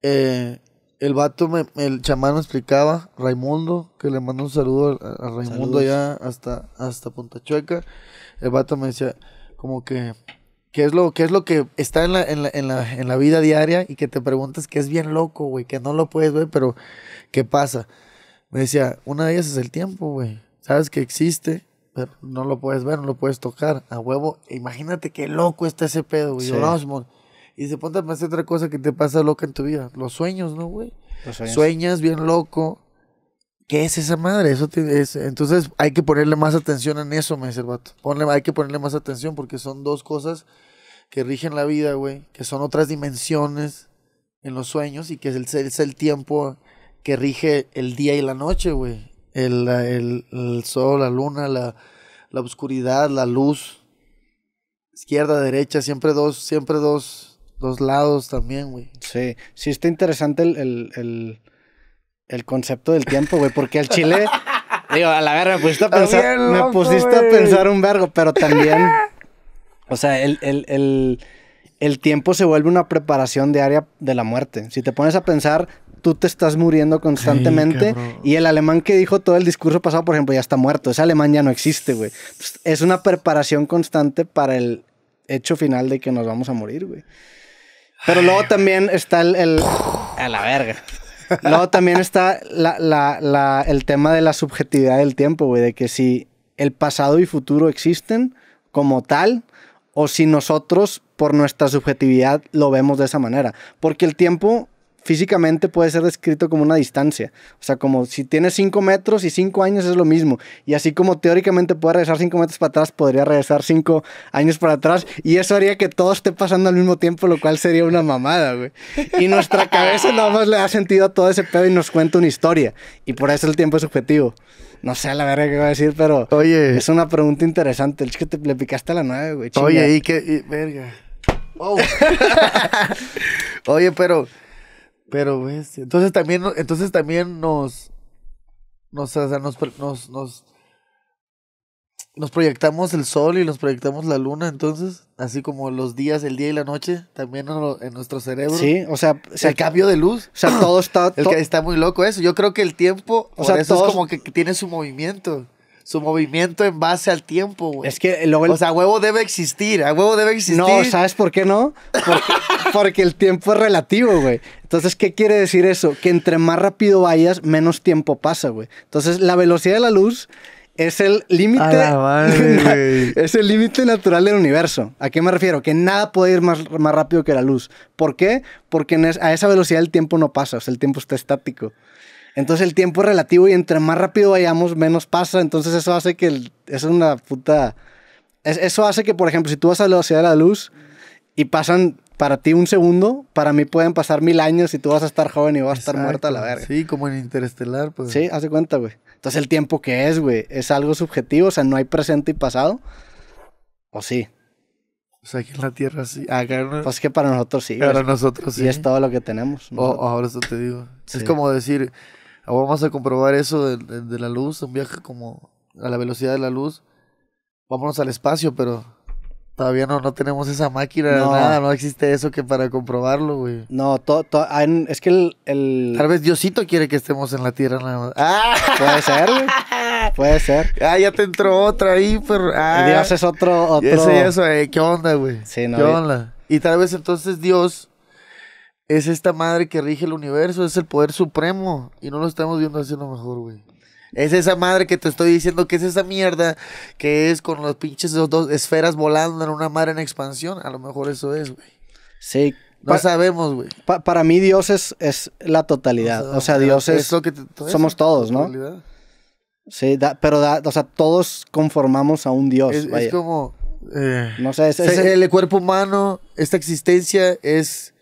eh, el vato, me, el chamán me explicaba, Raimundo, que le mandó un saludo a, Raimundo allá hasta, hasta Punta Chueca, el vato me decía, como que ¿Qué es lo, qué es lo que está en la, en, la, vida diaria y que te preguntas que es bien loco, güey, que no lo puedes güey, pero ¿qué pasa? Me decía, una de ellas es el tiempo, güey. Sabes que existe, pero no lo puedes ver, no lo puedes tocar. A huevo, imagínate qué loco está ese pedo, güey. Y se ponte a pensar otra cosa que te pasa loca en tu vida. Los sueños, ¿no, güey? Sueñas bien loco. ¿Qué es esa madre? Eso entonces hay que ponerle más atención en eso, me dice el vato. hay que ponerle más atención porque son dos cosas que rigen la vida, güey. Que son otras dimensiones en los sueños y que es el, es el tiempo que rige el día y la noche, güey. El, sol, la luna, la, oscuridad, la luz. Izquierda, derecha, siempre dos, siempre dos, lados también, güey. Sí, sí está interesante el, concepto del tiempo, güey, porque al chile, <laughs> digo, a la verga, me pusiste a pensar, me pusiste a pensar un vergo, pero también, o sea, el, el tiempo se vuelve una preparación diaria de la muerte. Si te pones a pensar, tú te estás muriendo constantemente. y el alemán que dijo todo el discurso pasado, por ejemplo, ya está muerto. Ese alemán ya no existe, güey. Pues, es una preparación constante para el hecho final de que nos vamos a morir, güey. Pero luego también está el, A la verga. <laughs> Luego también está el tema de la subjetividad del tiempo, güey. De que si el pasado y futuro existen como tal o si nosotros por nuestra subjetividad lo vemos de esa manera. Porque el tiempo físicamente puede ser descrito como una distancia. O sea, como si tienes 5 metros y 5 años es lo mismo. Y así como teóricamente puede regresar 5 metros para atrás, podría regresar 5 años para atrás. Y eso haría que todo esté pasando al mismo tiempo, lo cual sería una mamada, güey. Y nuestra <laughs> cabeza nada más le da sentido a todo ese pedo y nos cuenta una historia. Y por eso el tiempo es subjetivo. No sé la verga que va a decir, pero Oye. es una pregunta interesante. El que te le picaste a la nueve, güey. Oye, y qué... verga. <laughs> Oye, pero... Pero, bestia. Pues, entonces también, entonces también nos. Nos, o sea, nos, nos, proyectamos el sol y nos proyectamos la luna, entonces, así como los días, el día y la noche, también en, nuestro cerebro. Sí, o sea, el cambio de luz. O sea, todo está. está muy loco eso. Yo creo que el tiempo, o sea, eso es como que tiene su movimiento su movimiento en base al tiempo, güey. Es que O sea, huevo debe existir, a huevo debe existir. No, ¿sabes por qué no? <laughs> Porque, el tiempo es relativo, güey. Entonces, ¿qué quiere decir eso? Que entre más rápido vayas, menos tiempo pasa, güey. Entonces, la velocidad de la luz es el límite. <laughs> es el límite natural del universo. ¿A qué me refiero? Que nada puede ir más, más rápido que la luz. ¿Por qué? Porque a esa velocidad el tiempo no pasa, o sea, el tiempo está estático. Entonces el tiempo es relativo y entre más rápido vayamos, menos pasa. Entonces eso hace que... eso es una eso hace que, por ejemplo, si tú vas a la velocidad de la luz y pasan para ti un segundo, para mí pueden pasar mil años y tú vas a estar joven y vas a estar muerta a la verga. Sí, como en Interestelar, pues. Sí, hace cuenta, güey. Entonces el tiempo que es, güey, es algo subjetivo, o sea, no hay presente y pasado. ¿O sí? O sea, aquí en la Tierra sí. Ah, pues que para nosotros sí. Para nosotros sí. Y es todo lo que tenemos. O, ahora eso te digo. Es como decir, Vamos a comprobar eso de, la luz, un viaje como a la velocidad de la luz. Vámonos al espacio, pero Todavía no, tenemos esa máquina, nada, no existe eso que para comprobarlo, güey. No, ah, es que el, Tal vez Diosito quiere que estemos en la Tierra ah. Puede ser, güey. Puede ser. Ah, ya te entró otra ahí, pero... Ah. Dios es otro... otro... eso, eh, ¿qué onda, güey? Sí, no. ¿Qué onda? Y tal vez entonces Dios es esta madre que rige el universo, es el poder supremo. Y no lo estamos viendo así a lo mejor, güey. Es esa madre que te estoy diciendo que es esa mierda que es con los pinches dos, dos esferas volando en una mar en expansión. A lo mejor eso es, güey. Sí. No sabemos, güey. para mí Dios es, la totalidad. o sea, Dios es... somos todos, ¿no? Sí, pero o sea, todos conformamos a un Dios. Es, como... Eh, no sé, es, el cuerpo humano, esta existencia es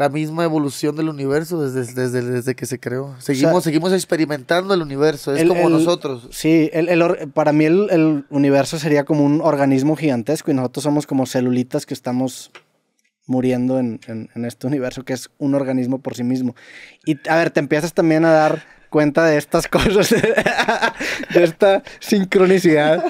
la misma evolución del universo desde, desde, desde que se creó. Seguimos, seguimos experimentando el universo, es como nosotros. Sí, el, para mí el, universo sería como un organismo gigantesco y nosotros somos como celulitas que estamos muriendo en, en, este universo que es un organismo por sí mismo. Y a ver, te empiezas también a dar cuenta de estas <laughs> cosas, de esta sincronicidad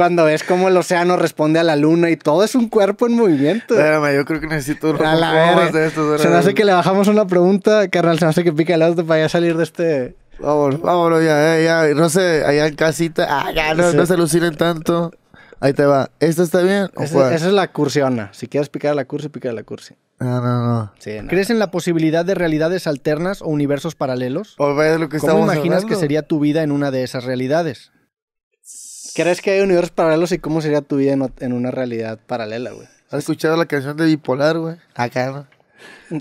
cuando ves cómo el océano responde a la luna y todo es un cuerpo en movimiento. Espérame, yo creo que necesito un a la más Se me hace que le bajamos una pregunta, carnal, se me hace que pica el auto para ya salir de este... Vamos, vámonos ya, eh, ya, no sé, allá en casita, ah, no, no se alucinen tanto. Ahí te va. ¿Esta está bien? ¿O esa, es la cursiona. Si quieres picar a la cursi, pica a la cursi. No, no, no. ¿Crees en la posibilidad de realidades alternas o universos paralelos? O pues ves lo que ¿Cómo imaginas que sería tu vida en una de esas realidades? ¿Crees que hay universos paralelos y cómo sería tu vida en, una realidad paralela, güey? ¿Has escuchado la canción de Bipolar, güey? Acá, ¿no? <laughs>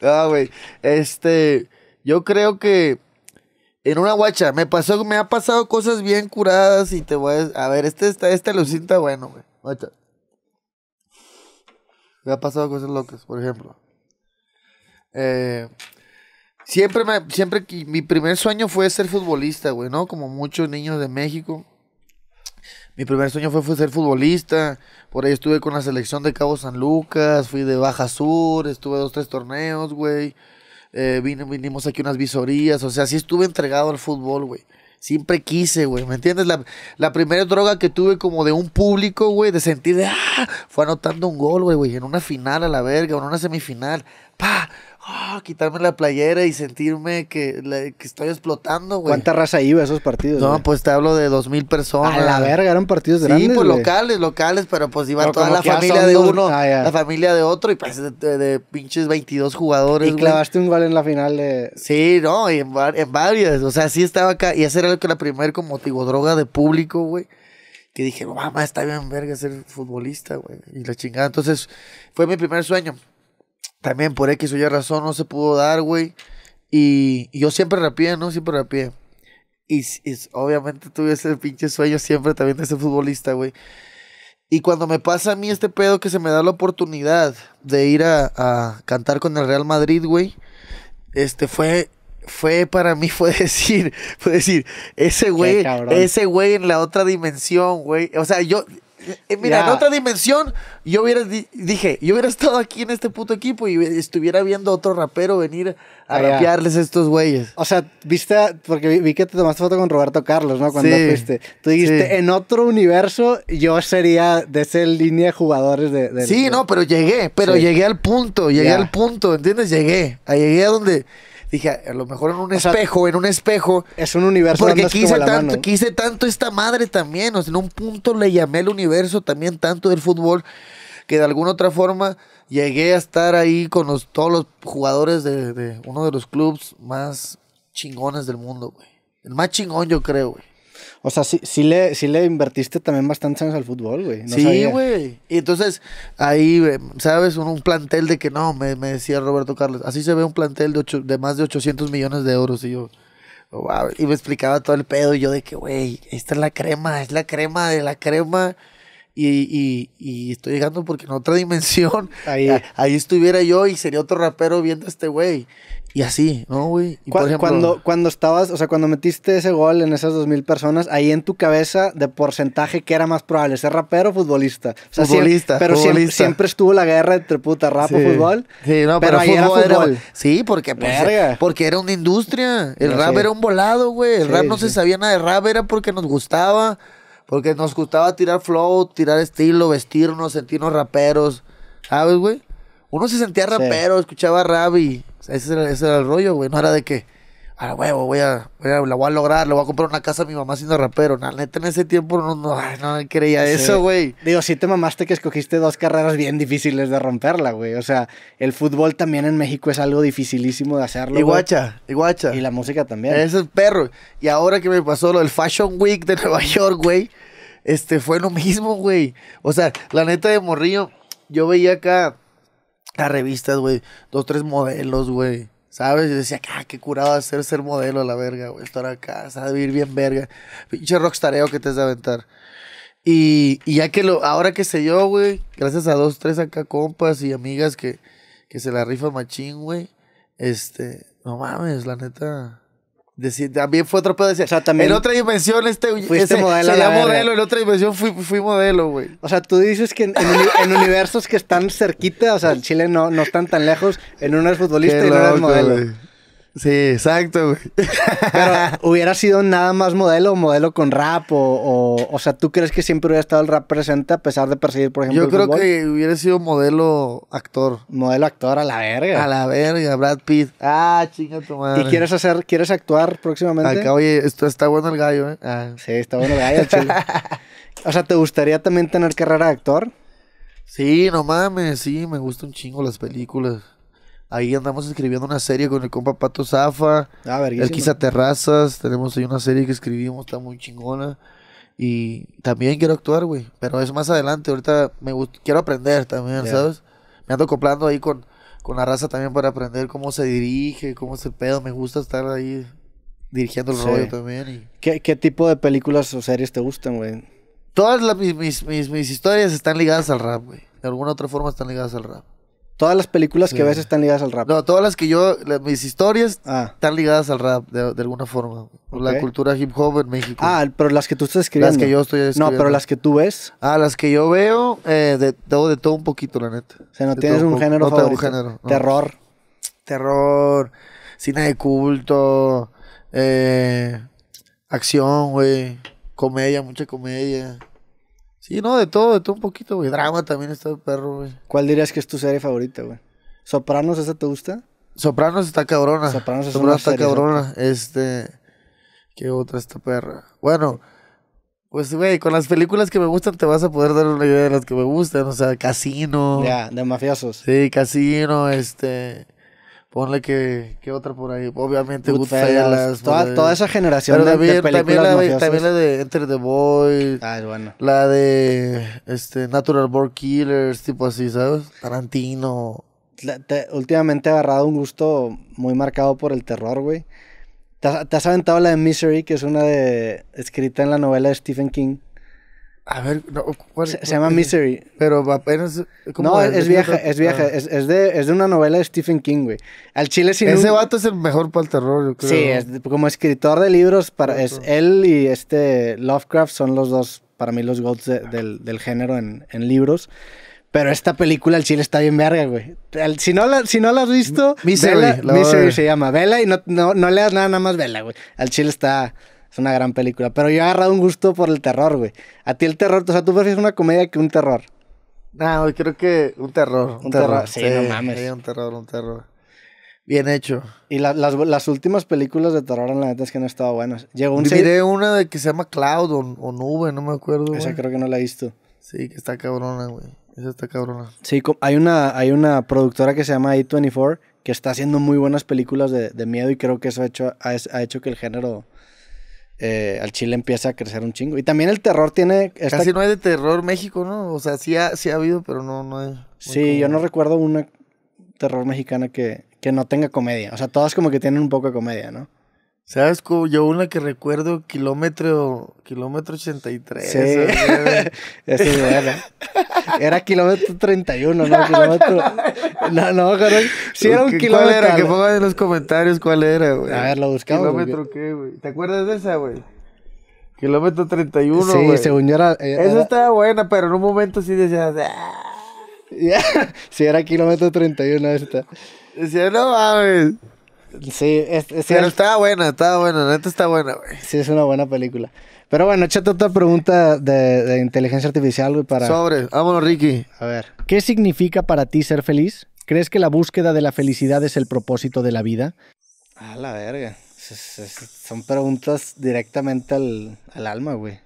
no, güey. Este, yo creo que en una guacha me pasó, me ha pasado cosas bien curadas y te voy a... A ver, este, esta, esta lucinta, bueno, güey. Me ha pasado cosas locas, por ejemplo. Eh, Siempre, me, siempre mi primer sueño fue ser futbolista, güey, ¿no? Como muchos niños de México. Mi primer sueño fue, fue, ser futbolista. Por ahí estuve con la selección de Cabo San Lucas, fui de Baja Sur, estuve dos, tres torneos, güey. Eh, vinimos aquí unas visorías, o sea, sí estuve entregado al fútbol, güey. Siempre quise, güey, ¿me entiendes? La, primera droga que tuve como de un público, güey, de sentir de, ah, fue anotando un gol, güey, güey, en una final a la verga, en una semifinal, ¡Pah! oh, quitarme la playera y sentirme que, estoy explotando, güey. ¿Cuánta raza iba a esos partidos? No, pues te hablo de dos mil personas. A la verga, eran partidos sí, grandes. Sí, pues locales, locales, pero pues iba toda la familia de uno, ah, la familia de otro y pues de, pinches 22 jugadores. Y clavaste un gol en la final de. Sí, no, en, varios varias. O sea, sí estaba acá. Y esa era que la primera como digo, droga de público, güey que dije, mamá, está bien verga ser futbolista, güey. Y la chingada. Entonces, fue mi primer sueño también por X o Y razón no se pudo dar, güey. Y, yo siempre rapié, ¿no? Siempre rapié. Y, obviamente tuve ese pinche sueño siempre también de ser futbolista, güey. Y cuando me pasa a mí este pedo que se me da la oportunidad de ir a, a cantar con el Real Madrid, güey, este fue, fue para mí, fue <laughs> decir, fue decir, ese güey, ese güey en la otra dimensión, güey. O sea, yo, eh, mira, en otra dimensión, yo hubiera, dije, yo hubiera estado aquí en este puto equipo y estuviera viendo otro rapero venir a rapearles a estos güeyes. O sea, viste, porque vi, que te tomaste foto con Roberto Carlos, ¿no? Cuando sí, Tú dijiste, en otro universo, yo sería de esa línea de jugadores de. sí, no, pero llegué, pero llegué al punto, llegué al punto, ¿entiendes? Llegué, llegué a donde Dije, a lo mejor en un espejo, en un espejo. Es un universo. Porque quise tanto, quise tanto esta madre también. O sea, en un punto le llamé el universo también tanto del fútbol que de alguna otra forma llegué a estar ahí con los, todos los jugadores de, de uno de los clubes más chingones del mundo, güey. El más chingón, yo creo, güey. O sea, sí, le, le invertiste también bastantes años al fútbol, güey. sí, güey. Y entonces ahí, eh, ¿sabes? Un, plantel de que no, me, me, decía Roberto Carlos, así se ve un plantel de, de más de 800 millones de euros. Y yo, wow. Y me explicaba todo el pedo. Y yo de que, güey, esta es la crema, es la crema de la crema. Y, y, y, estoy llegando porque en otra <laughs> dimensión, ahí. ahí. estuviera yo y sería otro rapero viendo a este güey. Y así, ¿no, güey? cuando, cuando estabas, o sea, cuando metiste ese gol en esas dos mil personas, ahí en tu cabeza, de porcentaje, ¿qué era más probable? ¿Ser rapero o futbolista? futbolista. pero Siempre, estuvo la guerra entre puta rap o fútbol. Sí, no, pero, pero era sí, porque, pues, porque era una industria. El rap era un volado, güey. El rap no se sabía nada de rap, era porque nos gustaba. Porque nos gustaba tirar flow, tirar estilo, vestirnos, sentirnos raperos. ¿Sabes, güey? Uno se sentía rapero, escuchaba rap y ese era, el rollo, güey. No era de que, a la huevo, voy a, la voy a lograr, le voy a comprar una casa a mi mamá siendo rapero. La neta, en ese tiempo no, no, creía eso, güey. Digo, si te mamaste que escogiste dos carreras bien difíciles de romperla, güey. O sea, el fútbol también en México es algo dificilísimo de hacerlo. Y guacha, y Y la música también. Ese es perro. Y ahora que me pasó lo del Fashion Week de <laughs> Nueva York, güey, este, fue lo mismo, güey. O sea, la neta de Morrillo, yo veía acá las revistas, güey, dos, tres modelos, güey. ¿Sabes? Y decía, ah, qué curado hacer ser modelo a la verga, güey. Estar acá, sabe vivir bien verga. Pinche rockstareo que te vas de aventar. Y, ya que lo, ahora que sé yo, güey, gracias a dos, tres acá compas y amigas que, que se la rifan machín, güey. Este, no mames, la neta. Decir, también fue otro pedo decir, en otra dimensión este modelo, modelo, en otra dimensión fui, fui modelo, güey. O sea, tú dices que en, universos que están cerquita, o sea, en Chile no, no están tan lejos, en uno eres futbolista y en otro eres modelo. Sí, exacto, Pero <laughs> hubiera sido nada más modelo, o modelo con rap, o, o, sea, ¿tú crees que siempre hubiera estado el rap presente a pesar de perseguir, por ejemplo, Yo creo que hubiera sido modelo actor. Modelo actor a la verga. A la verga, Brad Pitt. Ah, chinga tu madre. ¿Y quieres hacer, quieres actuar próximamente? Acá, oye, esto está bueno el gallo, ¿eh? Ah. Sí, está bueno el gallo, <laughs> o sea, ¿te gustaría también tener carrera de actor? Sí, no mames, sí, me gustan un chingo las películas. Ahí andamos escribiendo una serie con el compa Pato Zafa. Ah, El Quizá Terrazas. Tenemos ahí una serie que escribimos, está muy chingona. Y también quiero actuar, güey. Pero es más adelante. Ahorita me quiero aprender también, ¿sabes? Me ando acoplando ahí con, la raza también para aprender cómo se dirige, cómo es el pedo. Me gusta estar ahí dirigiendo el rollo también. ¿Qué, tipo de películas o series te gustan, güey? Todas las, mis, mis historias están ligadas al rap, güey. De alguna otra forma están ligadas al rap. Todas las películas que ves están ligadas al rap. No, todas las que yo, mis historias ah. están ligadas al rap, de, alguna forma. La cultura hip hop en México. Ah, pero las que tú estás escribiendo. Las que yo estoy escribiendo. No, pero las que tú ves. Ah, las que yo veo, eh, de, todo, de todo un poquito, la neta. O sea, no tienes un género favorito. un género. Terror. Terror, cine de culto, eh, acción, güey, comedia, mucha comedia. Sí, no, de todo, de todo un poquito, güey. Drama también está perro, güey. ¿Cuál dirías que es tu serie favorita, güey? ¿Sopranos esa te gusta? Sopranos está cabrona. Sopranos, está cabrona. Este. ¿Qué otra esta perra? Bueno, pues, güey, con las películas que me gustan te vas a poder dar una idea de las que me gustan. O sea, Casino. Ya, de mafiosos. Sí, Casino, este. Ponle que, otra por ahí. Obviamente Goodfellas. Pues, toda, esa generación de, también, películas también la, de Enter the Boy. Ah, bueno. La de este, Natural Born Killers, tipo así, ¿sabes? Tarantino. últimamente he agarrado un gusto muy marcado por el terror, güey. ¿Te, ¿Te, has aventado la de Misery, que es una de... escrita en la novela de Stephen King. A ver, ¿cuál, se, llama Misery. Pero apenas. No, es, viaje vieja, es vieja. Ah. Es, de, es una novela de Stephen King, güey. Al chile sin. Ese vato es el mejor para el terror, yo creo. Sí, como escritor de libros, para, es él y este Lovecraft son los dos, para mí, los gods del, del, género en, en libros. Pero esta película, al chile, está bien verga, güey. Si no la, si no la has visto, Misery, se llama. Vela y no, no, no leas nada, nada más vela, güey. Al chile está una gran película. Pero yo he agarrado un gusto por el terror, güey. A ti el terror, o sea, tú prefieres una comedia que un terror. No, ah, yo creo que un terror. Un, terror. Sí, no mames. un terror, un terror. Bien hecho. Y las, últimas películas de terror, en la neta, es que no han estado buenas. Llegó un... Miré una de que se llama Cloud o, Nube, no me acuerdo. Esa creo que no la he visto. Sí, que está cabrona, güey. Esa está cabrona. Sí, hay una, hay una productora que se llama A24 que está haciendo muy buenas películas de, miedo y creo que eso ha hecho, ha hecho que el género eh, al Chile empieza a crecer un chingo. Y también el terror tiene... Casi no hay de terror México, ¿no? O sea, sí ha, habido, pero no, no es... Sí, yo no recuerdo una terror mexicana que, que no tenga comedia. O sea, todas como que tienen un poco de comedia, ¿no? ¿Sabes? Yo una que recuerdo, kilómetro, kilómetro 83. Sí. <laughs> Eso, sí era. era kilómetro 31, ¿no? <laughs> Kilómetro... No, no, caray. Sí era un kilómetro. ¿Cuál era? Que pongan en los comentarios cuál era, güey. A ver, lo buscamos. ¿Kilómetro qué, güey? ¿Te acuerdas de esa, güey? Kilómetro 31, güey. Sí, se según eh, Eso estaba buena, pero en un momento sí decías... Ah". <laughs> Sí, era kilómetro 31 esta. Decía, no mames. Sí, Pero está buena, está buena, neta está buena, güey. Sí, es una buena película. Pero bueno, échate otra pregunta de, inteligencia artificial, güey, para... Sobre, vámonos, Ricky. A ver. ¿Qué significa para ti ser feliz? ¿Crees que la búsqueda de la felicidad es el propósito de la vida? A la verga. son preguntas directamente al, alma, güey.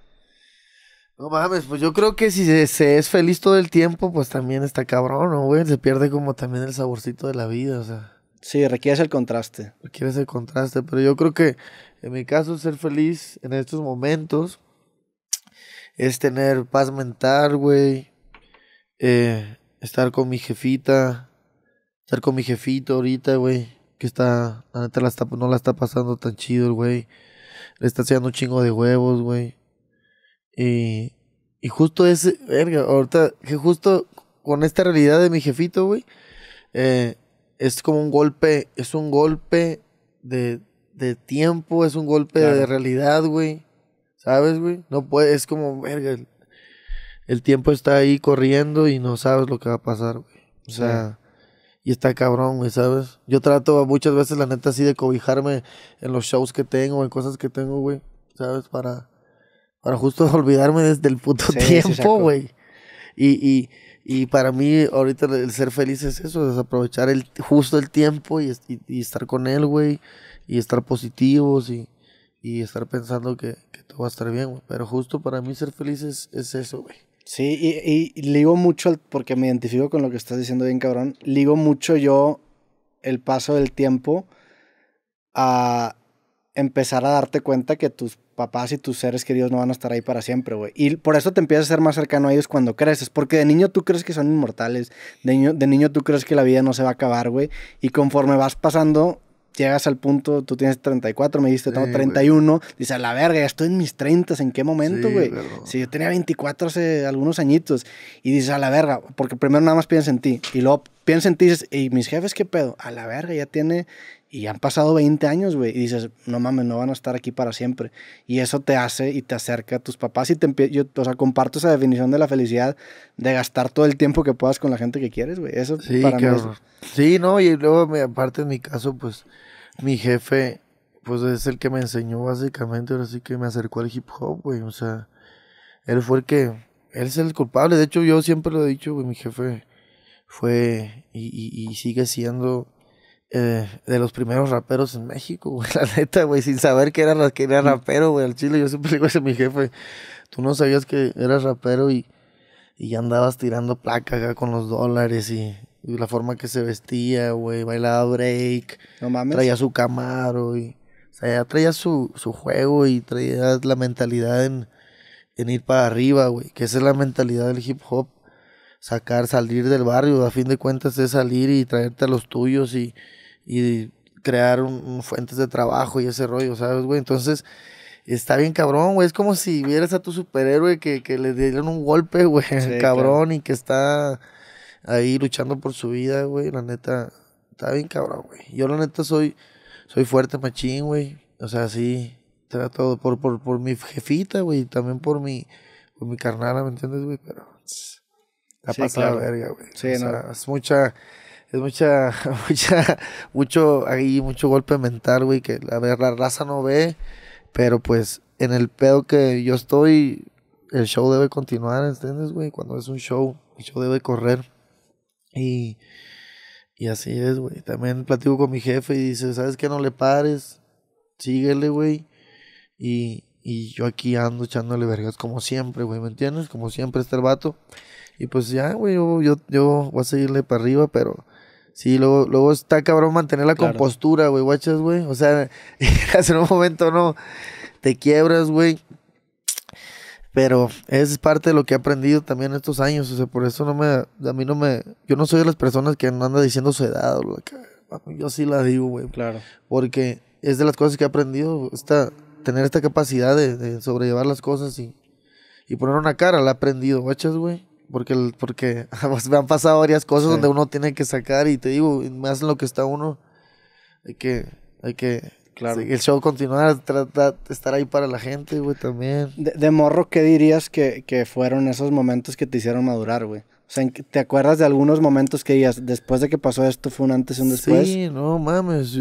No mames, pues yo creo que si se, es feliz todo el tiempo, pues también está cabrón, ¿no, güey? Se pierde como también el saborcito de la vida, o sea. Sí, requiere el contraste. Requieres el contraste, pero yo creo que en mi caso ser feliz en estos momentos es tener paz mental, güey. Eh, estar con mi jefita, estar con mi jefito ahorita, güey. Que está, la neta la no la está pasando tan chido el güey. Le está haciendo un chingo de huevos, güey. Y, y justo ese, verga, ahorita, que justo con esta realidad de mi jefito, güey, eh, es como un golpe, es un golpe de, tiempo, es un golpe de realidad, güey. ¿Sabes, güey? No puede, es como, verga, el, tiempo está ahí corriendo y no sabes lo que va a pasar, güey. O sea, y está cabrón, güey, ¿sabes? Yo trato muchas veces, la neta, así de cobijarme en los shows que tengo, en cosas que tengo, güey, ¿sabes? Para, para justo <laughs> olvidarme desde el puto tiempo, güey. Y, y, y para mí, ahorita el ser feliz es eso, desaprovechar el, justo el tiempo y, estar con él, güey, y estar positivos y, estar pensando que, todo va a estar bien, güey. Pero justo para mí ser feliz es, eso, güey. Sí, y, y, ligo mucho, porque me identifico con lo que estás diciendo bien, cabrón. Ligo mucho yo el paso del tiempo a empezar a darte cuenta que tus papás y tus seres queridos no van a estar ahí para siempre, güey. Y por eso te empiezas a ser más cercano a ellos cuando creces, porque de niño tú crees que son inmortales, de niño, tú crees que la vida no se va a acabar, güey. Y conforme vas pasando, llegas al punto, tú tienes 34, me dijiste, tengo 31, dices, a la verga, ya estoy en mis 30, ¿en qué momento, güey? Si yo tenía 24 hace algunos añitos, y dices, a la verga, porque primero nada más piensa en ti, y luego piensa en ti y dices, y mis jefes, ¿qué pedo? A la verga, ya tiene, y han pasado 20 años, güey. Y dices, no mames, no van a estar aquí para siempre. Y eso te hace y te acerca a tus papás. Y te yo, o sea, comparto esa definición de la felicidad de gastar todo el tiempo que puedas con la gente que quieres, güey. Eso para mí Sí, no, y luego, aparte en mi caso, pues, mi jefe, pues es el que me enseñó básicamente, ahora sí que me acercó al hip hop, güey. O sea, él fue el que, él es el culpable. De hecho, yo siempre lo he dicho, güey, mi jefe fue y, y sigue siendo eh, de los primeros raperos en México, güey, <laughs> la neta, güey, sin saber que era, que era rapero, güey, al chile. Yo siempre <laughs> digo ese a mi jefe, tú no sabías que eras rapero y, y ya andabas tirando placa acá con los dólares y, la forma que se vestía, güey, bailaba break, traía su camaro y... O sea, ya traía su, su juego y traía la mentalidad en, en ir para arriba, güey. Que esa es la mentalidad del hip hop. Sacar, salir del barrio. A fin de cuentas es salir y traerte a los tuyos y, y crear un, fuentes de trabajo y ese rollo, ¿sabes, güey? Entonces, está bien cabrón, güey. Es como si vieras a tu superhéroe que, le dieron un golpe, <laughs> güey, cabrón, y que está ahí luchando por su vida, güey. La neta, está bien cabrón, güey. Yo, la neta, soy, soy fuerte, machín, güey. O sea, sí, trato por, por, por mi jefita, güey, y también por mi, por mi carnada, ¿me entiendes, güey? Pero. La pasada verga, güey. o sea, es mucha es mucha, <laughs> mucha, mucho ahí, mucho golpe mental, güey, que a ver, la raza no ve, pero pues en el pedo que yo estoy, el show debe continuar, ¿entiendes, güey? Cuando es un show, el show debe correr. Y, y así es, güey. También platico con mi jefe y dice, ¿sabes qué? No le pares, síguele, güey. Y, y yo aquí ando echándole vergas como siempre, güey, ¿me entiendes? Como siempre está el vato. Y pues ya, güey, yo, yo, yo voy a seguirle para arriba, pero Sí, luego, está cabrón mantener la compostura, güey, guachas, güey. O sea, hace <laughs> un momento no te quiebras, güey. Pero es parte de lo que he aprendido también estos años. O sea, por eso no me. A mí no me. Yo no soy de las personas que no anda diciendo su edad Yo sí la digo, güey. Claro. Porque es de las cosas que he aprendido. Esta, tener esta capacidad de, sobrellevar las cosas y, y poner una cara. La he aprendido, guachas, güey porque, porque <laughs> ah, pues, me han pasado varias cosas donde uno tiene que sacar y te digo, más en lo que está uno, hay que, hay que claro. el show continuar, tratar estar ahí para la gente, güey, también. De, morro, ¿qué dirías que, que, fueron esos momentos que te hicieron madurar, güey? O sea, ¿te acuerdas de algunos momentos que dirías, después de que pasó esto, fue un antes y un después? Sí, no mames.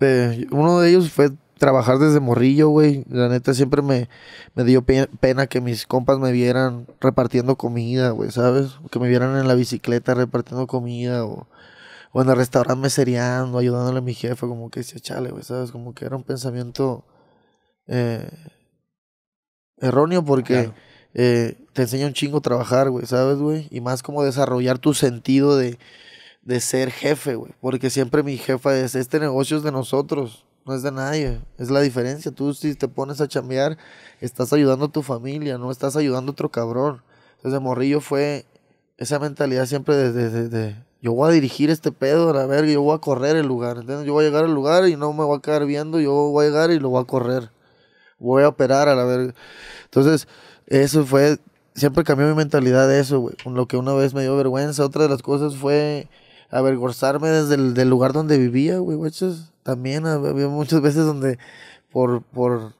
Eh, uno de ellos fue trabajar desde morrillo, güey. La neta siempre me, me dio pena que mis compas me vieran repartiendo comida, güey, ¿sabes? que me vieran en la bicicleta repartiendo comida o, en el restaurante seriando, ayudándole a mi jefe, como que decía, chale, güey, ¿sabes? Como que era un pensamiento eh, erróneo porque... Eh, te enseña un chingo trabajar, güey, ¿sabes, güey? Y más como desarrollar tu sentido de, de ser jefe, güey. Porque siempre mi jefa es, este negocio es de nosotros no es de nadie. Es la diferencia. Tú si te pones a chambear, estás ayudando a tu familia, no estás ayudando a otro cabrón. Entonces, Morrillo fue esa mentalidad siempre de, de, de, yo voy a dirigir este pedo, a la verga, yo voy a correr el lugar, ¿entiendes? Yo voy a llegar al lugar y no me voy a quedar viendo, yo voy a llegar y lo voy a correr. Voy a operar a la verga. Entonces, eso fue, siempre cambió mi mentalidad de eso, güey. Con lo que una vez me dio vergüenza, otra de las cosas fue Avergorzarme desde el lugar donde vivía, güey, guachos. También había muchas veces donde por, por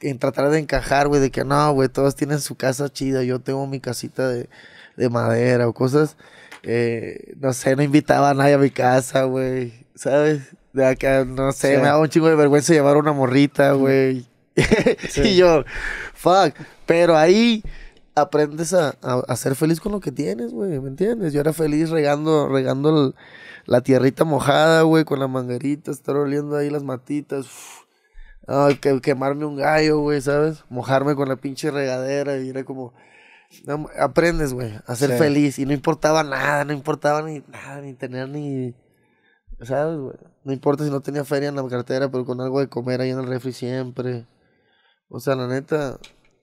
en tratar de encajar, güey, de que no, güey, todos tienen su casa chida, yo tengo mi casita de, de madera o cosas. Eh, no sé, no invitaba a nadie a mi casa, güey, ¿sabes? De acá, no sé, me daba un chingo de vergüenza llevar una morrita, güey. <laughs> Sí. y yo, fuck. Pero ahí aprendes a, ser feliz con lo que tienes, güey, ¿me entiendes? Yo era feliz regando, regando la tierrita mojada, güey, con la manguerita, estar oliendo ahí las matitas, Ay, que, quemarme un gallo, güey, ¿sabes? Mojarme con la pinche regadera y era como... aprendes, güey, a ser feliz y no importaba nada, no importaba ni nada, ni tener ni... ¿Sabes, güey? No importa si no tenía feria en la cartera, pero con algo de comer ahí en el refri siempre. O sea, la neta,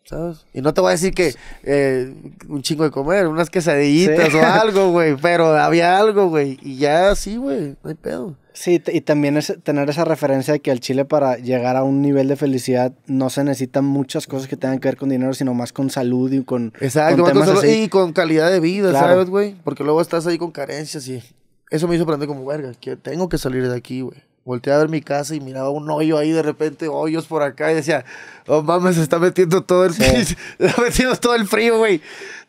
¿sabes? Y no te voy a decir que eh, un chingo de comer, unas quesadillitas o <laughs> algo, güey, pero había algo, güey. Y ya sí, güey, no hay pedo. Sí, y también es tener esa referencia de que al Chile para llegar a un nivel de felicidad no se necesitan muchas cosas que tengan que ver con dinero, sino más con salud y con... Exacto, y con calidad de vida, ¿sabes, güey? Porque luego estás ahí con carencias y eso me hizo aprender como, verga, que tengo que salir de aquí, güey volteé a ver mi casa y miraba un hoyo ahí de repente, hoyos por acá, y decía, oh mames, se está metiendo todo el <laughs> todo el frío, güey,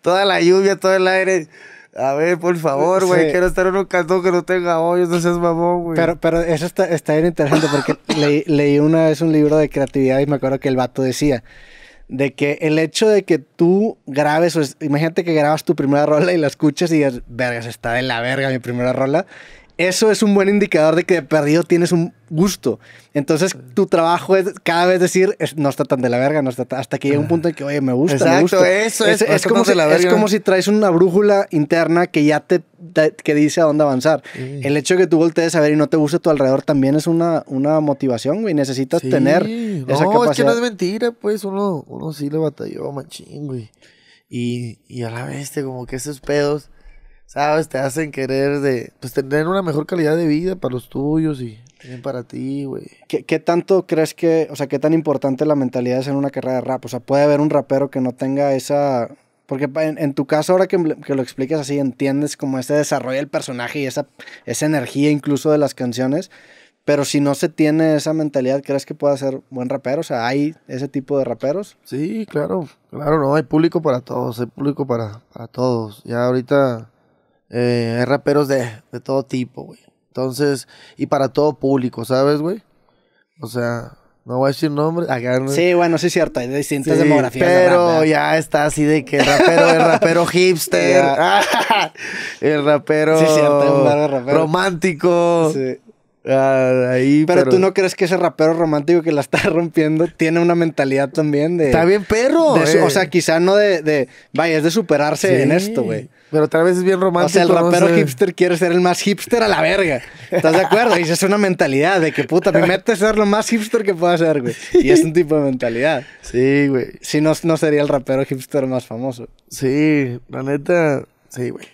toda la lluvia, todo el aire. A ver, por favor, güey, quiero estar en un cantón que no tenga hoyos, no seas mamón, güey. Pero, pero eso está, está bien interesante porque <laughs> leí, una vez un libro de creatividad y me acuerdo que el vato decía de que el hecho de que tú grabes, imagínate que grabas tu primera rola y la escuchas y dices, vergas, está de la verga mi primera rola, eso es un buen indicador de que de perdido tienes un gusto. Entonces, tu trabajo es cada vez decir, no está tan de la verga, hasta que llega un punto en que, oye, me gusta, me gusta. eso es. como, si, traes una brújula interna que ya te, dice a dónde avanzar. El hecho de que tú voltees a ver y no te guste tu alrededor también es una, una motivación, güey. Necesitas tener no, esa capacidad. es que no es mentira, pues. Uno, uno sí le batalló, machín, güey. Y, y a la vez, como que esos pedos ¿sabes? Te hacen querer de, pues tener una mejor calidad de vida para los tuyos y también para ti, güey. ¿Qué, ¿Qué, tanto crees que, o sea, qué tan importante la mentalidad es en una carrera de rap? O sea, puede haber un rapero que no tenga esa... Porque en, tu caso, ahora que, que, lo explicas así, entiendes como ese desarrollo del personaje y esa, esa energía incluso de las canciones. Pero si no se tiene esa mentalidad, ¿crees que pueda ser buen rapero? O sea, ¿hay ese tipo de raperos? Sí, claro, claro, no, hay público para todos, hay público para, para todos. Ya ahorita eh, hay raperos de, todo tipo, güey. Entonces, y para todo público, ¿sabes, güey? O sea, no voy a decir nombres. sí, bueno, sí es cierto, hay distintas demografías. Pero ya está así de que el rapero, el rapero <laughs> hipster, <laughs> el rapero, romántico. Ah, pero, tú no crees que ese rapero romántico que la está <laughs> rompiendo tiene una mentalidad también de. Está bien, perro. Eh. O sea, quizá no de, Vaya, es de superarse en esto, güey. Pero otra vez es bien romántico. O sea, el rapero hipster quiere ser el más hipster a la verga. ¿Estás de acuerdo? Y es una mentalidad de que puta, me metes a ser lo más hipster que pueda ser, güey. Y es un tipo de mentalidad. Sí, güey. Si no, no sería el rapero hipster más famoso. Sí, la neta, sí, güey.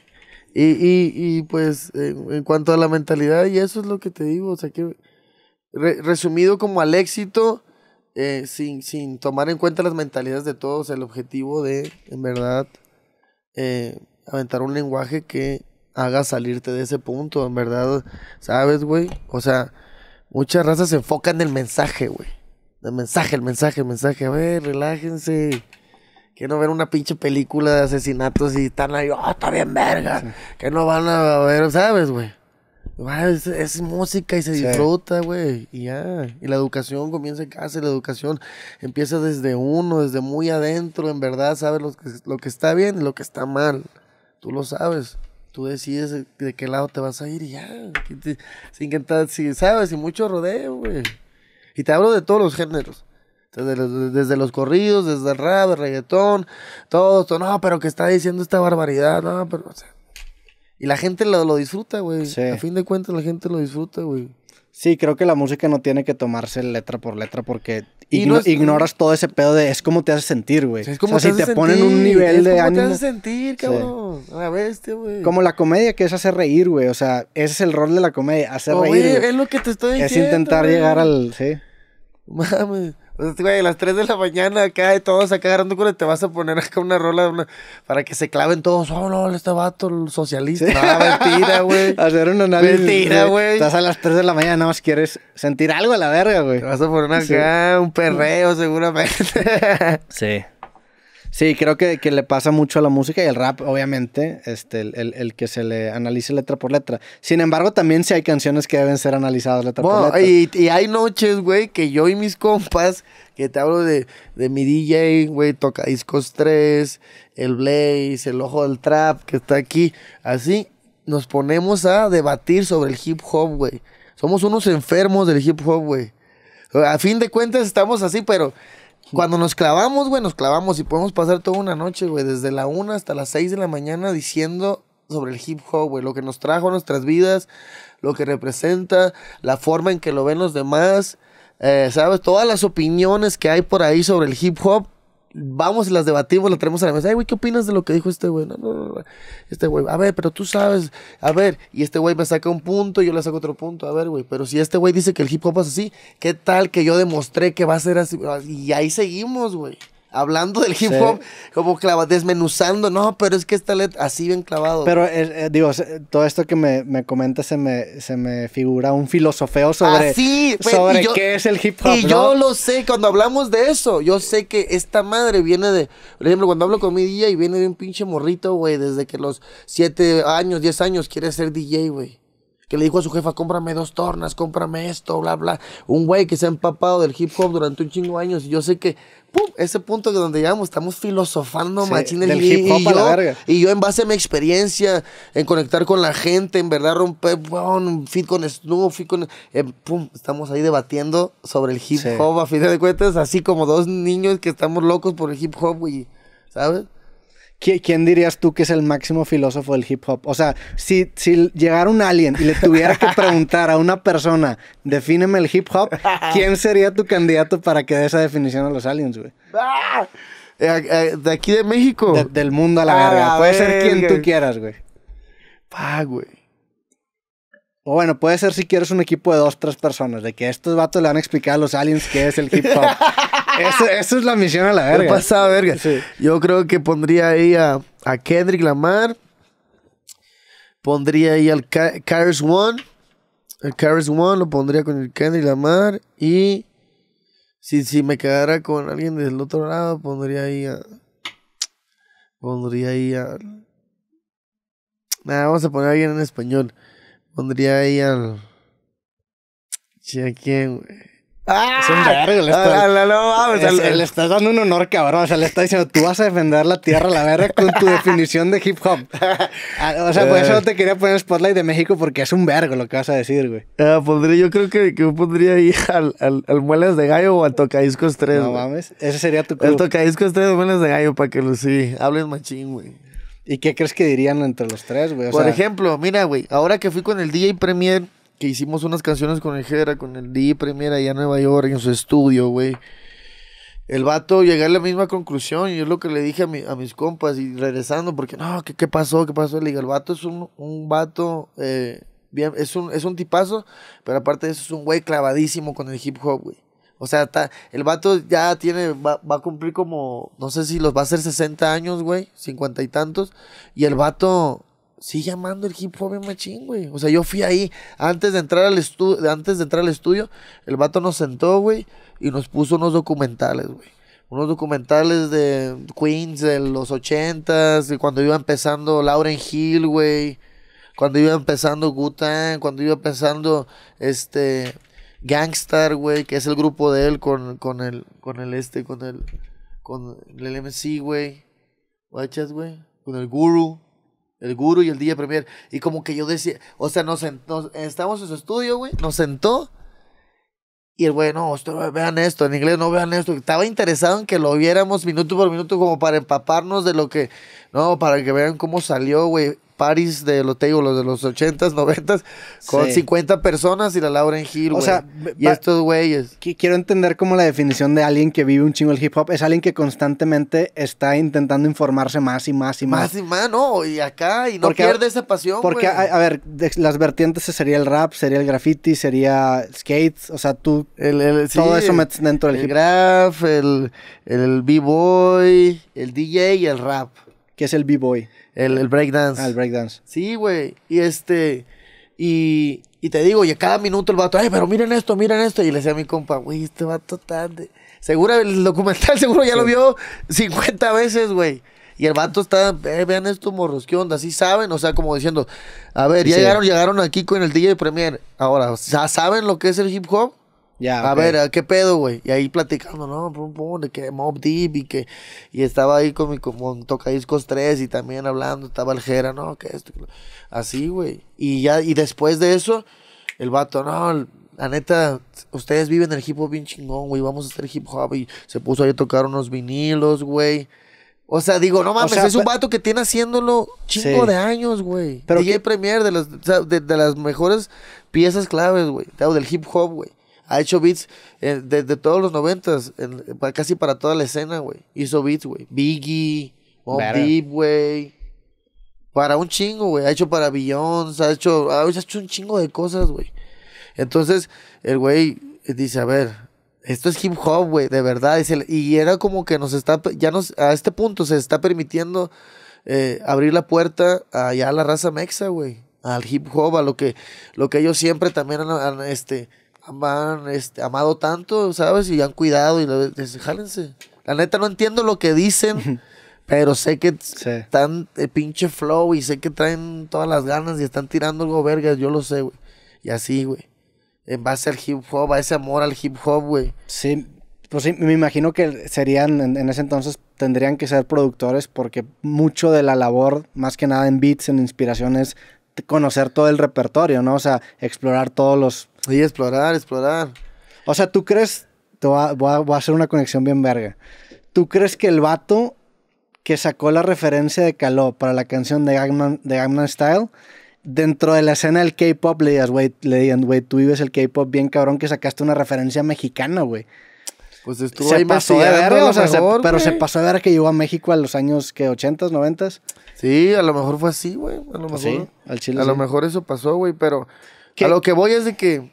Y, pues, en, cuanto a la mentalidad, y eso es lo que te digo, o sea que, resumido como al éxito, eh, sin, sin tomar en cuenta las mentalidades de todos, el objetivo de, en verdad, eh, aventar un lenguaje que haga salirte de ese punto, en verdad, ¿sabes, güey? O sea, muchas razas se enfocan en el mensaje, güey. El mensaje, el mensaje, el mensaje. A ver, relájense. Quiero ver una pinche película de asesinatos y están ahí, oh, está bien verga. Que no van a ver, ¿sabes, güey? Es, música y se disfruta, güey. Y ya. Y la educación comienza en casa. la educación empieza desde uno, desde muy adentro. En verdad, sabes lo que, lo que está bien y lo que está mal. Tú lo sabes. Tú decides de qué lado te vas a ir y ya. Sin que si sabes, y mucho rodeo, güey. Y te hablo de todos los géneros. Desde los, corridos, desde el rap, el reggaetón, todo esto. No, pero que está diciendo esta barbaridad. No, pero, o sea, Y la gente lo, disfruta, güey. A fin de cuentas, la gente lo disfruta, güey. Sí, creo que la música no tiene que tomarse letra por letra porque ignoras todo ese pedo de es como te hace sentir, güey. Es como o sea, si te ponen un nivel es de como te hace sentir, cabrón. la güey. Como la comedia que es hacer reír, güey. O sea, ese es el rol de la comedia, hacer reír. es lo que te estoy diciendo. Es intentar llegar al. Sí. Mames. O sea, güey, a las 3 de la mañana acá y todos acá agarrando cura, te vas a poner acá una rola para que se claven todos. Oh, no, este vato, socialista. mentira, güey. <laughs> Hacer una análisis. Mentira, güey. Estás a las 3 de la mañana, nada más quieres sentir algo a la verga, güey. Te vas a poner acá un perreo, seguramente. sí. Sí, creo que, le pasa mucho a la música y el rap, obviamente, este, el, que se le analice letra por letra. Sin embargo, también sí hay canciones que deben ser analizadas letra por letra. Y, hay noches, güey, que yo y mis compas, que te hablo de, de mi DJ, güey, toca discos 3, el Blaze, el Ojo del Trap, que está aquí, así, nos ponemos a debatir sobre el hip hop, güey. Somos unos enfermos del hip hop, güey. A fin de cuentas estamos así, pero cuando nos clavamos, güey, nos clavamos y podemos pasar toda una noche, güey, desde la 1 hasta las 6 de la mañana diciendo sobre el hip hop, güey, lo que nos trajo a nuestras vidas, lo que representa, la forma en que lo ven los demás, eh, ¿sabes? Todas las opiniones que hay por ahí sobre el hip hop, vamos y las debatimos, las traemos a la mesa. Ay, güey, ¿qué opinas de lo que dijo este güey? No, no, no, este güey, a ver, pero tú sabes, a ver, y este güey me saca un punto y yo le saco otro punto, a ver, güey, pero si este güey dice que el hip hop es así, ¿qué tal que yo demostré que va a ser así? Y ahí seguimos, güey hablando del hip hop, como clava, desmenuzando, no, pero es que esta letra, así bien clavado. Pero, eh, eh, digo, todo esto que me, comenta se me, se me figura un filosofeo sobre, así, ah, sobre qué es el hip hop. Y yo lo sé, cuando hablamos de eso, yo sé que esta madre viene de, por ejemplo, cuando hablo con mi DJ y viene de un pinche morrito, güey, desde que los 7 años, 10 años quiere ser DJ, güey que le dijo a su jefa, cómprame dos tornas, cómprame esto, bla, bla. Un güey que se ha empapado del hip hop durante un chingo de años. Y yo sé que, pum, ese punto de donde llegamos, estamos filosofando, sí, machín, del hip hop y, a yo, y yo en base a mi experiencia, en conectar con la gente, en verdad romper, un fit con un fit con... Eh, pum, estamos ahí debatiendo sobre el hip hop, a fin de cuentas, así como dos niños que estamos locos por el hip hop, güey, ¿sabes? ¿Quién dirías tú que es el máximo filósofo del hip hop? O sea, si, si llegara un alien y le tuviera que preguntar a una persona, defíneme el hip hop, <laughs> ¿quién sería tu candidato para que dé esa definición a los aliens, güey? Ah, eh, eh, ¿De aquí de México? del mundo a la ah, verga. Puede ser quien tú quieras, güey. Pa, güey. O bueno, puede ser si quieres un equipo de dos, tres personas, de que estos vatos le van a explicar a los aliens qué es el hip hop. <laughs> eso, es la misión a la verga. Yo creo que pondría ahí a, Kendrick Lamar. Pondría ahí al Karis One. El Karis One lo pondría con el Kendrick Lamar. Y si, si me quedara con alguien del otro lado, pondría ahí a. Pondría ahí a. Nada, vamos a poner a alguien en español. Pondría ahí al. Che, ¿a quién, güey? ¡Ah! Es un vergo, le está, le estás dando un honor, cabrón. O sea, le está diciendo, tú vas a defender la tierra, la verga, con tu definición de hip hop. <laughs> Ah, o sea, por eso no eh. te quería poner Spotlight de México, porque es un vergo lo que vas a decir, güey. Ah, yo creo que, que pondría ahí al, al, de Gallo o al Tocadiscos 3. No mames, ese sería tu El Tocadiscos 3 o de Gallo, para que lo sí. Hables machín, güey. ¿Y qué crees que dirían entre los tres, güey? Por ejemplo, mira, güey, ahora que fui con el DJ Premier, que hicimos unas canciones con el Jera, con el DJ Premier allá en Nueva York, en su estudio, güey. El vato llegué a la misma conclusión y es lo que le dije a, mi, a mis compas y regresando, porque no, ¿qué, pasó? ¿Qué pasó? el vato es un, un vato, eh, bien, es, un, es un tipazo, pero aparte de eso es un güey clavadísimo con el hip hop, güey. O sea, el vato ya tiene, va, a cumplir como, no sé si los va a hacer 60 años, güey, 50 y tantos. Y el vato sigue llamando el hip hop machín, güey. O sea, yo fui ahí, antes de entrar al, estudio, antes de entrar al estudio, el vato nos sentó, güey, y nos puso unos documentales, güey. Unos documentales de Queens de los 80s, cuando iba empezando Lauren Hill, güey. Cuando iba empezando Gutan, cuando iba empezando, este, Gangstar, güey, que es el grupo de él con, con el, con el este, con el, con el MC, güey. Watchers, güey. Con el Guru. El Guru y el DJ Premier. Y como que yo decía, o sea, nos sentó, estamos en su estudio, güey, nos sentó. Y el güey, no, vean esto, en inglés no vean esto. Estaba interesado en que lo viéramos minuto por minuto como para empaparnos de lo que, no, para que vean cómo salió, güey paris de los, los de los 80s, 90s, con 50 personas y la Lauren Hill, O sea, y estos güeyes. Quiero entender como la definición de alguien que vive un chingo el hip hop es alguien que constantemente está intentando informarse más y más y más. Más y más, no, y acá, y no pierde esa pasión, Porque, a, ver, las vertientes sería el rap, sería el graffiti, sería skates, o sea, tú, todo eso metes dentro del hip hop. el, el b-boy, el DJ y el rap. ¿Qué es el b-boy? El, el breakdance. Ah, el breakdance. Sí, güey. Y este. Y, te digo, y cada minuto el vato, ay, pero miren esto, miren esto. Y le decía a mi compa, güey, este vato tan. De... Seguro el documental, <laughs> seguro ya lo vio 50 veces, güey. Y el vato está, eh, vean esto, morros, ¿qué onda? ¿Sí saben? O sea, como diciendo, a ver, ya llegaron, llegaron aquí con el DJ Premier. Ahora, ¿saben lo que es el hip hop? a ver, ¿qué pedo, güey? Y ahí platicando, no, pum, pum, de que Mob Deep y que... Y estaba ahí con mi con Tocadiscos 3 y también hablando, estaba el Jera, no, que esto... Así, güey. Y ya, y después de eso, el vato, no, la neta, ustedes viven el hip hop bien chingón, güey, vamos a hacer hip hop. Y se puso ahí a tocar unos vinilos, güey. O sea, digo, no mames, es un vato que tiene haciéndolo chingo de años, güey. Pero DJ Premier de las, de, de las mejores piezas claves, güey. Del hip hop, güey. Ha hecho beats eh, desde todos los noventas, casi para toda la escena, güey. Hizo beats, güey. Biggie, Mob güey. Para un chingo, güey. Ha hecho para Beyoncé, ha hecho, ha hecho un chingo de cosas, güey. Entonces, el güey dice, a ver, esto es hip hop, güey, de verdad. y era como que nos está, ya a este punto se está permitiendo eh, abrir la puerta a, la raza mexa, güey. Al hip hop, a lo que, lo que ellos siempre también han, este, han este, amado tanto, ¿sabes? Y han cuidado y La neta no entiendo lo que dicen, pero sé que están de pinche flow y sé que traen todas las ganas y están tirando algo vergas, yo lo sé, güey. Y así, güey. En base al hip hop, a ese amor al hip hop, güey. Sí, pues sí, me imagino que serían, en, ese entonces tendrían que ser productores porque mucho de la labor, más que nada en beats, en inspiraciones, conocer todo el repertorio, ¿no? O sea, explorar todos los... Sí, explorar, explorar. O sea, ¿tú crees, te voy, a, hacer una conexión bien verga, ¿tú crees que el vato que sacó la referencia de Caló para la canción de Gangnam, de Gangnam Style, dentro de la escena del K-pop le digas, güey, le digan, güey, tú vives el K-pop bien cabrón que sacaste una referencia mexicana, güey. Pues estuvo se ahí pasó pero se pasó de ver que llegó a México a los años que 80s, 90 Sí, a lo mejor fue así, güey. A lo ¿Ah, mejor. Sí, al Chile. A lo mejor eso pasó, güey, pero a lo que voy es de que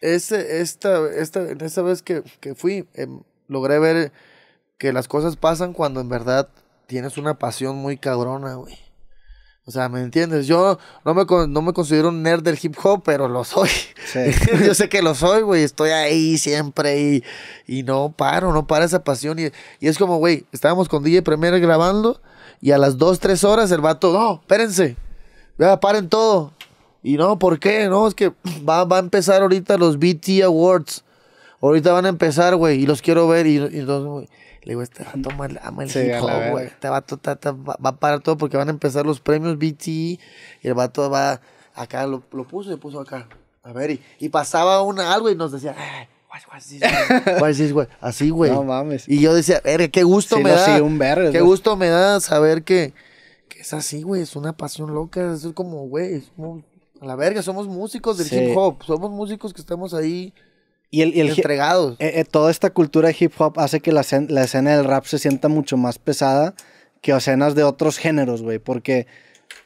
ese, esta, esta, vez que, fui, em, logré ver que las cosas pasan cuando en verdad tienes una pasión muy cabrona, güey. O sea, ¿me entiendes? Yo no me, no me considero un nerd del hip hop, pero lo soy. <laughs> yo sé que lo soy, güey. Estoy ahí siempre y, no paro, no para esa pasión. Y, es como, güey, estábamos con DJ Premier grabando y a las 2, 3 horas el vato, no, espérense, ya, paren todo. Y no, ¿por qué? No, es que va, va a empezar ahorita los BT Awards. Ahorita van a empezar, güey, y los quiero ver. Y, y entonces, güey. Le digo, este vato ama, el hip hop, güey. Este vato va, para todo porque van a empezar los premios BT e, y el vato va acá, lo, lo puso y puso acá. A ver, y, pasaba una, algo y nos decía, ah, <laughs> güey? Así, güey. No mames. Y yo decía, qué gusto me da. un Qué gusto me da saber que, es así, güey. Es una pasión loca. Es como, güey, a la verga, somos músicos del hip hop. Somos músicos que estamos ahí y el, y entregados. Eh, eh, toda esta cultura de hip hop hace que la, escena del rap se sienta mucho más pesada que escenas de otros géneros, güey. Porque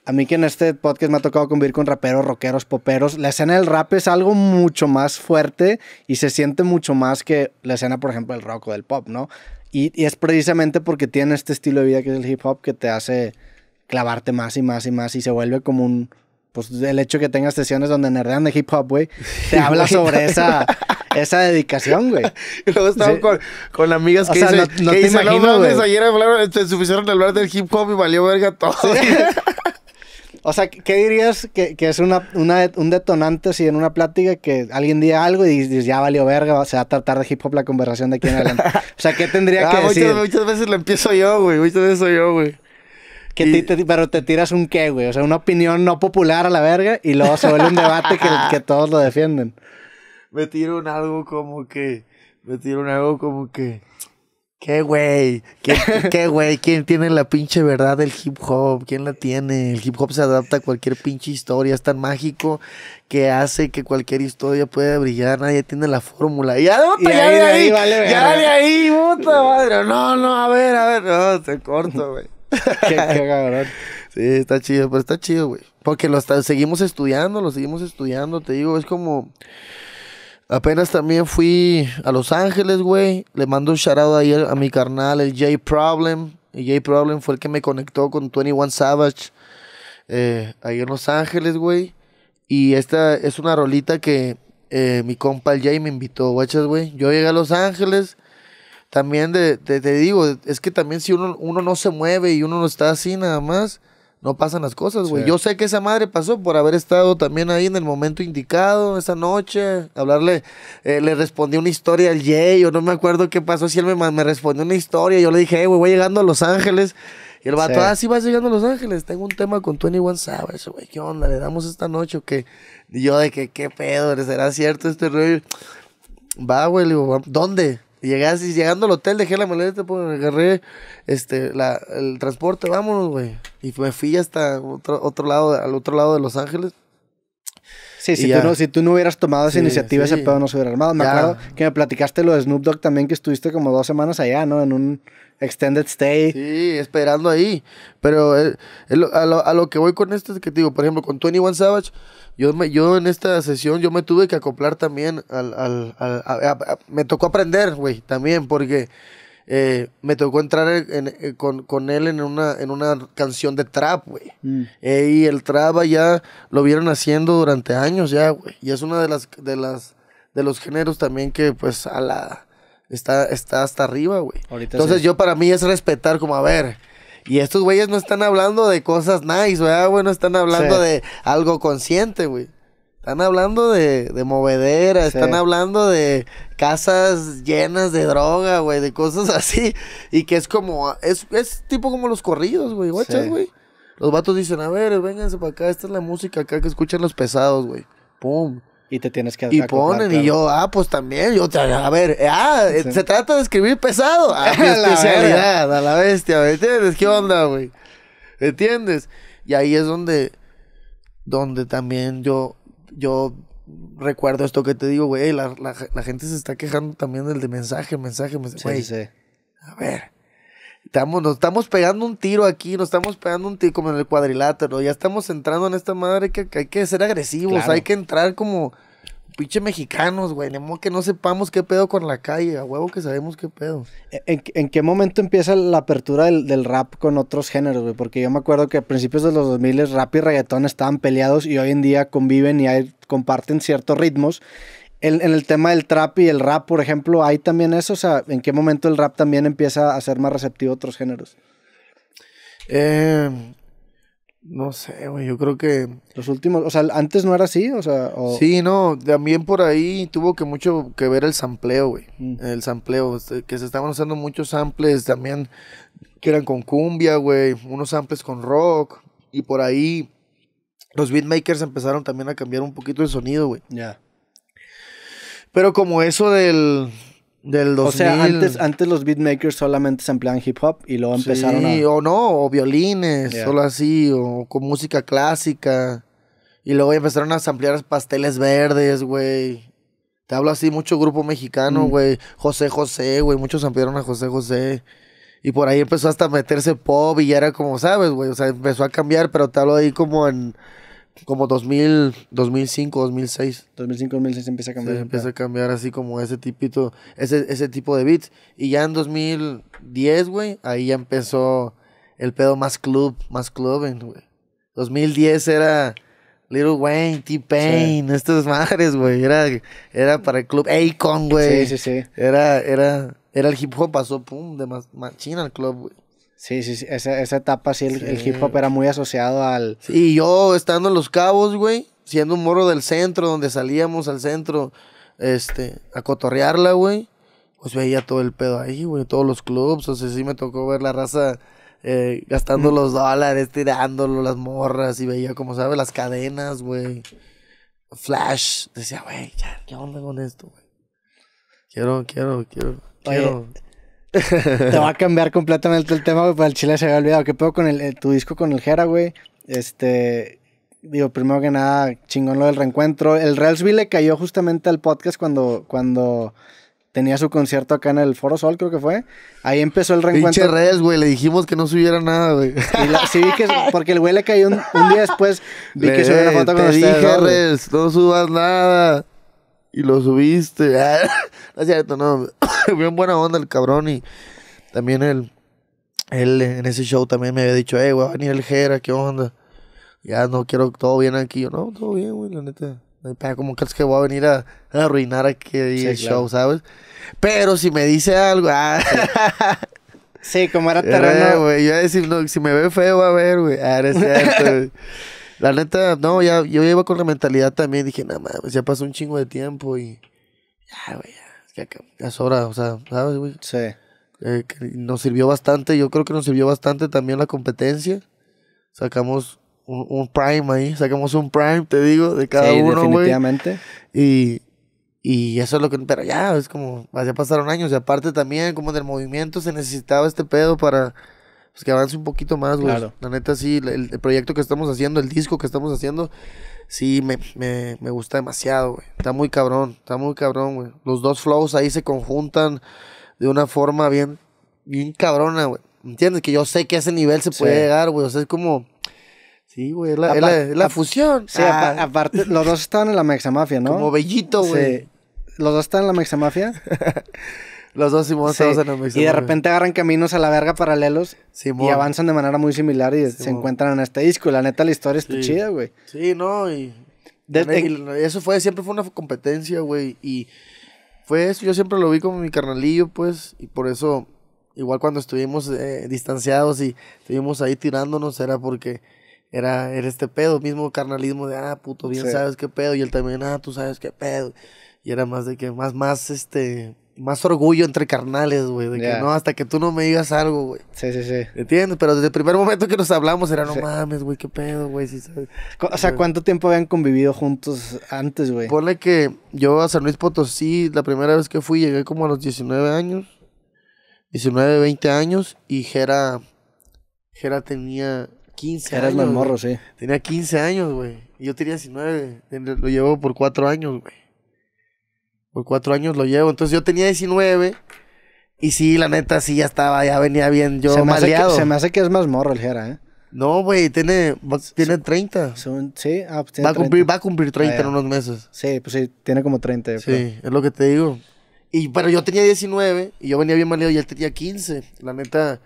a mí que en este podcast me ha tocado convivir con raperos, rockeros, poperos, la escena del rap es algo mucho más fuerte y se siente mucho más que la escena, por ejemplo, del rock o del pop, ¿no? Y, y es precisamente porque tiene este estilo de vida que es el hip hop que te hace clavarte más y más y más y se vuelve como un, pues el hecho que tengas sesiones donde nerdean de hip hop, güey, te <laughs> habla sobre <laughs> esa, esa dedicación, güey. <laughs> y luego estaba con, amigas que o sea, no, no que te imagino, güey. ayer hablaron, este, se hablar del hip hop y valió verga todo. <laughs> O sea, ¿qué dirías que, que es una, una, un detonante si en una plática que alguien diga algo y dices, ya valió verga, se va a tratar de hip hop la conversación de aquí en adelante? O sea, ¿qué tendría ah, que decir? Muchas veces lo empiezo yo, güey. Muchas veces soy yo, güey. Que pero te tiras un qué, güey. O sea, una opinión no popular a la verga y luego se vuelve un debate que, <laughs> que todos lo defienden. Me metieron algo como que, Me metieron algo como que, ¿qué güey? <laughs> ¿Qué, güey? ¿Quién tiene la pinche verdad del hip hop? ¿Quién la tiene? El hip hop se adapta a cualquier pinche historia, es tan mágico que hace que cualquier historia pueda brillar, nadie tiene la fórmula. Ya, de ya de ahí, ya de ahí, puta madre. No, no, a ver, a ver, no, te corto, güey. <laughs> qué, cabrón. Sí, está chido, pero está chido, güey. Porque lo seguimos estudiando, lo seguimos estudiando, te digo, es como Apenas también fui a Los Ángeles, güey. Le mando un shout ayer a mi carnal, el J Problem. y J Problem fue el que me conectó con 21 Savage eh, ahí en Los Ángeles, güey. Y esta es una rolita que eh, mi compa el Jay me invitó, güey. Yo llegué a Los Ángeles. También te digo, es que también si uno, uno no se mueve y uno no está así nada más, no pasan las cosas, güey. Yo sé que esa madre pasó por haber estado también ahí en el momento indicado, esa noche, hablarle, eh, le respondí una historia al Jay, yo no me acuerdo qué pasó, si él me, me respondió una historia, yo le dije, güey, voy llegando a Los Ángeles. Y el vato, ah, sí vas llegando a Los Ángeles, tengo un tema con 21 Savage, güey, ¿qué onda? ¿Le damos esta noche o qué? Y yo de que, ¿qué pedo? ¿Será cierto este rollo? Va, güey, le digo, ¿dónde? Llegas y llegando al hotel dejé la maleta, pues agarré este, la, el transporte, vámonos, güey. Y me fui hasta otro, otro lado, al otro lado de Los Ángeles. Sí, si tú, no, si tú, no, hubieras tomado esa iniciativa, ese pedo no se hubiera armado. Me acuerdo que me platicaste lo de Snoop Dogg también, que estuviste como dos semanas allá, ¿no? En un, Extended stay. Sí, esperando ahí. Pero eh, a, lo, que voy con esto es que digo, por ejemplo, con 21 Savage, yo, me, yo en esta sesión yo me tuve que acoplar también al... me tocó aprender, güey, también, porque eh, me tocó entrar eh, con, él en una, en una canción de trap, güey. Mm. E, y el trap ya lo vieron haciendo durante años ya, güey. Y es una de las... De las de los géneros también que pues a la Está, está hasta arriba, güey. Entonces yo para mí es respetar como, a ver, y estos güeyes no están hablando de cosas nice, güey, bueno, están hablando de algo consciente, güey. Están hablando de, de movedera, están hablando de casas llenas de droga, güey, de cosas <laughs> así. Y que es como, es, es tipo como los corridos, güey, guachas, güey. Los vatos dicen, a ver, vénganse para acá, esta es la música acá que escuchan los pesados, güey. Pum. Y te tienes que Y ponen, y yo, ah, pues también, yo, a ver, ah, eh, se trata de escribir pesado. <laughs> A mi especialidad, a la bestia, ¿me entiendes? ¿Qué onda, güey? entiendes? Y ahí es donde, donde también yo, yo recuerdo esto que te digo, güey, la, la, gente se está quejando también del de mensaje, mensaje, mensaje. sí, sí. A ver, Estamos, nos estamos pegando un tiro aquí, nos estamos pegando un tiro como en el cuadrilátero. Ya estamos entrando en esta madre que, hay que ser agresivos, hay que entrar como pinche mexicanos, güey. ni modo que no sepamos qué pedo con la calle, a huevo que sabemos qué pedo. E, ¿En, qué momento empieza la apertura del, rap con otros géneros, güey? Porque yo me acuerdo que a principios de los 2000 rap y reggaetón estaban peleados y hoy en día conviven y comparten ciertos ritmos. En, el tema del trap y el rap, por ejemplo, ¿hay también eso? O sea, ¿en qué momento el rap también empieza a ser más receptivo a otros géneros? Eh, no sé, güey, yo creo que... Los últimos, o sea, antes no era así, o sea... Sí, no, también por ahí tuvo que mucho que ver el sampleo, güey. Mm. El sampleo, este, que se estaban usando muchos samples también que eran con cumbia, güey, unos samples con rock, y por ahí los beatmakers empezaron también a cambiar un poquito el sonido, güey. Ya. Pero como eso del, del 2000. O sea, antes, antes los beatmakers solamente se empleaban hip hop y luego empezaron sí, o no, o violines, solo así, o con música clásica. Y luego empezaron a ampliar pasteles verdes, güey. Te hablo así, mucho grupo mexicano, mm. güey. José José, güey. Muchos ampliaron a José José. Y por ahí empezó hasta meterse pop y ya era como, ¿sabes, güey? O sea, empezó a cambiar, pero te hablo ahí como en como 2000, 2005, 2006. 2005, 2006 empieza a cambiar. empieza a cambiar así como ese tipito, ese, ese tipo de beats. Y ya en 2010, güey, ahí ya empezó el pedo más club, más club, güey. 2010 era Little Wayne, T-Pain, estos madres, güey. Era, era para el club con güey. Sí, sí, sí. Era, era, era el hip hop, pasó, pum, de más, china al club, güey. Sí, sí, sí. Esa, esa etapa sí el, hip hop era muy asociado al... y yo estando en Los Cabos, güey, siendo un morro del centro, donde salíamos al centro, este, a cotorrearla, güey, pues veía todo el pedo ahí, güey, todos los clubs, o sea, sí me tocó ver la raza... Eh, gastando los dólares, tirándolo, las morras, y veía, como sabe, las cadenas, güey. Flash. Decía, güey, ¿qué onda con esto, güey? Quiero, quiero, quiero. quiero. Te va a cambiar completamente el tema, güey, para pues el chile se había olvidado. ¿Qué pedo con el, eh, tu disco con el Jera, güey? Este, digo, primero que nada, chingón lo del reencuentro. El Realsville le cayó justamente al podcast cuando, cuando tenía su concierto acá en el Foro Sol, creo que fue. Ahí empezó el reencuentro. Pinche Reels, güey, le dijimos que no subiera nada, güey. sí, vi que, porque el güey le cayó un, día después, vi que subió una foto con te dije, Reels, no subas nada y lo subiste. <laughs> Ah, no es cierto, no. <coughs> Bien buena onda el cabrón y también él, él en ese show también me había dicho, hey, eh, güey, va a venir el Jera, ¿qué onda? Ya no quiero, todo bien aquí. Yo, no, todo bien, güey, la neta. Como crees que voy a venir a, arruinar aquí el show, ¿sabes? Pero si me dice algo, ah, sí. como era <laughs> eh, terreno. yo iba a decir, no, si me ve feo, va a ver, güey. Ah, no es cierto, <laughs> La neta, no, ya, yo iba con la mentalidad también. Dije, nada más, ya pasó un chingo de tiempo y. Ya, güey, ya, ya es o sea, ¿sabes, güey? Sí. Eh, que nos sirvió bastante, yo creo que nos sirvió bastante también la competencia. Sacamos un, prime ahí, sacamos un prime, te digo, de cada sí, uno, definitivamente. Y, y eso es lo que. Pero ya, es como, ya pasaron años y aparte también, como del movimiento, se necesitaba este pedo para pues que avance un poquito más, güey. Claro. La neta, sí, el, proyecto que estamos haciendo, el disco que estamos haciendo, sí, me, gusta demasiado, güey. Está muy cabrón, está muy cabrón, güey. Los dos flows ahí se conjuntan de una forma bien, bien cabrona, güey. ¿Entiendes? Que yo sé que a ese nivel se puede llegar, güey. O sea, es como... Sí, güey, es la, fusión. Sí, ah. aparte, los dos están en la Mexamafia, ¿no? <laughs> Como Bellito, güey. Sí. Los dos están en la Mexamafia. <laughs> Los dos Simón sí. en el Y de repente agarran caminos a la verga paralelos y avanzan de manera muy similar y se encuentran en este disco. Y La neta, la historia está chida, güey. Sí, no, y, eso fue, siempre fue una competencia, güey. Y fue eso, yo siempre lo vi como mi carnalillo, pues, y por eso. Igual cuando estuvimos eh, distanciados y estuvimos ahí tirándonos, era porque era, este pedo, mismo carnalismo de, ah, puto, bien sabes qué pedo, y él también, ah, tú sabes qué pedo. Y era más de que, más, más, este, más orgullo entre carnales, güey. De que no, hasta que tú no me digas algo, güey. Sí, sí, sí. ¿Entiendes? Pero desde el primer momento que nos hablamos era, no mames, güey, qué pedo, güey. o sea, ¿cuánto tiempo habían convivido juntos antes, güey? Ponle que yo a San Luis Potosí, la primera vez que fui, llegué como a los 19 años. 19, 20 años. Y Jera, Jera tenía 15 años. Jera es morro, sí. Tenía 15 años, güey. Y yo tenía 19. Lo llevo por 4 años, güey. Por cuatro años lo llevo. Entonces yo tenía 19. Y sí, la neta, sí, ya estaba, ya venía bien yo se me Hace que, se me hace que es más morro el Jera, ¿eh? No, güey, tiene, tiene 30. sí, ah, pues va, a cumplir, 30. va a cumplir 30 en unos meses. Sí, pues sí, tiene como 30. sí, es lo que te digo. Y, pero yo tenía 19 y yo venía bien maleado y él tenía 15. La neta,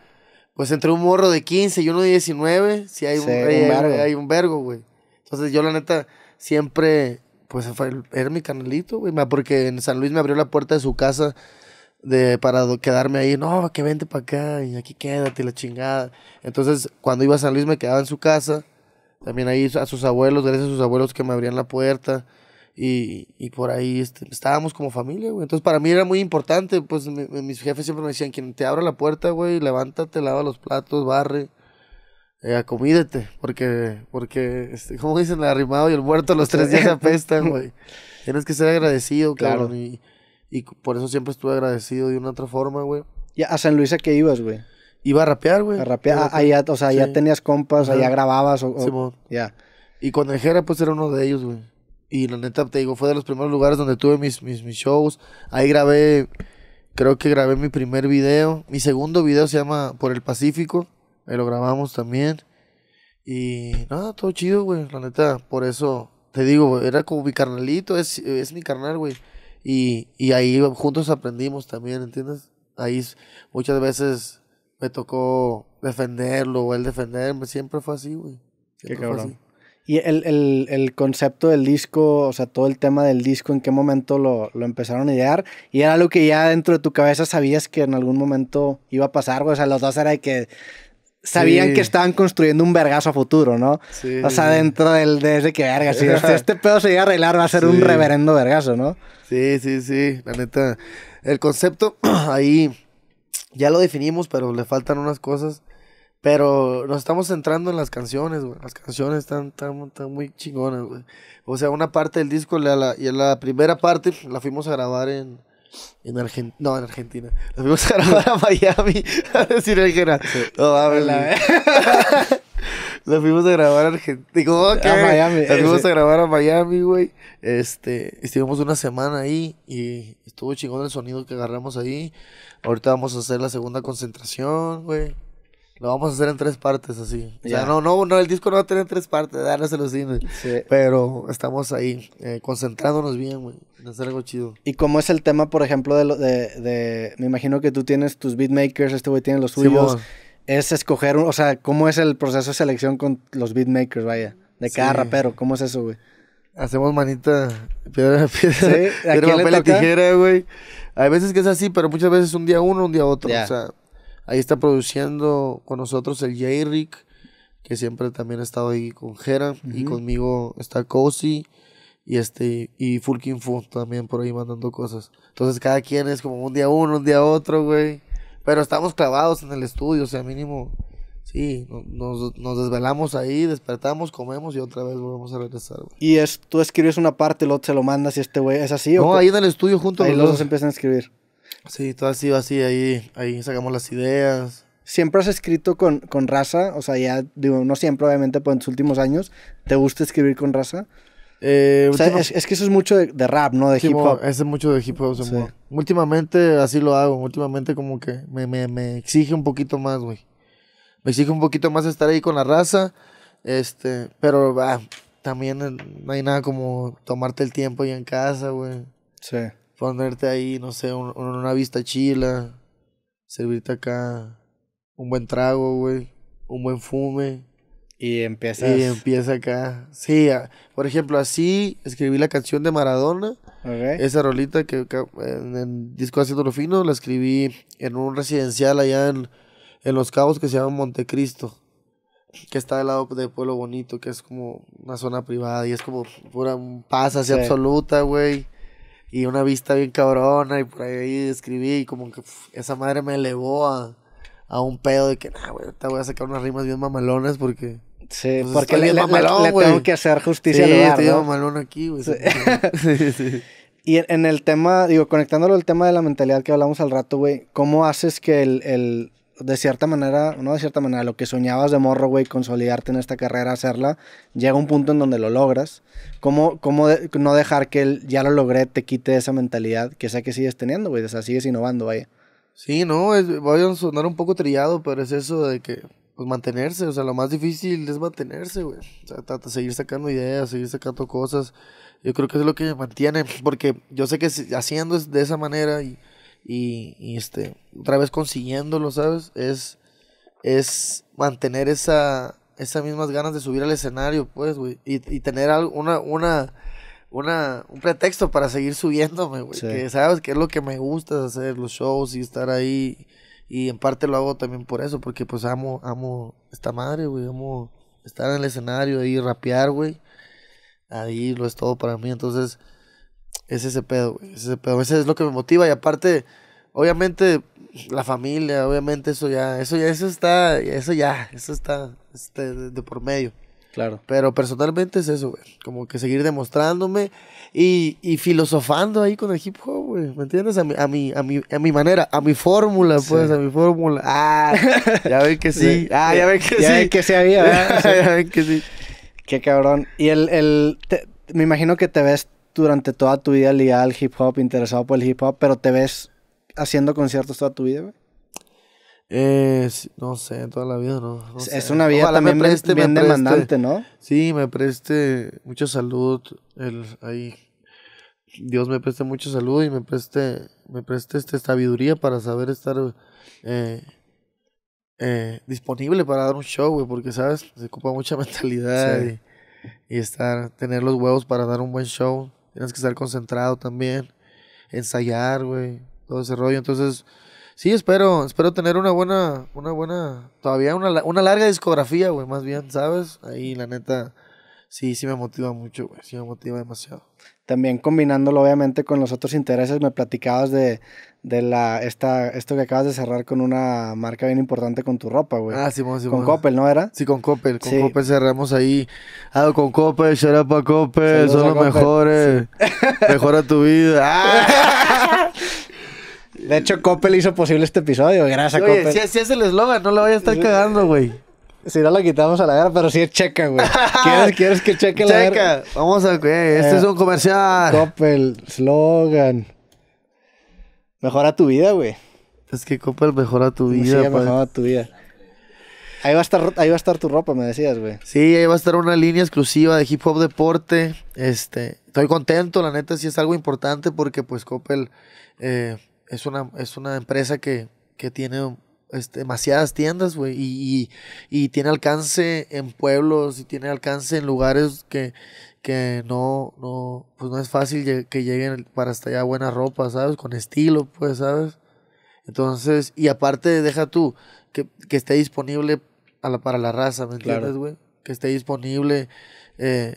pues entre un morro de 15 y uno de 19, sí hay, un, hay un vergo, güey. Entonces yo, la neta, siempre pues era mi canalito, güey, porque en San Luis me abrió la puerta de su casa de, para quedarme ahí, no, que vente para acá y aquí quédate, la chingada. Entonces, cuando iba a San Luis me quedaba en su casa, también ahí a sus abuelos, gracias a sus abuelos que me abrían la puerta y, y por ahí este, estábamos como familia, güey. Entonces, para mí era muy importante, pues mis jefes siempre me decían, quien te abra la puerta, güey, levántate, lava los platos, barre eh, acomídete, porque, porque, este, como dicen, el arrimado y el muerto los tres días <laughs> apestan, güey. Tienes que ser agradecido, claro. Cabrón, y, por eso siempre estuve agradecido de una otra forma, güey. ¿Y a San Luis a qué ibas, güey? Iba a rapear, güey. A rapear, ah, o sea, ya tenías compas, ya grababas, o, ya. Y cuando pues era uno de ellos, güey. Y la neta, te digo, fue de los primeros lugares donde tuve mis, mis, mis shows. Ahí grabé, creo que grabé mi primer video. Mi segundo video se llama Por el Pacífico. Ahí lo grabamos también. Y nada, todo chido, güey. La neta, por eso te digo, era como mi carnalito, es, mi carnal, güey. Y, y ahí juntos aprendimos también, ¿entiendes? Ahí muchas veces me tocó defenderlo o él defenderme. Siempre fue así, güey. Qué cabrón. Y el, el, concepto del disco, o sea, todo el tema del disco, ¿en qué momento lo, lo, empezaron a idear? Y era algo que ya dentro de tu cabeza sabías que en algún momento iba a pasar, güey. O sea, los dos era de que sabían que estaban construyendo un vergazo a futuro, ¿no? Sí. O sea, dentro del de ese que verga, este, <laughs> este, pedo se iba a arreglar va a ser un reverendo vergazo, ¿no? Sí, sí, sí, la neta. El concepto <clears throat> ahí ya lo definimos, pero le faltan unas cosas. Pero nos estamos centrando en las canciones, güey. Las canciones están, muy chingonas, güey. O sea, una parte del disco la, y la primera parte la fuimos a grabar en, en Argentina. No, en Argentina. Nos fuimos a grabar a Miami. <laughs> a decir el que era. No, eh. <laughs> Nos fuimos a grabar a Argentina. A Miami. Nos fuimos a grabar a Miami, güey. Este, estuvimos una semana ahí y estuvo chingón el sonido que agarramos ahí. Ahorita vamos a hacer la segunda concentración, güey. Lo vamos a hacer en tres partes, así. O sea, no, no, no, el disco no va a tener tres partes, a los cines. Sí. Pero estamos ahí, eh, concentrándonos bien, güey, en hacer algo chido. ¿Y cómo es el tema, por ejemplo, de, lo, de, de me imagino que tú tienes tus beatmakers, este güey tiene los suyos? es escoger, o sea, ¿cómo es el proceso de selección con los beatmakers, vaya? De cada rapero, ¿cómo es eso, güey? Hacemos manita, piedra, <laughs> piedra, ¿Sí? ¿A piedra tijera, güey. Hay veces que es así, pero muchas veces un día uno, un día otro, o sea Ahí está produciendo con nosotros el J-Rick, que siempre también ha estado ahí con Jera. Y conmigo está Cozy y este y Fulkin también por ahí mandando cosas. Entonces cada quien es como un día uno, un día otro, güey. Pero estamos clavados en el estudio, o sea, mínimo sí, nos, desvelamos ahí, despertamos, comemos y otra vez volvemos a regresar, güey. Y es tú escribes una parte, otro se lo mandas y este güey es así No, ahí en el estudio juntos. Ahí los dos empiezan a escribir. Sí, todo ha sido así, ahí, ahí sacamos las ideas. ¿Siempre has escrito con, con raza? O sea, ya, digo, no siempre, obviamente, pero en tus últimos años, ¿te gusta escribir con raza? Eh, o sea, es, que eso es mucho de, rap, ¿no? De hip hop. Eso es mucho de hip hop. Sí. Últimamente así lo hago. Últimamente como que me, me, me exige un poquito más, güey. Me exige un poquito más estar ahí con la raza. Este, pero va ah, también no hay nada como tomarte el tiempo ahí en casa, güey. Sí ponerte ahí, no sé, una vista chila, servirte acá un buen trago, güey, un buen fume. Y empiezas. Y empieza acá. Sí, por ejemplo, así escribí la canción de Maradona. Esa rolita que, en el disco Haciendo lo Fino la escribí en un residencial allá en, Los Cabos que se llama Montecristo. Que está al lado de Pueblo Bonito, que es como una zona privada y es como pura paz así absoluta, güey y una vista bien cabrona y por ahí escribí y como que esa madre me elevó a, un pedo de que, nah, güey, te voy a sacar unas rimas bien mamalonas porque... Sí, pues, porque le, tengo que hacer justicia al lugar, mamalón aquí, güey. <laughs> y en el tema, digo, conectándolo al tema de la mentalidad que hablamos al rato, güey, ¿cómo haces que el de cierta manera, no de cierta manera, lo que soñabas de morro, güey, consolidarte en esta carrera, hacerla, llega un punto en donde lo logras. ¿Cómo, cómo no dejar que el ya lo logré te quite esa mentalidad que sé que sigues teniendo, güey? O sea, sigues innovando, vaya. Sí, no, es, voy a sonar un poco trillado, pero es eso de que, pues, mantenerse, o sea, lo más difícil es mantenerse, güey. O sea, trata seguir sacando ideas, seguir sacando cosas. Yo creo que es lo que mantiene, porque yo sé que haciendo de esa manera y y, este, otra vez consiguiéndolo, ¿sabes? Es, es mantener esa, esas mismas ganas de subir al escenario, pues, güey, y, y, tener una, una, una, un pretexto para seguir subiéndome, güey, que sabes que es lo que me gusta hacer, los shows y estar ahí, y en parte lo hago también por eso, porque pues amo, amo esta madre, güey, amo estar en el escenario, y rapear, güey, ahí lo es todo para mí, entonces es ese pedo, güey. Es ese pedo. Ese es lo que me motiva. Y aparte, obviamente, la familia, obviamente, eso ya, eso ya, eso está, eso ya, eso está este, de, por medio. Claro. Pero personalmente es eso, güey. Como que seguir demostrándome y, y, filosofando ahí con el hip hop, güey. ¿Me entiendes? A mi, a mi, a mi, manera, a mi fórmula, pues, a mi fórmula. Ah, ya ven que sí. <laughs> Ah, ya ven que sí. que sí había, ¿verdad? <laughs> ya ven que sí. Qué cabrón. Y el, me imagino que te ves durante toda tu vida lial al hip hop, interesado por el hip hop, pero te ves haciendo conciertos toda tu vida, güey? Eh, no sé, toda la vida no. es una vida también bien, demandante, ¿no? Sí, me preste mucha salud. El, ahí. Dios me preste mucha salud y me preste, me preste este, esta sabiduría para saber estar eh, eh, disponible para dar un show, güey, porque, ¿sabes? Se ocupa mucha <laughs> mentalidad y, y, estar, tener los huevos para dar un buen show. Tienes que estar concentrado también. Ensayar, güey. Todo ese rollo. Entonces, sí, espero. Espero tener una buena. Una buena. Todavía una, una larga discografía, güey. Más bien, ¿sabes? Ahí, la neta. Sí, sí me motiva mucho, güey. Sí me motiva demasiado también combinándolo obviamente con los otros intereses, me platicabas de, la, esta, esto que acabas de cerrar con una marca bien importante con tu ropa, güey. Ah, con Coppel, ¿no era? Sí, con Coppel. Con Coppel cerramos ahí. Ah, con Coppel, shout out para Coppel, son los mejores. Mejora tu vida. <laughs> Ah. De hecho, Coppel hizo posible este episodio, gracias Coppel. Si, es el eslogan, no lo voy a estar cagando, güey. Si no la quitamos a la guerra, pero sí es checa, güey. <laughs> ¿Quieres, que cheque la guerra? Checa. Vamos a, este eh, es un comercial. Coppel, slogan. Mejora tu vida, güey. Es que Coppel mejora tu vida, Sí, mejora pues. tu vida. Ahí va, a estar, va a estar tu ropa, me decías, güey. Sí, ahí va a estar una línea exclusiva de hip hop deporte. Este, estoy contento, la neta sí es algo importante porque pues Coppel eh, es, una, es una empresa que, que tiene este, demasiadas tiendas, güey, y, tiene alcance en pueblos y tiene alcance en lugares que, no, no, pues no es fácil que lleguen para hasta allá buenas ropas, ¿sabes? Con estilo, pues, ¿sabes? Entonces, y aparte, deja tú, que, esté disponible para la raza, ¿me entiendes, güey? Que esté disponible eh,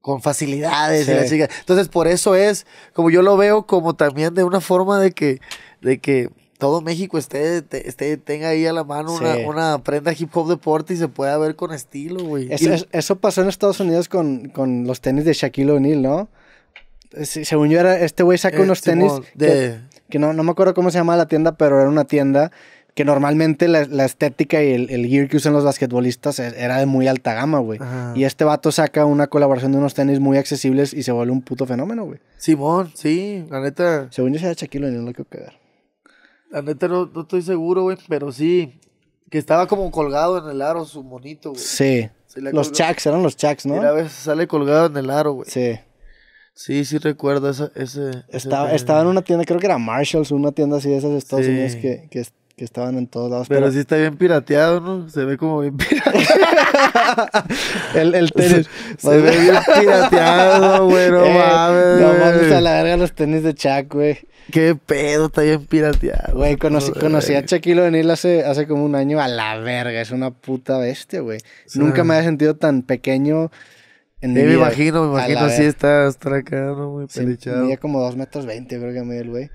con facilidades. Y Entonces, por eso es, como yo lo veo, como también de una forma de que, de que todo México esté, tenga ahí a la mano una, prenda hip hop deporte y se pueda ver con estilo, güey. Eso, pasó en Estados Unidos con, los tenis de Shaquille O'Neal, ¿no? Eh, según yo este güey saca eh, unos tenis que, no, no me acuerdo cómo se llamaba la tienda, pero era una tienda que normalmente la, estética y el, gear que usan los basquetbolistas e, era de muy alta gama, güey. Y este vato saca una colaboración de unos tenis muy accesibles y se vuelve un puto fenómeno, güey. Simón, sí, la neta. Según yo era Shaquille O'Neal, no quiero quedar. La neta no, estoy seguro, güey, pero sí. Que estaba como colgado en el aro su monito, güey. Sí. Los chacks, eran los chacks, ¿no? a veces sale colgado en el aro, güey. Sí. Sí, sí recuerdo ese... Estaba, estaba en una tienda, creo que era Marshalls, una tienda así de esas de Estados Unidos que, que, estaban en todos lados. Pero, pero, sí está bien pirateado, ¿no? Se ve como bien <laughs> pirateado. <laughs> el, el tenis. Se, ve bien pirateado, güey. No <laughs> eh, mames. a la verga los tenis de Chuck, güey. Qué pedo, está bien pirateado. Güey, conocí, conocí, a Shaquille O'Neal hace, hace como un año. A la verga, es una puta bestia, güey. Nunca me había sentido tan pequeño. En sí, mi me imagino, me imagino así estás está acá, Muy pelichado. Medía como 2 metros 20, creo que muy el güey.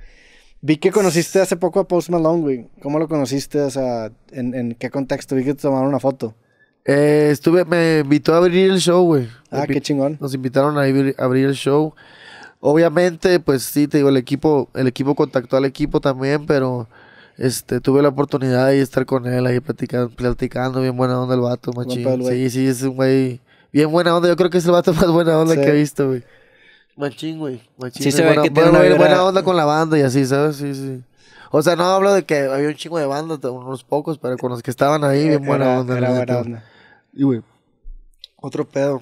Vi que conociste hace poco a Post Malone, güey. ¿Cómo lo conociste? O sea, ¿en, en qué contexto? Vi que te tomaron una foto. Eh, estuve, me invitó a abrir el show, güey. Ah, qué chingón. Nos invitaron a abrir, a abrir el show. Obviamente, pues sí, te digo, el equipo, el equipo contactó al equipo también, pero este, tuve la oportunidad de estar con él ahí platicando, platicando bien buena onda el vato, machín. sí, sí, es un güey bien buena onda. Yo creo que es el vato <laughs> más buena onda que he visto, güey. Machín, güey. Sí, se ve que tiene buena, buena onda con la banda y así, ¿sabes? Sí, sí. O sea, no hablo de que había un chingo de banda, unos pocos, pero con los que estaban ahí, eh, bien buena onda. Era buena onda. Y, güey, otro pedo.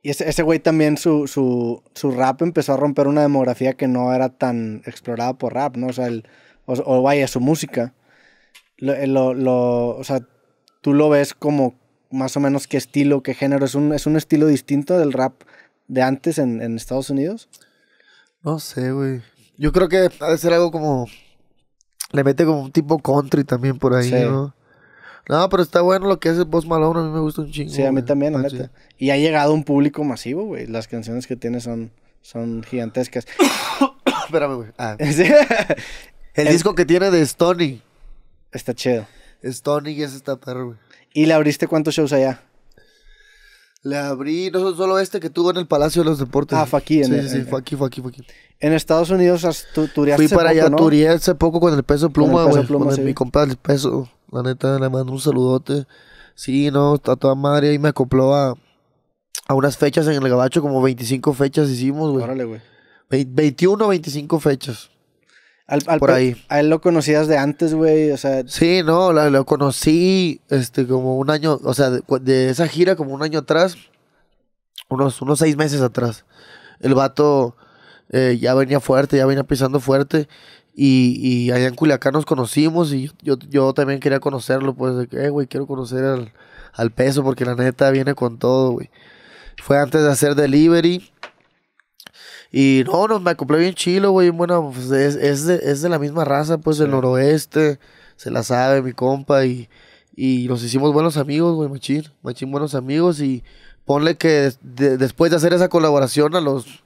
Y ese, güey también, su, rap empezó a romper una demografía que no era tan explorada por rap, ¿no? O sea, el, o, vaya, su música. Eh, lo, o sea, tú lo ves como más o menos qué estilo, qué género. Es un, es un estilo distinto del rap de antes en, Estados Unidos. No sé, güey. Yo creo que ha de ser algo como. Le mete como un tipo country también por ahí, ¿no? No, pero está bueno lo que hace Post Malone, a mí me gusta un chingo. Sí, a mí también, la ah, neta. Y ha llegado un público masivo, güey. Las canciones que tiene son, son gigantescas. <coughs> Espérame, güey. Ah. <laughs> El, disco que tiene de Stony. Está chido. Stony es esta perra, güey. ¿Y le abriste cuántos shows allá? Le abrí, no solo este que tuvo en el Palacio de los Deportes. Ah, fue aquí. sí, sí, fue aquí, fue aquí, aquí. En Estados Unidos, tú, tureaste Fui para allá, ¿no? tureé hace poco con el peso pluma, güey. Con, el peso pluma, mi compadre, el peso. La neta, le mando un saludote. Sí, no, está toda madre. Y me acopló a, a unas fechas en el gabacho, como 25 fechas hicimos, güey. Órale, güey. 21, 25 fechas. Al, por ahí. A él lo conocías de antes, güey, o sea... Sí, no, lo conocí, este, como un año, o sea, de, esa gira como un año atrás, unos, unos seis meses atrás. El vato eh, ya venía fuerte, ya venía pisando fuerte, y, allá en Culiacán nos conocimos y yo, también quería conocerlo, pues, de que, eh, güey, quiero conocer al, peso porque la neta viene con todo, güey. Fue antes de hacer delivery. Y no, no, me acoplé bien chilo, güey. Bueno, pues es, de, la misma raza, pues, del noroeste. Se la sabe mi compa y... nos hicimos buenos amigos, güey, machín. Machín, buenos amigos. Y ponle que después de hacer esa colaboración a los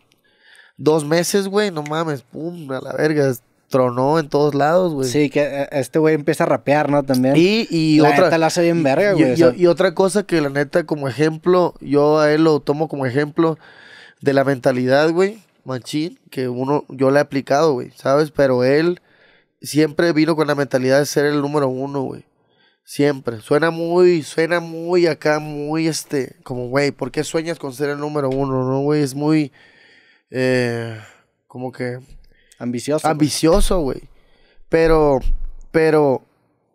dos meses, güey, no mames, pum, a la verga tronó en todos lados, güey. Sí, que eh, este güey empieza a rapear, ¿no? También. Y, y otra. la bien verga, güey. Y, otra cosa que la neta, como ejemplo, yo a él lo tomo como ejemplo de la mentalidad, güey, machín, que uno, yo le he aplicado, güey, ¿sabes? Pero él siempre vino con la mentalidad de ser el número uno, güey. Siempre. Suena muy, suena muy acá, muy este, como, güey, ¿por qué sueñas con ser el número uno, no, güey? Es muy, eh, como que Ambicioso. Ambicioso, güey. Pero, pero,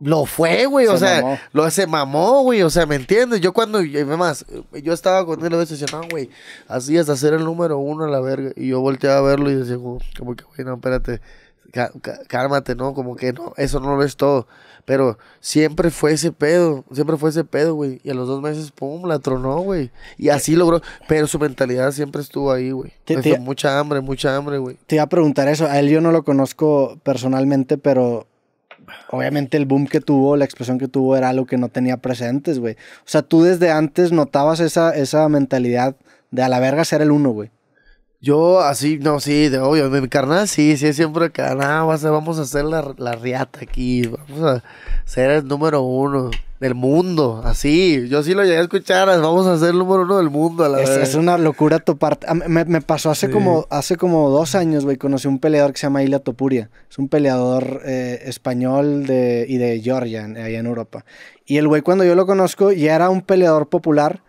lo fue, güey. o sea, lo se mamó, güey. O sea, ¿me entiendes? Yo cuando, además, yo estaba con él a veces decía, no, güey, así hasta ser el número uno a la verga. Y yo volteaba a verlo y decía, como que, güey, no, espérate cálmate, ¿no? Como que no, eso no lo es todo. Pero siempre fue ese pedo, siempre fue ese pedo, güey. Y a los dos meses, pum, la tronó, güey. Y así logró. Pero su mentalidad siempre estuvo ahí, güey. Mucha hambre, mucha hambre, güey. Te iba a preguntar eso. A él yo no lo conozco personalmente, pero obviamente el boom que tuvo, la expresión que tuvo era algo que no tenía presentes, güey. O sea, tú desde antes notabas esa, esa mentalidad de a la verga ser el uno, güey. Yo así, no, sí, de obvio, mi carnal sí, sí, siempre acá, ah, nada, vamos a hacer la, riata aquí, vamos a ser el número uno del mundo, así, yo sí lo llegué a escuchar, vamos a ser el número uno del mundo a la es, es una locura toparte, me, me pasó hace, como, hace como dos años, güey, conocí un peleador que se llama Ila Topuria, es un peleador eh, español de, y de Georgia, ahí en Europa, y el güey cuando yo lo conozco ya era un peleador popular,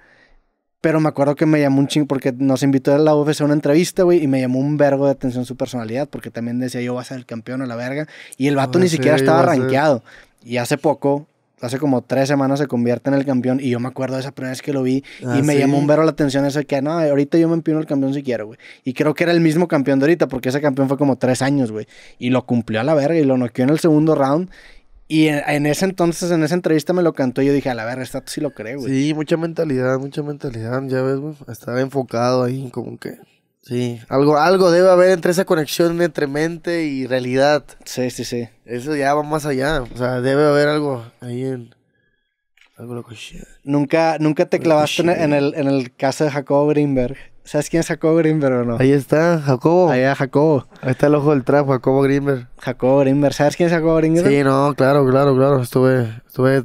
pero me acuerdo que me llamó un chingo porque nos invitó a la UFC a una entrevista, güey, y me llamó un vergo de atención su personalidad porque también decía yo voy a ser el campeón a la verga. Y el vato ah, ni siquiera estaba rankeado. Y hace poco, hace como tres semanas, se convierte en el campeón. Y yo me acuerdo de esa primera vez que lo vi y ah, me llamó un vergo la atención ese que, no, ahorita yo me empino el campeón si quiero, güey. Y creo que era el mismo campeón de ahorita porque ese campeón fue como tres años, güey. Y lo cumplió a la verga y lo noqueó en el segundo round. Y en, ese entonces, en esa entrevista me lo cantó y yo dije, a la verga, esta sí lo creo, güey. Sí, mucha mentalidad, mucha mentalidad, ya ves, güey. Estaba enfocado ahí, como que. Sí, algo, algo debe haber entre esa conexión entre mente y realidad. Sí, sí, sí. Eso ya va más allá. O sea, debe haber algo ahí en. Algo loco Nunca, nunca te clavaste en, el, en el caso de Jacob Greenberg ¿Sabes quién es Jacobo Greenberg o no? Ahí está, Jacobo. Ahí está Jacobo. Ahí está el ojo del trap, Jacobo Greenberg. Jacobo Greenberg. ¿Sabes quién es Jacobo Greenberg? Sí, no, claro, claro, claro. Estuve,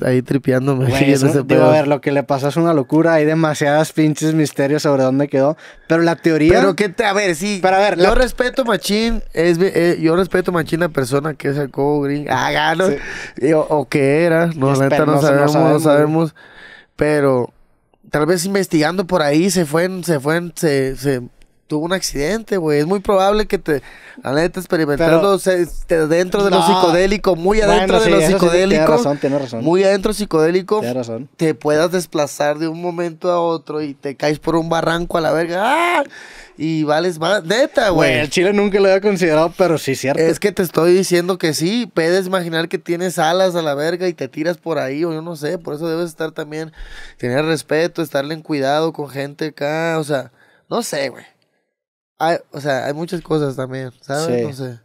ahí tripeándome. <laughs> a ver, lo que le pasó es una locura. Hay demasiadas pinches misterios sobre dónde quedó. Pero la teoría... Pero que, te a ver, sí. Pero ver... Yo respeto Machín. Es, eh, yo respeto Machín la persona que es Jacobo Greenberg. Ah, O, que era. No, la neta no no sabemos. Pero tal vez investigando por ahí se fue, se fue, se, se, tuvo un accidente, güey. Es muy probable que te, la neta, experimentando dentro de lo psicodélico, muy adentro de lo psicodélico. razón, Muy adentro psicodélico. Te puedas desplazar de un momento a otro y te caes por un barranco a la verga. ¡Ah! y vales más. Neta, güey. El chile nunca lo había considerado, pero sí, cierto. Es que te estoy diciendo que sí. Puedes imaginar que tienes alas a la verga y te tiras por ahí, o yo no sé. Por eso debes estar también, tener respeto, estarle en cuidado con gente acá. O sea, no sé, güey. o sea, hay muchas cosas también, ¿sabes? No sé.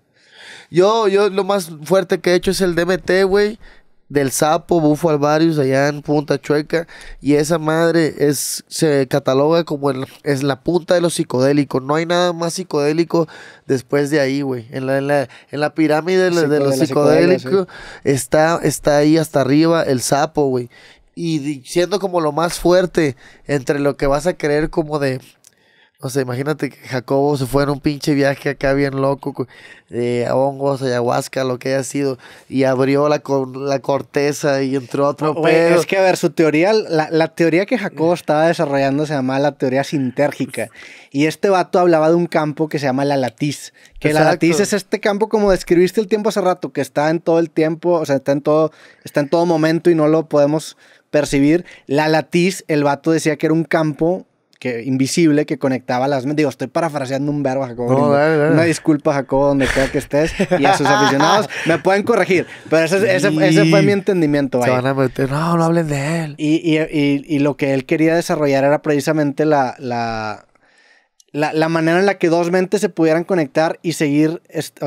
Yo, yo lo más fuerte que he hecho es el DMT, güey del sapo Bufo Alvarius allá en Punta Chueca y esa madre es se cataloga como el, es la punta de los psicodélicos. No hay nada más psicodélico después de ahí, güey. En la, en la, en la pirámide de, los psicodélicos está, está ahí hasta arriba el sapo, güey. Y siendo como lo más fuerte entre lo que vas a creer como de o sea, imagínate que Jacobo se fue en un pinche viaje acá bien loco, a hongos, ayahuasca, lo que haya sido, y abrió la, la corteza y entró otro tropezar. es que, a ver, su teoría, la, teoría que Jacobo mm. estaba desarrollando se llamaba la teoría sintérgica. Y este vato hablaba de un campo que se llama la latiz. Que la latiz es este campo, como describiste el tiempo hace rato, que está en todo el tiempo, o sea, está en todo, está en todo momento y no lo podemos percibir. La latiz, el vato decía que era un campo que, invisible que conectaba las Digo, estoy parafraseando un verbo, Jacobo. No, Una disculpa, Jacobo, donde quiera que estés. Y a sus aficionados <laughs> me pueden corregir. Pero ese, fue mi entendimiento. no, no hablen de él. Y, lo que él quería desarrollar era precisamente la, manera en la que dos mentes se pudieran conectar y, seguir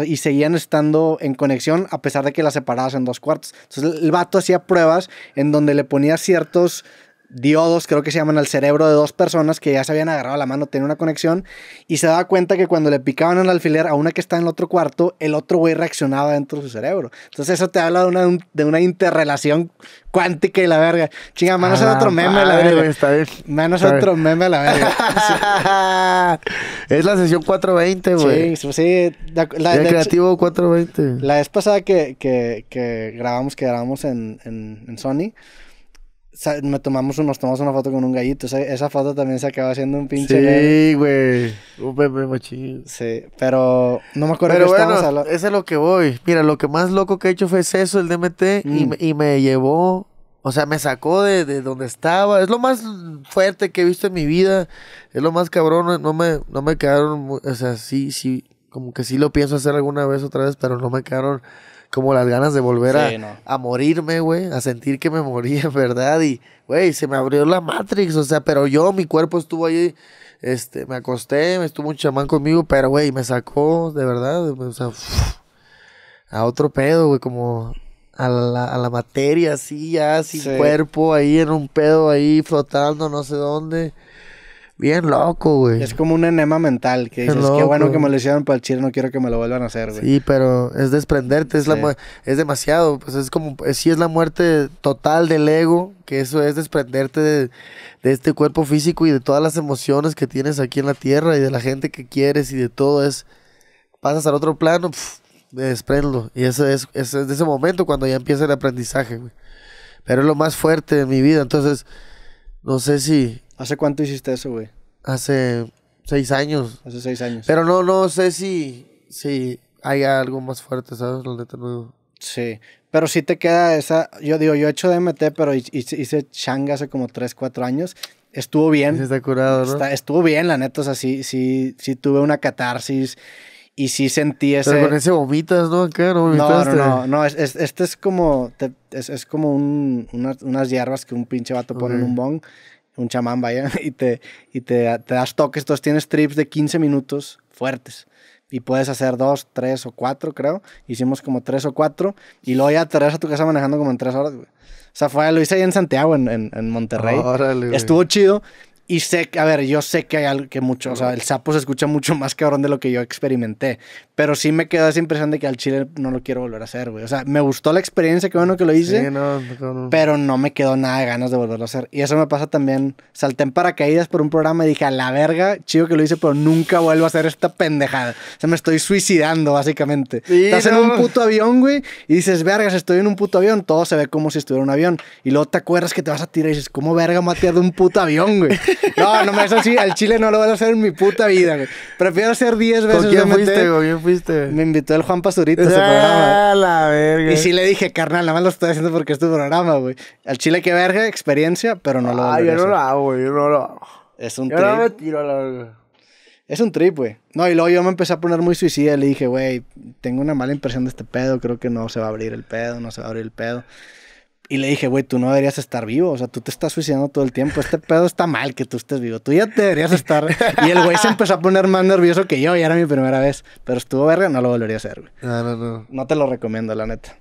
y seguían estando en conexión a pesar de que las separadas en dos cuartos. Entonces el vato hacía pruebas en donde le ponía ciertos diodos, creo que se llaman, al cerebro de dos personas que ya se habían agarrado la mano, tenía una conexión, y se daba cuenta que cuando le picaban el alfiler a una que está en el otro cuarto, el otro güey reaccionaba dentro de su cerebro. Entonces eso te habla de una, interrelación cuántica y la verga. Chinga, manos ah, otro meme la verga. Manos otro meme la verga. Es la sesión 420, güey. Sí, sí. La, el creativo 420. La vez pasada que, grabamos, que grabamos en, en Sony me tomamos, nos tomamos una foto con un gallito. Esa, foto también se acaba haciendo un pinche. Sí, güey. Un bebé mochil. Sí, pero no me acuerdo pero bueno, Ese es lo que voy. Mira, lo que más loco que he hecho fue eso, el DMT, y, mm. y, me llevó. O sea, me sacó de, donde estaba. Es lo más fuerte que he visto en mi vida. Es lo más cabrón. No me, no me quedaron. O sea, sí, sí. Como que sí lo pienso hacer alguna vez otra vez, pero no me quedaron como las ganas de volver a, a, morirme, güey, a sentir que me moría, <laughs> ¿verdad? Y, güey, se me abrió la Matrix, o sea, pero yo, mi cuerpo estuvo ahí, este, me acosté, me estuvo un chamán conmigo, pero, güey, me sacó, de verdad, o sea, a otro pedo, güey, como a la, a la, materia, así, ya, sin cuerpo, ahí en un pedo, ahí flotando, no sé dónde. Bien loco, güey. Es como un enema mental que dices, qué, bueno que me lo hicieron para el chile, no quiero que me lo vuelvan a hacer, güey. Sí, pero es desprenderte, es, la, es demasiado. Pues es como, si es la muerte total del ego, que eso es desprenderte de, este cuerpo físico y de todas las emociones que tienes aquí en la tierra y de la gente que quieres y de todo. Es, pasas al otro plano, desprendo. Y eso es, es de ese momento cuando ya empieza el aprendizaje, güey. Pero es lo más fuerte de mi vida, entonces, no sé si ¿Hace cuánto hiciste eso, güey? Hace seis años. Hace seis años. Pero no, no sé si, si hay algo más fuerte, ¿sabes? La neta Sí, pero sí te queda esa, yo digo, yo he hecho DMT, pero hice changa hace como tres, cuatro años. Estuvo bien. Sí está curado, ¿no? estuvo bien, la neta, o sea, sí, sí, tuve una catarsis y sí sentí ese... Pero con ese vomitas, ¿no? ¿Qué? ¿No vomitaste? No, no, no, este es como, es, como un, unas hierbas que un pinche vato pone en un bong un chamán, vaya, <laughs> y te, y te, das toques, entonces tienes trips de 15 minutos fuertes y puedes hacer dos, tres o cuatro, creo. Hicimos como tres o cuatro y luego ya te regresas a tu casa manejando como en tres horas, O sea, fue, lo hice ahí en Santiago, en, en, Monterrey. Estuvo chido, y sé, a ver, yo sé que hay algo que mucho, o sea, el sapo se escucha mucho <laughs> más cabrón de lo que yo experimenté. Pero sí me quedó esa impresión de que al chile no lo quiero volver a hacer, güey. O sea, me gustó la experiencia, qué bueno que lo hice. Sí, no, Pero no me quedó nada de ganas de volverlo a hacer. Y eso me pasa también. Salté en paracaídas por un programa y dije, a la verga, chido que lo hice, pero nunca vuelvo a hacer esta pendejada. O sea, me estoy suicidando, básicamente. Estás en un puto avión, güey, y dices, vergas, estoy en un puto avión. Todo se ve como si estuviera en un avión. Y luego te acuerdas que te vas a tirar y dices, ¿cómo verga mateado de un puto avión, güey? <laughs> No, no, me eso así, al chile no lo voy a hacer en mi puta vida, güey. Prefiero hacer 10 veces. ¿Con quién fuiste, güey? ¿Quién fuiste? Me invitó el Juan Pasurito a ah, programa. la verga. Y sí le dije, carnal, nada más lo estoy haciendo porque es tu programa, güey. Al chile qué verga, experiencia, pero no lo hago. Ah, yo no lo hago, güey. Yo no lo hago. Es un trip. Yo no tiro a la Es un trip, güey. No, y luego yo me empecé a poner muy suicida. y Le dije, güey, tengo una mala impresión de este pedo. Creo que no se va a abrir el pedo, no se va a abrir el pedo. Y le dije, güey, tú no deberías estar vivo. O sea, tú te estás suicidando todo el tiempo. Este pedo está mal que tú estés vivo. Tú ya te deberías estar. Y el güey se empezó a poner más nervioso que yo. Y era mi primera vez. Pero estuvo verga, no lo volvería a hacer, güey. No, no, no. No te lo recomiendo, la neta.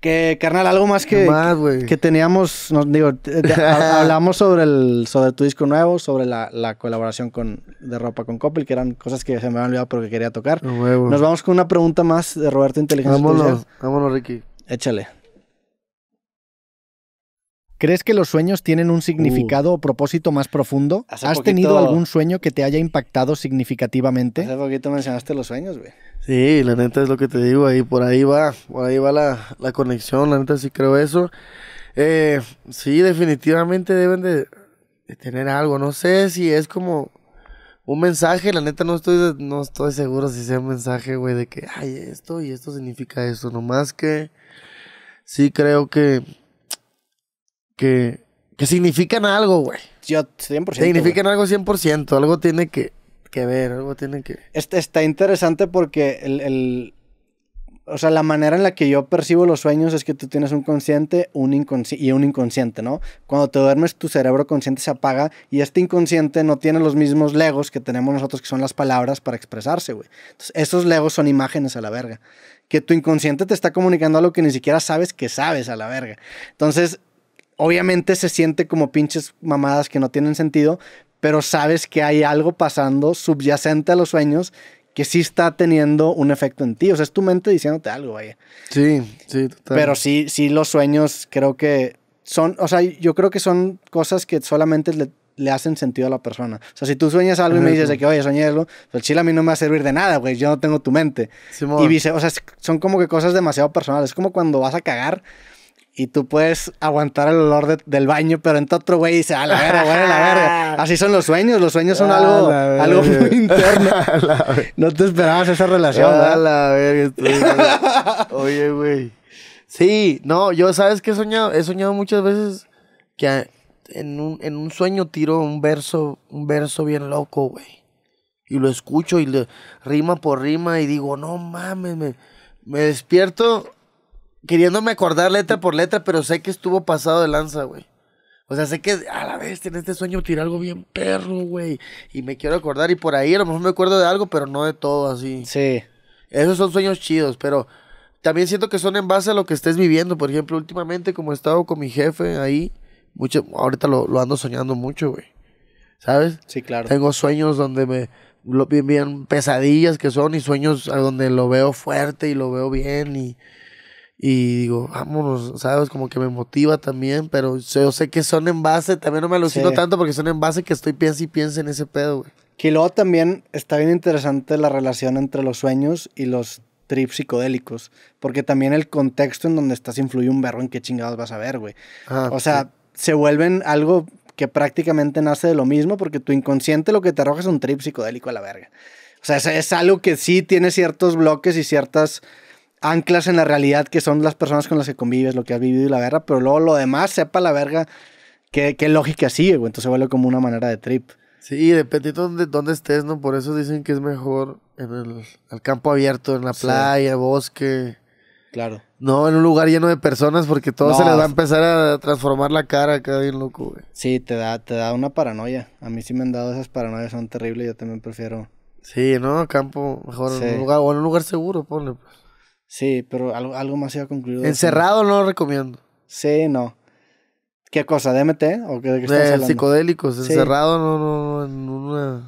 Que, carnal, algo más que, más, que, teníamos, digo, <laughs> hablamos sobre el sobre tu disco nuevo, sobre la, colaboración con, de ropa con Coppel, que eran cosas que se me habían olvidado porque quería tocar. Nos vamos con una pregunta más de Roberto Inteligencia. Vámonos, vámonos, Ricky. Échale. ¿Crees que los sueños tienen un uh. significado o propósito más profundo? ¿Has tenido algún sueño que te haya impactado significativamente? Hace poquito mencionaste los sueños, güey. Sí, la neta es lo que te digo, ahí por ahí va, por ahí va la, conexión, la neta sí creo eso. Eh, sí, definitivamente deben de, tener algo, no sé si es como un mensaje, la neta no estoy, no estoy seguro si sea un mensaje, güey, de que, hay esto y esto significa esto, nomás que sí creo que que, que significan algo, güey. Yo, 100%. Significan algo 100%, algo tiene que, que ver, algo tiene que... Este está interesante porque el, O sea, la manera en la que yo percibo los sueños es que tú tienes un consciente un y un inconsciente, ¿no? Cuando te duermes, tu cerebro consciente se apaga y este inconsciente no tiene los mismos legos que tenemos nosotros, que son las palabras para expresarse, güey. Entonces, esos legos son imágenes a la verga. Que tu inconsciente te está comunicando algo que ni siquiera sabes que sabes a la verga. Entonces, obviamente se siente como pinches mamadas que no tienen sentido, pero sabes que hay algo pasando subyacente a los sueños que sí está teniendo un efecto en ti. O sea, es tu mente diciéndote algo, vaya. Sí, sí, total. Pero sí, sí, los sueños creo que son, o sea, yo creo que son cosas que solamente le, hacen sentido a la persona. O sea, si tú sueñas algo y me dices que, oye, soñé algo, pues el chile a mí no me va a servir de nada, güey, yo no tengo tu mente. y dice o sea, son como que cosas demasiado personales. Es como cuando vas a cagar, y tú puedes aguantar el olor del baño, pero entra otro güey y dice, a la verga, a la verga. <laughs> Así son los sueños, los sueños son algo, algo muy <laughs> <laughs> interno. no te esperabas esa relación. A la oye, güey. Sí, no, yo sabes que he soñado, he soñado muchas veces que en un, sueño tiro un verso, un verso bien loco, güey. Y lo escucho y le, rima por rima y digo, no mames, me, me despierto queriéndome acordar letra por letra, pero sé que estuvo pasado de lanza, güey. O sea, sé que a la vez en este sueño tirar algo bien perro, güey. Y me quiero acordar y por ahí a lo mejor me acuerdo de algo, pero no de todo así. Sí. Esos son sueños chidos, pero también siento que son en base a lo que estés viviendo. Por ejemplo, últimamente como he estado con mi jefe ahí, mucho, ahorita lo, lo ando soñando mucho, güey. ¿Sabes? Sí, claro. Tengo sueños donde me, lo, bien, bien pesadillas que son y sueños donde lo veo fuerte y lo veo bien y y digo, vámonos, ¿sabes? Como que me motiva también, pero yo sé que son en base, también no me alucino tanto porque son en base que estoy piensa y piensa en ese pedo, güey. Que luego también está bien interesante la relación entre los sueños y los trips psicodélicos, porque también el contexto en donde estás influye un verbo en qué chingados vas a ver, güey. o sea, se vuelven algo que prácticamente nace de lo mismo, porque tu inconsciente lo que te arroja es un trip psicodélico a la verga. O sea, es algo que sí tiene ciertos bloques y ciertas anclas en la realidad que son las personas con las que convives, lo que has vivido y la guerra, pero luego lo demás, sepa la verga qué, lógica sigue, güey. Entonces se vuelve como una manera de trip. Sí, dependiendo de dónde, estés, ¿no? Por eso dicen que es mejor en el, campo abierto, en la playa, bosque. Claro. No, en un lugar lleno de personas porque todo se les va a empezar a transformar la cara acá bien loco, güey. Sí, te da, te da una paranoia. A mí sí me han dado esas paranoias, son terribles, yo también prefiero. Sí, no, campo, mejor en un lugar, o en un lugar seguro, ponle. Pues. Sí, pero algo, más iba a concluir. Encerrado no lo recomiendo. Sí, no. ¿Qué cosa? ¿DMT? ¿O qué, Psicodélicos, encerrado no, no, en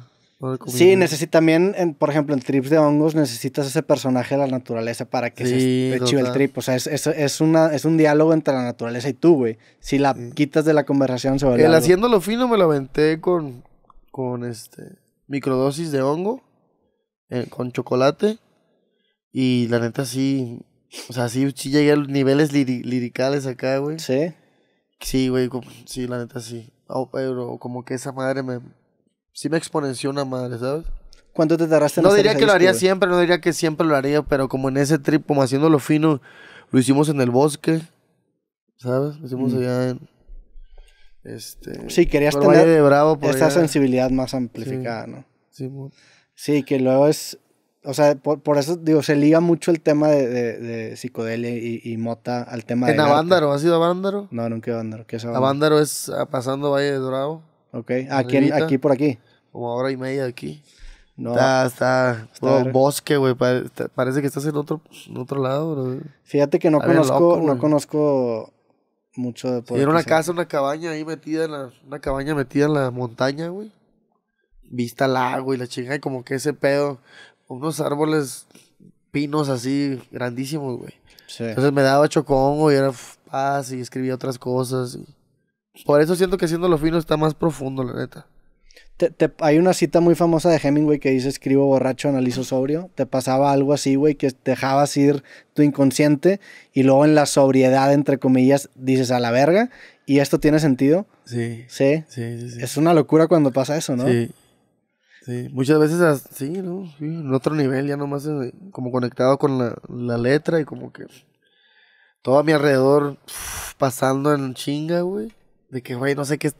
sí, necesita también, por ejemplo, en trips de hongos necesitas ese personaje de la naturaleza para que se chive el trip. O sea, es, es, una, es un diálogo entre la naturaleza y tú, güey. Si la quitas de la conversación se va El haciéndolo fino me lo aventé con, con este microdosis de hongo, eh, con chocolate y la neta sí, o sea, sí, llegué a los niveles liricales acá, güey. Sí. Sí, güey, sí, la neta sí. Oh, pero como que esa madre me, sí me exponenció una madre, ¿sabes? ¿Cuánto te tardaste en No diría que lo haría siempre, no diría que siempre lo haría, pero como en ese trip, como lo fino, lo hicimos en el bosque, ¿sabes? Lo hicimos mm. allá en... Este, sí, querías tener de esta sensibilidad más amplificada, ¿no? Sí, sí, que luego es o sea, por, eso digo, se liga mucho el tema de, de, y, mota al tema de. ¿En Avándaro? ¿Ha sido a Avándaro? No, nunca he Avándaro. ¿Qué es Avándaro? es ah, pasando Valle de Dorado. Ok. ¿Aquí, aquí por aquí? Como hora y media aquí. No. Está, está, Todo bosque, güey. Parece que estás en otro, otro lado, Fíjate que no conozco, no conozco mucho de por Era una casa, una cabaña ahí metida en la, una cabaña metida en la montaña, güey. Vista al agua y la chingada y como que ese pedo unos árboles pinos así grandísimos, güey. Entonces me daba chocongo y era paz y escribía otras cosas. Por eso siento que siendo lo fino está más profundo, la neta. Te, hay una cita muy famosa de Hemingway que dice, escribo borracho, analizo sobrio. Te pasaba algo así, güey, que dejabas ir tu inconsciente y luego en la sobriedad, entre comillas, dices a la verga y esto tiene sentido. Sí. Sí. Sí, sí, sí. Es una locura cuando pasa eso, ¿no? Sí. Sí, muchas veces así, ¿no? Sí, en otro nivel, ya nomás eh, como conectado con la, letra y como que todo a mi alrededor pasando en chinga, güey. De que, güey, no sé qué,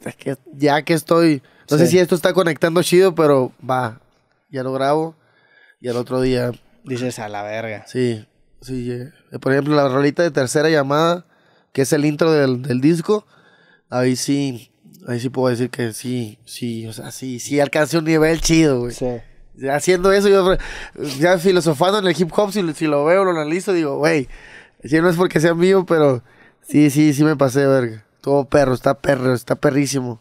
ya que estoy, no sé si esto está conectando chido, pero va, ya lo grabo y al otro día... Dices a la verga. Sí, sí. Eh, por ejemplo, la rolita de tercera llamada, que es el intro del, del disco, ahí sí ahí sí puedo decir que sí, sí, o sea, sí, sí alcancé un nivel chido, güey. Sí. Haciendo eso, yo ya filosofando en el hip hop, si, lo veo, lo analizo, digo, güey, si no es porque sea mío, pero sí, sí, sí me pasé, verga. Todo perro, está perro, está perrísimo.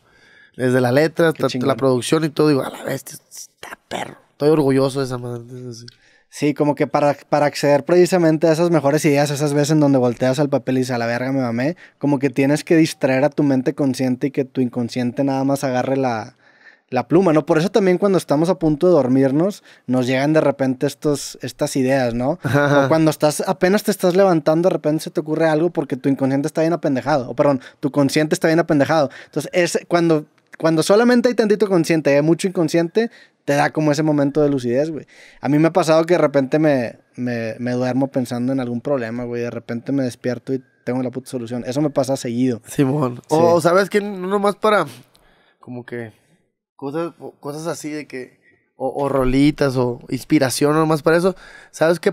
Desde la letra hasta la producción y todo, digo, a la vez está perro. Estoy orgulloso de esa madre. Es Sí, como que para, para acceder precisamente a esas mejores ideas, esas veces en donde volteas al papel y dices, a la verga me mamé, como que tienes que distraer a tu mente consciente y que tu inconsciente nada más agarre la, pluma, ¿no? Por eso también cuando estamos a punto de dormirnos, nos llegan de repente estos, estas ideas, ¿no? O cuando estás, apenas te estás levantando, de repente se te ocurre algo porque tu inconsciente está bien apendejado, o perdón, tu consciente está bien apendejado. Entonces, es cuando cuando solamente hay tantito consciente y hay mucho inconsciente, te da como ese momento de lucidez, güey. A mí me ha pasado que de repente me, me, me duermo pensando en algún problema, güey. De repente me despierto y tengo la puta solución. Eso me pasa seguido. Simón. O sabes que no nomás para como que cosas, cosas así de que... O, rolitas o inspiración nomás para eso. ¿Sabes qué?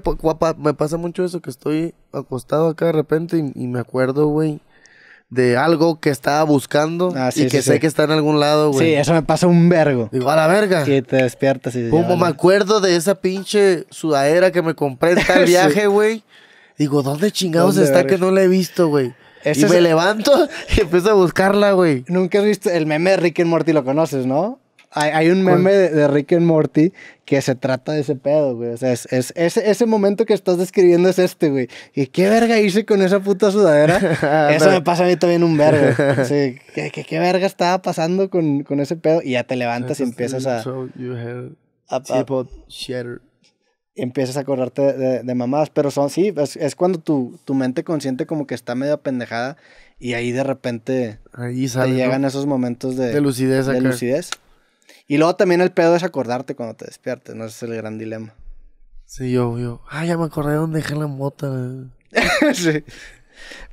Me pasa mucho eso que estoy acostado acá de repente y me acuerdo, güey de algo que estaba buscando ah, y que sé que está en algún lado, güey. Sí, eso me pasa un vergo. Digo, a la verga. Y te despiertas y... Como me acuerdo de esa pinche sudadera que me compré en <laughs> tal viaje, güey. Digo, ¿dónde chingados está que no la he visto, güey? y me levanto <laughs> y empiezo a buscarla, güey. Nunca he visto el meme de Rick and Morty, lo conoces, ¿no? Hay, un meme de, Rick and Morty que se trata de ese pedo, güey. O sea, es, es, ese momento que estás describiendo es este, güey. ¿Y qué verga hice con esa puta sudadera? <laughs> Eso me pasa a mí también un verga. <laughs> Sí, ¿qué, qué, verga estaba pasando con, con, ese pedo? Y ya te levantas y empiezas a... empiezas a acordarte de, mamadas, pero son, sí, es, es cuando tu, tu, mente consciente como que está medio pendejada y ahí de repente ahí te llegan esos momentos de, de lucidez. De lucidez. Y luego también el pedo es acordarte cuando te despiertes, ¿no? es el gran dilema. Sí, yo, yo. Ah, ya me acordé de dónde dejé la mota. <laughs> sí.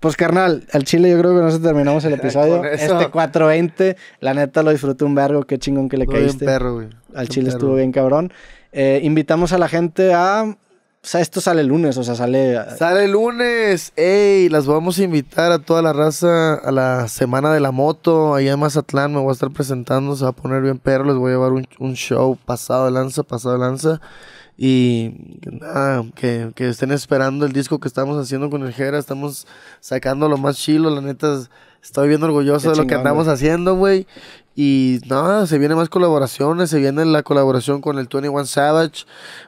Pues carnal, al chile yo creo que no se terminamos el <laughs> episodio. Este 420, la neta lo disfruté un vergo, qué chingón que le caíste. Perro, güey. Al chile estuvo bien cabrón. Eh, invitamos a la gente a o sea, esto sale lunes, o sea, sale. Eh, ¡Sale el lunes! ¡Ey! Las vamos a invitar a toda la raza a la semana de la moto. Allá en Mazatlán me voy a estar presentando, se va a poner bien perro. Les voy a llevar un, show pasado de lanza, pasado de lanza. Y nada, que, que, estén esperando el disco que estamos haciendo con el Jera. Estamos sacando lo más chilo, la neta. Estoy bien orgulloso de lo que andamos haciendo, güey. Y nada, se vienen más colaboraciones, se viene la colaboración con el 21 Savage,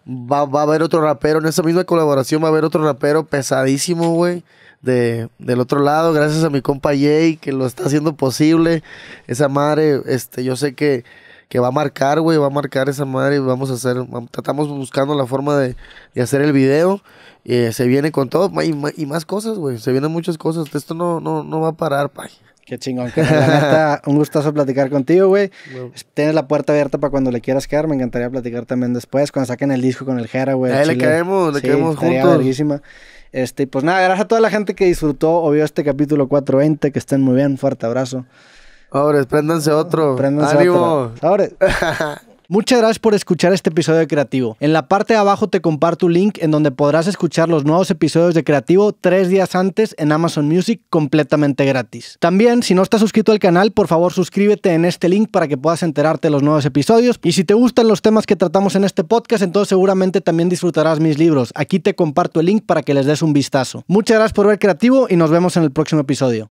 va, va a haber otro rapero, en esa misma colaboración va a haber otro rapero pesadísimo, güey. De, del otro lado, gracias a mi compa Jay, que lo está haciendo posible. Esa madre, este, yo sé que, que va a marcar, güey, va a marcar esa madre. Y vamos a hacer, tratamos buscando la forma de, hacer el video. Eh, se viene con todo y, y más cosas, güey. Se vienen muchas cosas. Esto no, no, no va a parar, pay. Qué chingón. <laughs> un gustazo platicar contigo, güey. Tienes la puerta abierta para cuando le quieras quedar. Me encantaría platicar también después, cuando saquen el disco con el Jera, güey. Ahí le caemos, le caemos juntos. Este, pues nada, gracias a toda la gente que disfrutó o vio este capítulo 420. Que estén muy bien. Fuerte abrazo. Ahora, préndanse otro. Préndanse Ánimo. Ahora. <laughs> Muchas gracias por escuchar este episodio de Creativo. En la parte de abajo te comparto un link en donde podrás escuchar los nuevos episodios de Creativo tres días antes en Amazon Music completamente gratis. También, si no estás suscrito al canal, por favor suscríbete en este link para que puedas enterarte de los nuevos episodios. Y si te gustan los temas que tratamos en este podcast, entonces seguramente también disfrutarás mis libros. Aquí te comparto el link para que les des un vistazo. Muchas gracias por ver Creativo y nos vemos en el próximo episodio.